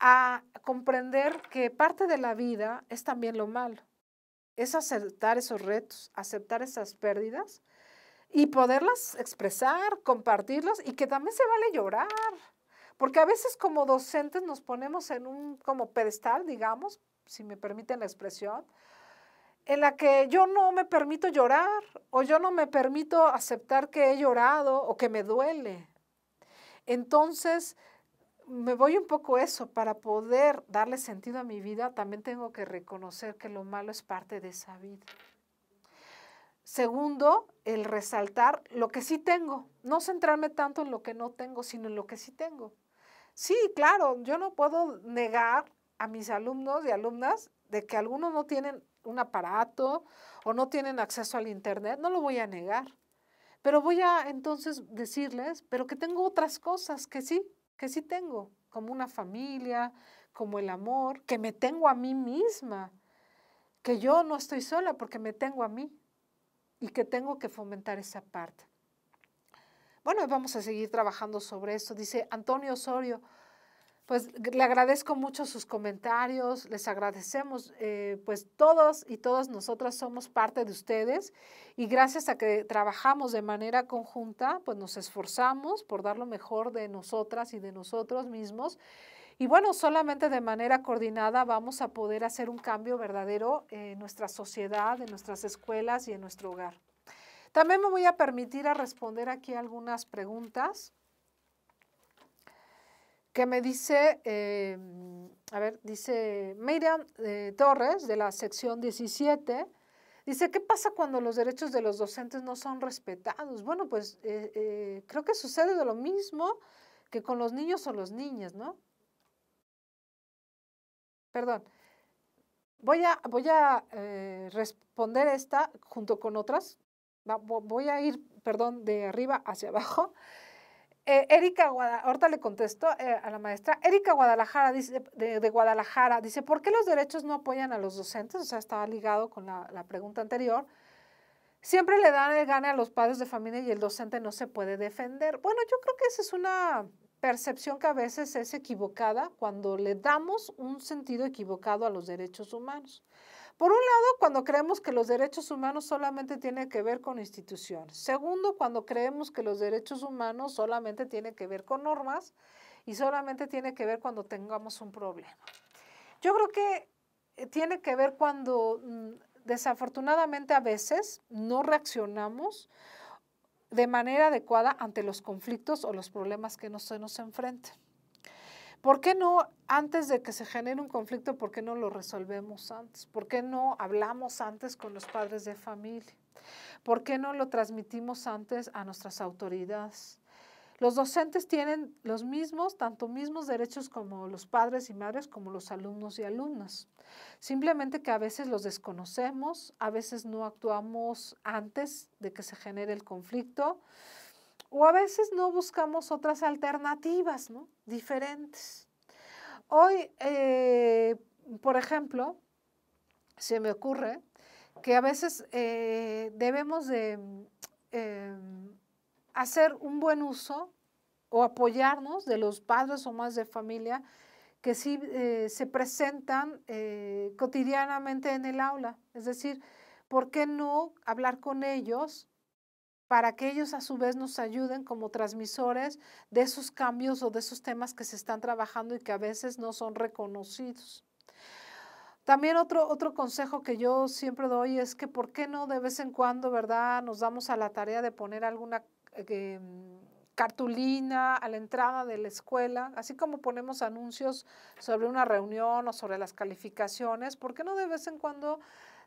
Speaker 2: a comprender que parte de la vida es también lo malo es aceptar esos retos, aceptar esas pérdidas y poderlas expresar, compartirlas y que también se vale llorar. Porque a veces como docentes nos ponemos en un como pedestal, digamos, si me permiten la expresión, en la que yo no me permito llorar o yo no me permito aceptar que he llorado o que me duele. Entonces, me voy un poco eso, para poder darle sentido a mi vida, también tengo que reconocer que lo malo es parte de esa vida. Segundo, el resaltar lo que sí tengo, no centrarme tanto en lo que no tengo, sino en lo que sí tengo. Sí, claro, yo no puedo negar a mis alumnos y alumnas de que algunos no tienen un aparato o no tienen acceso al Internet, no lo voy a negar. Pero voy a entonces decirles, pero que tengo otras cosas que sí, que sí tengo, como una familia, como el amor, que me tengo a mí misma, que yo no estoy sola porque me tengo a mí y que tengo que fomentar esa parte. Bueno, vamos a seguir trabajando sobre esto. Dice Antonio Osorio, pues le agradezco mucho sus comentarios, les agradecemos, eh, pues todos y todas nosotras somos parte de ustedes y gracias a que trabajamos de manera conjunta, pues nos esforzamos por dar lo mejor de nosotras y de nosotros mismos. Y bueno, solamente de manera coordinada vamos a poder hacer un cambio verdadero en nuestra sociedad, en nuestras escuelas y en nuestro hogar. También me voy a permitir a responder aquí algunas preguntas que me dice, eh, a ver, dice Miriam eh, Torres de la sección 17, dice, ¿qué pasa cuando los derechos de los docentes no son respetados? Bueno, pues eh, creo que sucede lo mismo que con los niños o las niñas, ¿no? Perdón. Voy a, voy a responder esta junto con otras. Voy a ir, perdón, de arriba hacia abajo. Eh, Erika Guadalajara, ahorita le contesto eh, a la maestra, Erika Guadalajara dice, de, Guadalajara dice, ¿por qué los derechos no apoyan a los docentes? O sea, estaba ligado con la, la pregunta anterior. Siempre le dan el gane a los padres de familia y el docente no se puede defender. Bueno, yo creo que esa es una percepción que a veces es equivocada cuando le damos un sentido equivocado a los derechos humanos. Por un lado, cuando creemos que los derechos humanos solamente tienen que ver con instituciones. Segundo, cuando creemos que los derechos humanos solamente tienen que ver con normas y solamente tiene que ver cuando tengamos un problema. Yo creo que eh, tiene que ver cuando mm, desafortunadamente a veces no reaccionamos de manera adecuada ante los conflictos o los problemas que nos, se nos enfrentan. ¿Por qué no, antes de que se genere un conflicto, por qué no lo resolvemos antes? ¿Por qué no hablamos antes con los padres de familia? ¿Por qué no lo transmitimos antes a nuestras autoridades? Los docentes tienen los mismos, tanto mismos derechos como los padres y madres, como los alumnos y alumnas. Simplemente que a veces los desconocemos, a veces no actuamos antes de que se genere el conflicto. O a veces no buscamos otras alternativas, ¿no? Diferentes. Hoy, eh, por ejemplo, se me ocurre que a veces eh, debemos de em, hacer un buen uso o apoyarnos de los padres o más de familia que sí eh, se presentan cotidianamente en el aula. Es decir, ¿por qué no hablar con ellos para que ellos a su vez nos ayuden como transmisores de esos cambios o de esos temas que se están trabajando y que a veces no son reconocidos. También otro, otro consejo que yo siempre doy es que por qué no de vez en cuando, ¿verdad? Nos damos a la tarea de poner alguna eh, cartulina a la entrada de la escuela, así como ponemos anuncios sobre una reunión o sobre las calificaciones, ¿por qué no de vez en cuando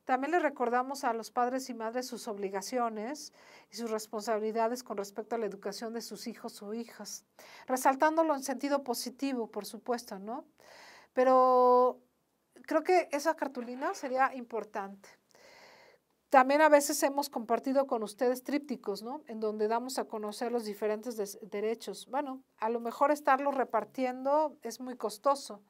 Speaker 2: también le recordamos a los padres y madres sus obligaciones y sus responsabilidades con respecto a la educación de sus hijos o hijas, resaltándolo en sentido positivo, por supuesto, ¿no? Pero creo que esa cartulina sería importante. También a veces hemos compartido con ustedes trípticos, ¿no? En donde damos a conocer los diferentes derechos. Bueno, a lo mejor estarlo repartiendo es muy costoso.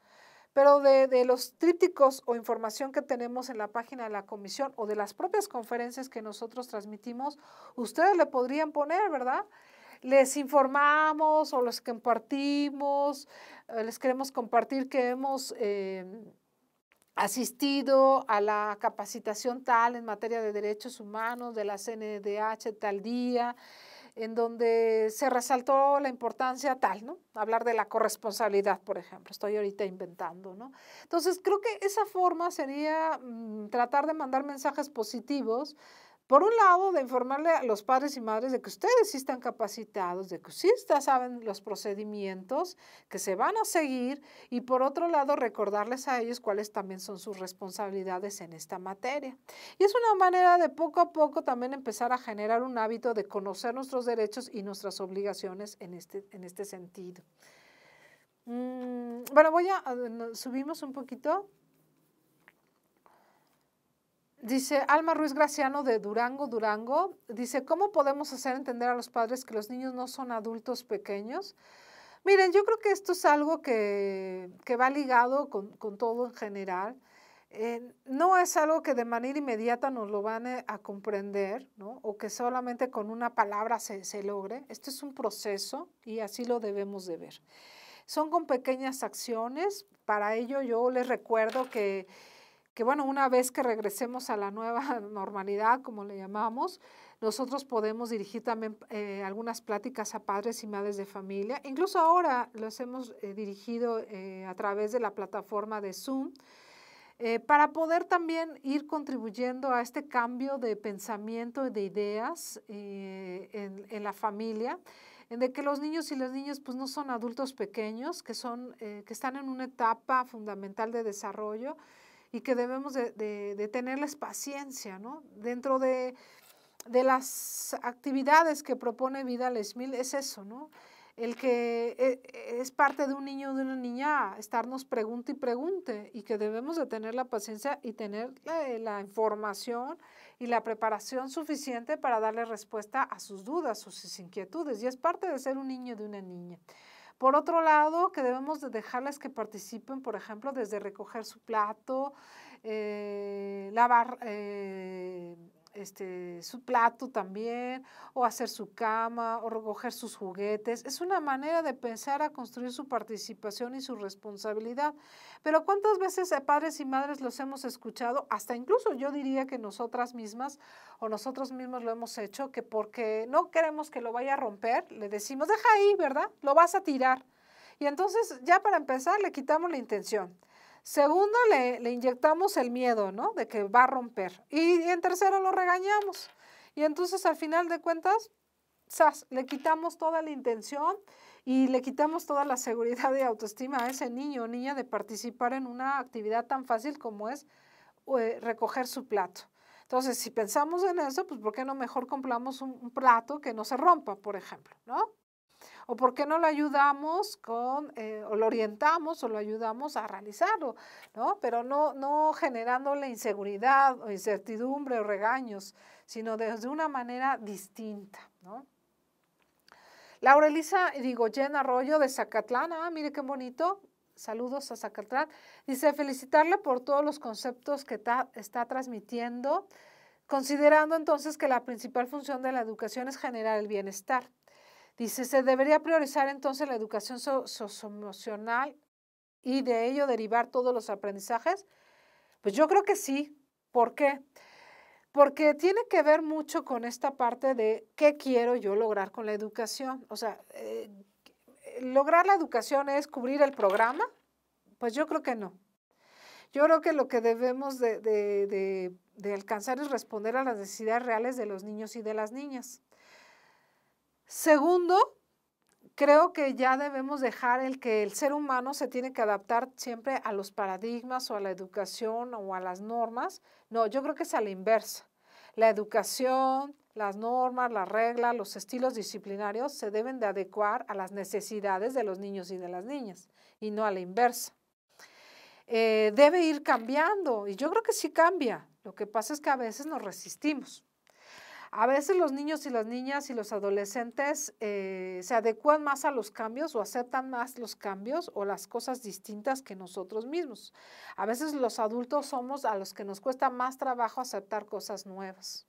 Speaker 2: Pero de, los trípticos o información que tenemos en la página de la comisión o de las propias conferencias que nosotros transmitimos, ustedes le podrían poner, ¿verdad? Les informamos o les compartimos, eh, les queremos compartir que hemos... Eh, asistido a la capacitación tal en materia de derechos humanos de la CNDH tal día, en donde se resaltó la importancia tal, ¿no? Hablar de la corresponsabilidad, por ejemplo, estoy ahorita inventando, ¿no? Entonces, creo que esa forma sería mm, tratar de mandar mensajes positivos por un lado, de informarle a los padres y madres de que ustedes sí están capacitados, de que sí saben los procedimientos que se van a seguir y por otro lado, recordarles a ellos cuáles también son sus responsabilidades en esta materia. Y es una manera de poco a poco también empezar a generar un hábito de conocer nuestros derechos y nuestras obligaciones en este, en este sentido. Mm, bueno, voy a, subimos un poquito. Dice Alma Ruiz Graciano de Durango, Durango, dice, ¿cómo podemos hacer entender a los padres que los niños no son adultos pequeños? Miren, yo creo que esto es algo que, va ligado con, todo en general. Eh, no es algo que de manera inmediata nos lo van eh, a, comprender, ¿no? o que solamente con una palabra se, se logre. Esto es un proceso y así lo debemos de ver. Son con pequeñas acciones. Para ello yo les recuerdo que que bueno, una vez que regresemos a la nueva normalidad, como le llamamos, nosotros podemos dirigir también eh, algunas pláticas a padres y madres de familia. Incluso ahora los hemos eh, dirigido eh, a través de la plataforma de Zoom. para poder también ir contribuyendo a este cambio de pensamiento y de ideas en, en la familia en de que los niños y las niñas pues no son adultos pequeños, que, que están en una etapa fundamental de desarrollo y que debemos de, tenerles paciencia, ¿no? Dentro de, las actividades que propone Vidal Esmil es eso, ¿no? El que eh, es parte de un niño o de una niña, estarnos pregunte y pregunte, y que debemos de tener la paciencia y tener eh, la, información y la preparación suficiente para darle respuesta a sus dudas, sus inquietudes, y es parte de ser un niño o de una niña. Por otro lado, que debemos de dejarles que participen, por ejemplo, desde recoger su plato, eh, lavar, eh, este, su plato también, o hacer su cama, o recoger sus juguetes. Es una manera de pensar a construir su participación y su responsabilidad. Pero ¿cuántas veces a eh, padres y madres los hemos escuchado? Hasta incluso yo diría que nosotras mismas o nosotros mismos lo hemos hecho, que porque no queremos que lo vaya a romper, le decimos, deja ahí, ¿verdad? Lo vas a tirar. Y entonces ya para empezar le quitamos la intención. Segundo, le, inyectamos el miedo, ¿no? De que va a romper. Y en tercero, lo regañamos. Y entonces, al final de cuentas, le quitamos toda la intención y le quitamos toda la seguridad y autoestima a ese niño o niña de participar en una actividad tan fácil como es eh, recoger su plato. Entonces, si pensamos en eso, pues ¿por qué no mejor compramos un, un plato que no se rompa, por ejemplo, ¿no? ¿O por qué no lo ayudamos con, eh, o lo orientamos o lo ayudamos a realizarlo? Pero no, no generándole inseguridad o incertidumbre o regaños, sino desde una manera distinta. ¿no? Laura Elisa llena Arroyo de Zacatlán, ah, mire qué bonito, saludos a Zacatlán, dice felicitarle por todos los conceptos que está transmitiendo, considerando entonces que la principal función de la educación es generar el bienestar. Dice, se debería priorizar entonces la educación socioemocional y de ello derivar todos los aprendizajes. Pues yo creo que sí. ¿Por qué? Porque tiene que ver mucho con esta parte de qué quiero yo lograr con la educación. O sea, eh, ¿lograr la educación es cubrir el programa? Pues yo creo que no. Yo creo que lo que debemos de, alcanzar es responder a las necesidades reales de los niños y de las niñas. Segundo, creo que ya debemos dejar el que el ser humano se tiene que adaptar siempre a los paradigmas o a la educación o a las normas. No, yo creo que es a la inversa. La educación, las normas, las reglas, los estilos disciplinarios se deben de adecuar a las necesidades de los niños y de las niñas y no a la inversa. Eh, debe ir cambiando y yo creo que sí cambia. Lo que pasa es que a veces nos resistimos. A veces los niños y las niñas y los adolescentes eh, se adecuan más a los cambios o aceptan más los cambios o las cosas distintas que nosotros mismos. A veces los adultos somos a los que nos cuesta más trabajo aceptar cosas nuevas.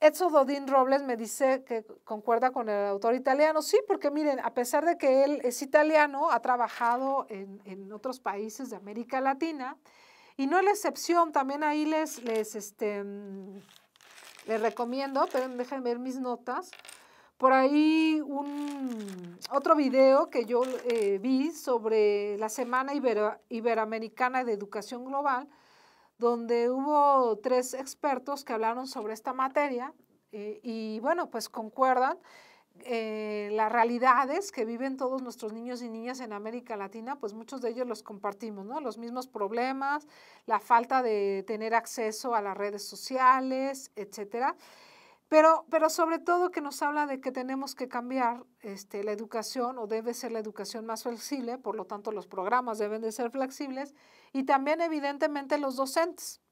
Speaker 2: Edson Robles me dice que concuerda con el autor italiano. Sí, porque miren, a pesar de que él es italiano, ha trabajado en, otros países de América Latina y no es la excepción, también ahí les, les este, mm, les recomiendo, pero déjenme ver mis notas. Por ahí un otro video que yo eh, vi sobre la Semana Iberoamericana de Educación Global, donde hubo tres expertos que hablaron sobre esta materia eh, y bueno, pues concuerdan eh, las realidades que viven todos nuestros niños y niñas en América Latina, pues muchos de ellos los compartimos, ¿no? Los mismos problemas, la falta de tener acceso a las redes sociales, etcétera. Pero, pero sobre todo que nos habla de que tenemos que cambiar este, la educación o debe ser la educación más flexible, por lo tanto los programas deben de ser flexibles y también evidentemente los docentes.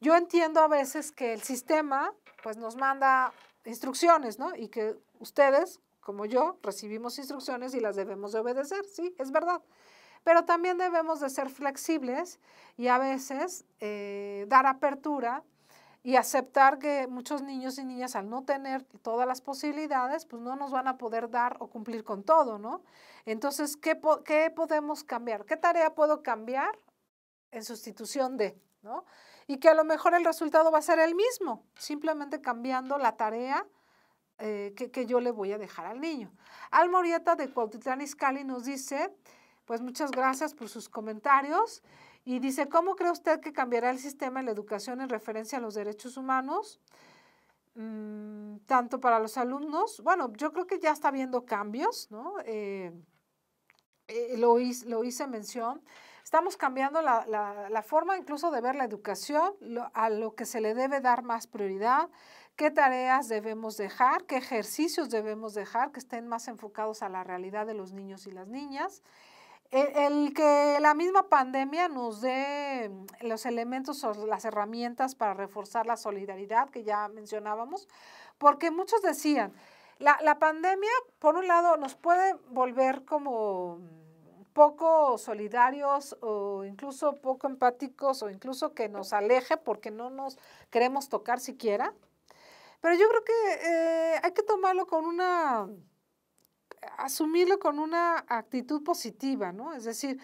Speaker 2: Yo entiendo a veces que el sistema pues nos manda instrucciones, ¿no? Y que Ustedes, como yo, recibimos instrucciones y las debemos de obedecer, sí, es verdad. Pero también debemos de ser flexibles y a veces eh, dar apertura y aceptar que muchos niños y niñas al no tener todas las posibilidades, pues no nos van a poder dar o cumplir con todo, ¿no? Entonces, ¿qué, qué podemos cambiar? ¿Qué tarea puedo cambiar en sustitución de, ¿no? Y que a lo mejor el resultado va a ser el mismo, simplemente cambiando la tarea eh, que, yo le voy a dejar al niño. al de Cuautitlán Iscali nos dice, pues muchas gracias por sus comentarios y dice, ¿cómo cree usted que cambiará el sistema en la educación en referencia a los derechos humanos? Mm, tanto para los alumnos, bueno, yo creo que ya está habiendo cambios, ¿no? Eh, eh, lo, hice, lo, mención. Estamos cambiando la, forma incluso de ver la educación, a lo que se le debe dar más prioridad qué tareas debemos dejar, qué ejercicios debemos dejar que estén más enfocados a la realidad de los niños y las niñas. E-, el, que la misma pandemia nos dé mm, los elementos o las herramientas para reforzar la solidaridad que ya mencionábamos, porque muchos decían, la, la pandemia, por un lado, nos puede volver como mm, poco solidarios o incluso poco empáticos o incluso que nos aleje porque no nos queremos tocar siquiera, pero yo creo que eh, hay que tomarlo con una, asumirlo con una actitud positiva, ¿no? Es decir,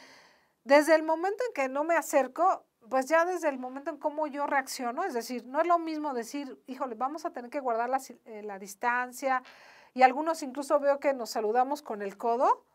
Speaker 2: desde el momento en que no me acerco, pues ya desde el momento en cómo yo reacciono, es decir, no es lo mismo decir, híjole, vamos a tener que guardar la, eh, la distancia, y algunos incluso veo que nos saludamos con el codo,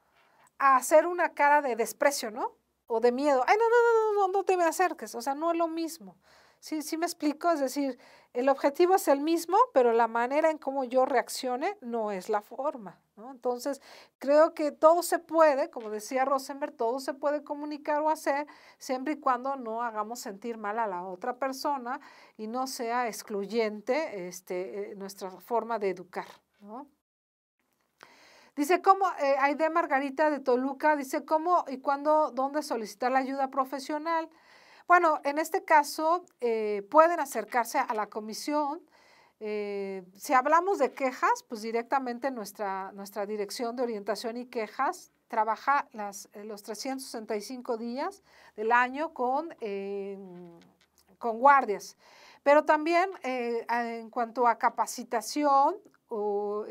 Speaker 2: a hacer una cara de desprecio, ¿no? O de miedo. Ay, no, no, no, no, no te me acerques. O sea, no es lo mismo. Sí, sí me explico, es decir, el objetivo es el mismo, pero la manera en cómo yo reaccione no es la forma. Entonces, creo que todo se puede, como decía Rosenberg, todo se puede comunicar o hacer siempre y cuando no hagamos sentir mal a la otra persona y no sea excluyente este, eh, nuestra forma de educar. Dice, ¿cómo? Eh, Margarita de Toluca dice, ¿cómo y cuándo, dónde solicitar la ayuda profesional? Bueno, en este caso eh, pueden acercarse a la comisión. Eh, si hablamos de quejas, pues directamente nuestra, nuestra dirección de orientación y quejas trabaja eh, los 365 días del año con, con guardias. Pero también en cuanto a capacitación o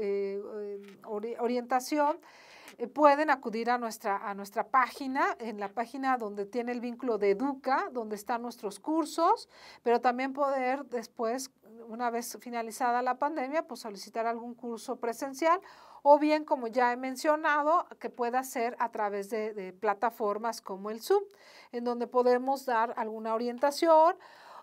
Speaker 2: orientación, eh, pueden acudir a nuestra, a nuestra página, en la página donde tiene el vínculo de Educa, donde están nuestros cursos, pero también poder después, una vez finalizada la pandemia, pues solicitar algún curso presencial o bien, como ya he mencionado, que pueda ser a través de, plataformas como el Zoom, en donde podemos dar alguna orientación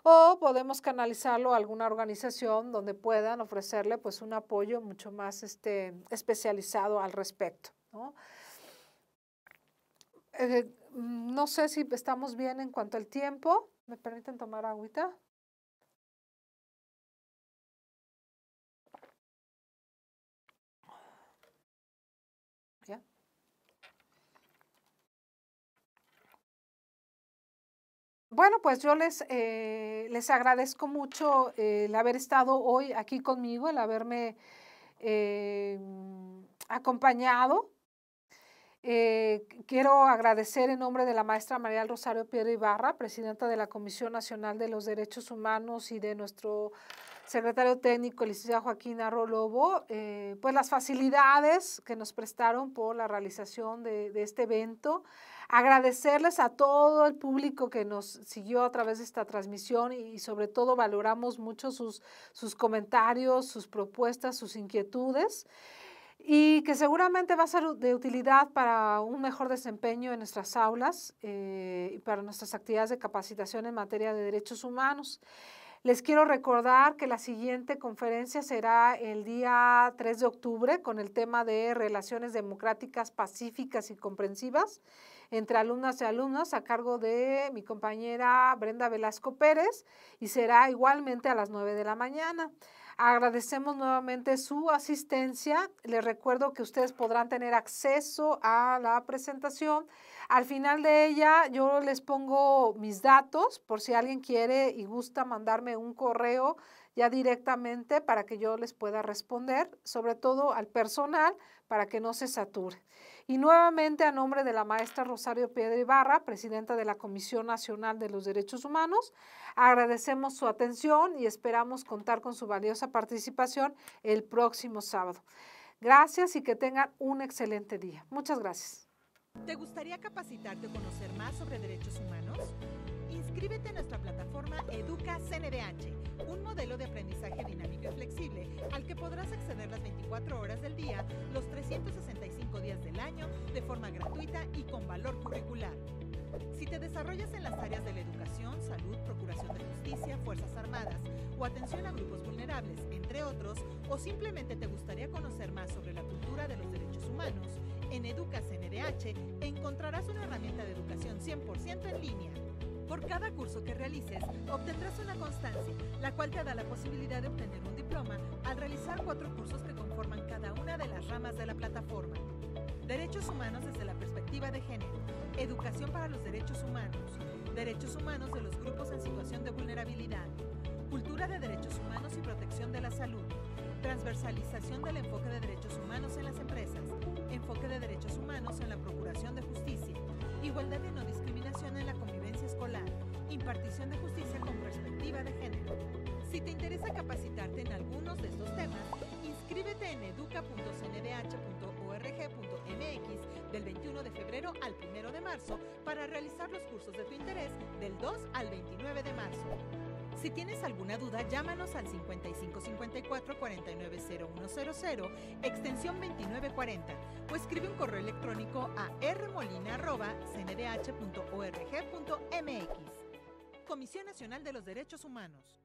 Speaker 2: o podemos canalizarlo a alguna organización donde puedan ofrecerle pues un apoyo mucho más este, especializado al respecto. ¿no? Eh, mm, no sé si estamos bien en cuanto al
Speaker 1: tiempo. ¿Me permiten tomar agüita?
Speaker 2: Bueno, pues yo les, eh, les agradezco mucho el haber estado hoy aquí conmigo, el haberme eh, acompañado eh, quiero agradecer en nombre de la maestra María Rosario Piedra Ibarra, presidenta de la Comisión Nacional de los Derechos Humanos y de nuestro secretario técnico, el licenciado Joaquín Arrolobo, eh, pues las facilidades que nos prestaron por la realización de, este evento. Agradecerles a todo el público que nos siguió a través de esta transmisión y, sobre todo valoramos mucho sus, sus comentarios, sus propuestas, sus inquietudes y que seguramente va a ser de utilidad para un mejor desempeño en nuestras aulas eh, y para nuestras actividades de capacitación en materia de derechos humanos. Les quiero recordar que la siguiente conferencia será el día 3 de octubre con el tema de relaciones democráticas pacíficas y comprensivas entre alumnas y alumnos a cargo de mi compañera Brenda Velasco Pérez y será igualmente a las 9 de la mañana. Agradecemos nuevamente su asistencia. Les recuerdo que ustedes podrán tener acceso a la presentación. Al final de ella yo les pongo mis datos por si alguien quiere y gusta mandarme un correo ya directamente para que yo les pueda responder, sobre todo al personal, para que no se sature. Y nuevamente a nombre de la maestra Rosario Piedra Ibarra, presidenta de la Comisión Nacional de los Derechos Humanos, agradecemos su atención y esperamos contar con su valiosa participación el próximo sábado. Gracias y que tengan un excelente día. Muchas gracias.
Speaker 1: ¿Te gustaría capacitarte conocer más sobre derechos humanos? Inscríbete a nuestra plataforma Educa CNDH, un modelo de aprendizaje dinámico y flexible al que podrás acceder las 24 horas del día, los 365 días del año, de forma gratuita y con valor curricular. Si te desarrollas en las áreas de la educación, salud, procuración de justicia, Fuerzas Armadas o atención a grupos vulnerables, entre otros, o simplemente te gustaría conocer más sobre la cultura de los derechos humanos, en EDUCA-CNDH encontrarás una herramienta de educación 100% en línea. Por cada curso que realices, obtendrás una constancia, la cual te da la posibilidad de obtener un diploma al realizar cuatro cursos que conforman cada una de las ramas de la plataforma. Derechos humanos desde la perspectiva de género, educación para los derechos humanos, derechos humanos de los grupos en situación de vulnerabilidad, cultura de derechos humanos y protección de la salud, transversalización del enfoque de derechos humanos en las empresas, enfoque de derechos humanos en la procuración de justicia, igualdad y no discriminación en la comunidad Hola, impartición de justicia con perspectiva de género. Si te interesa capacitarte en algunos de estos temas, inscríbete en educa.cndh.org.mx del 21 de febrero al 1 de marzo para realizar los cursos de tu interés del 2 al 29 de marzo. Si tienes alguna duda, llámanos al 5554-490100, extensión 2940, o escribe un correo electrónico a rmolina.cndh.org.mx. Comisión Nacional de los Derechos Humanos.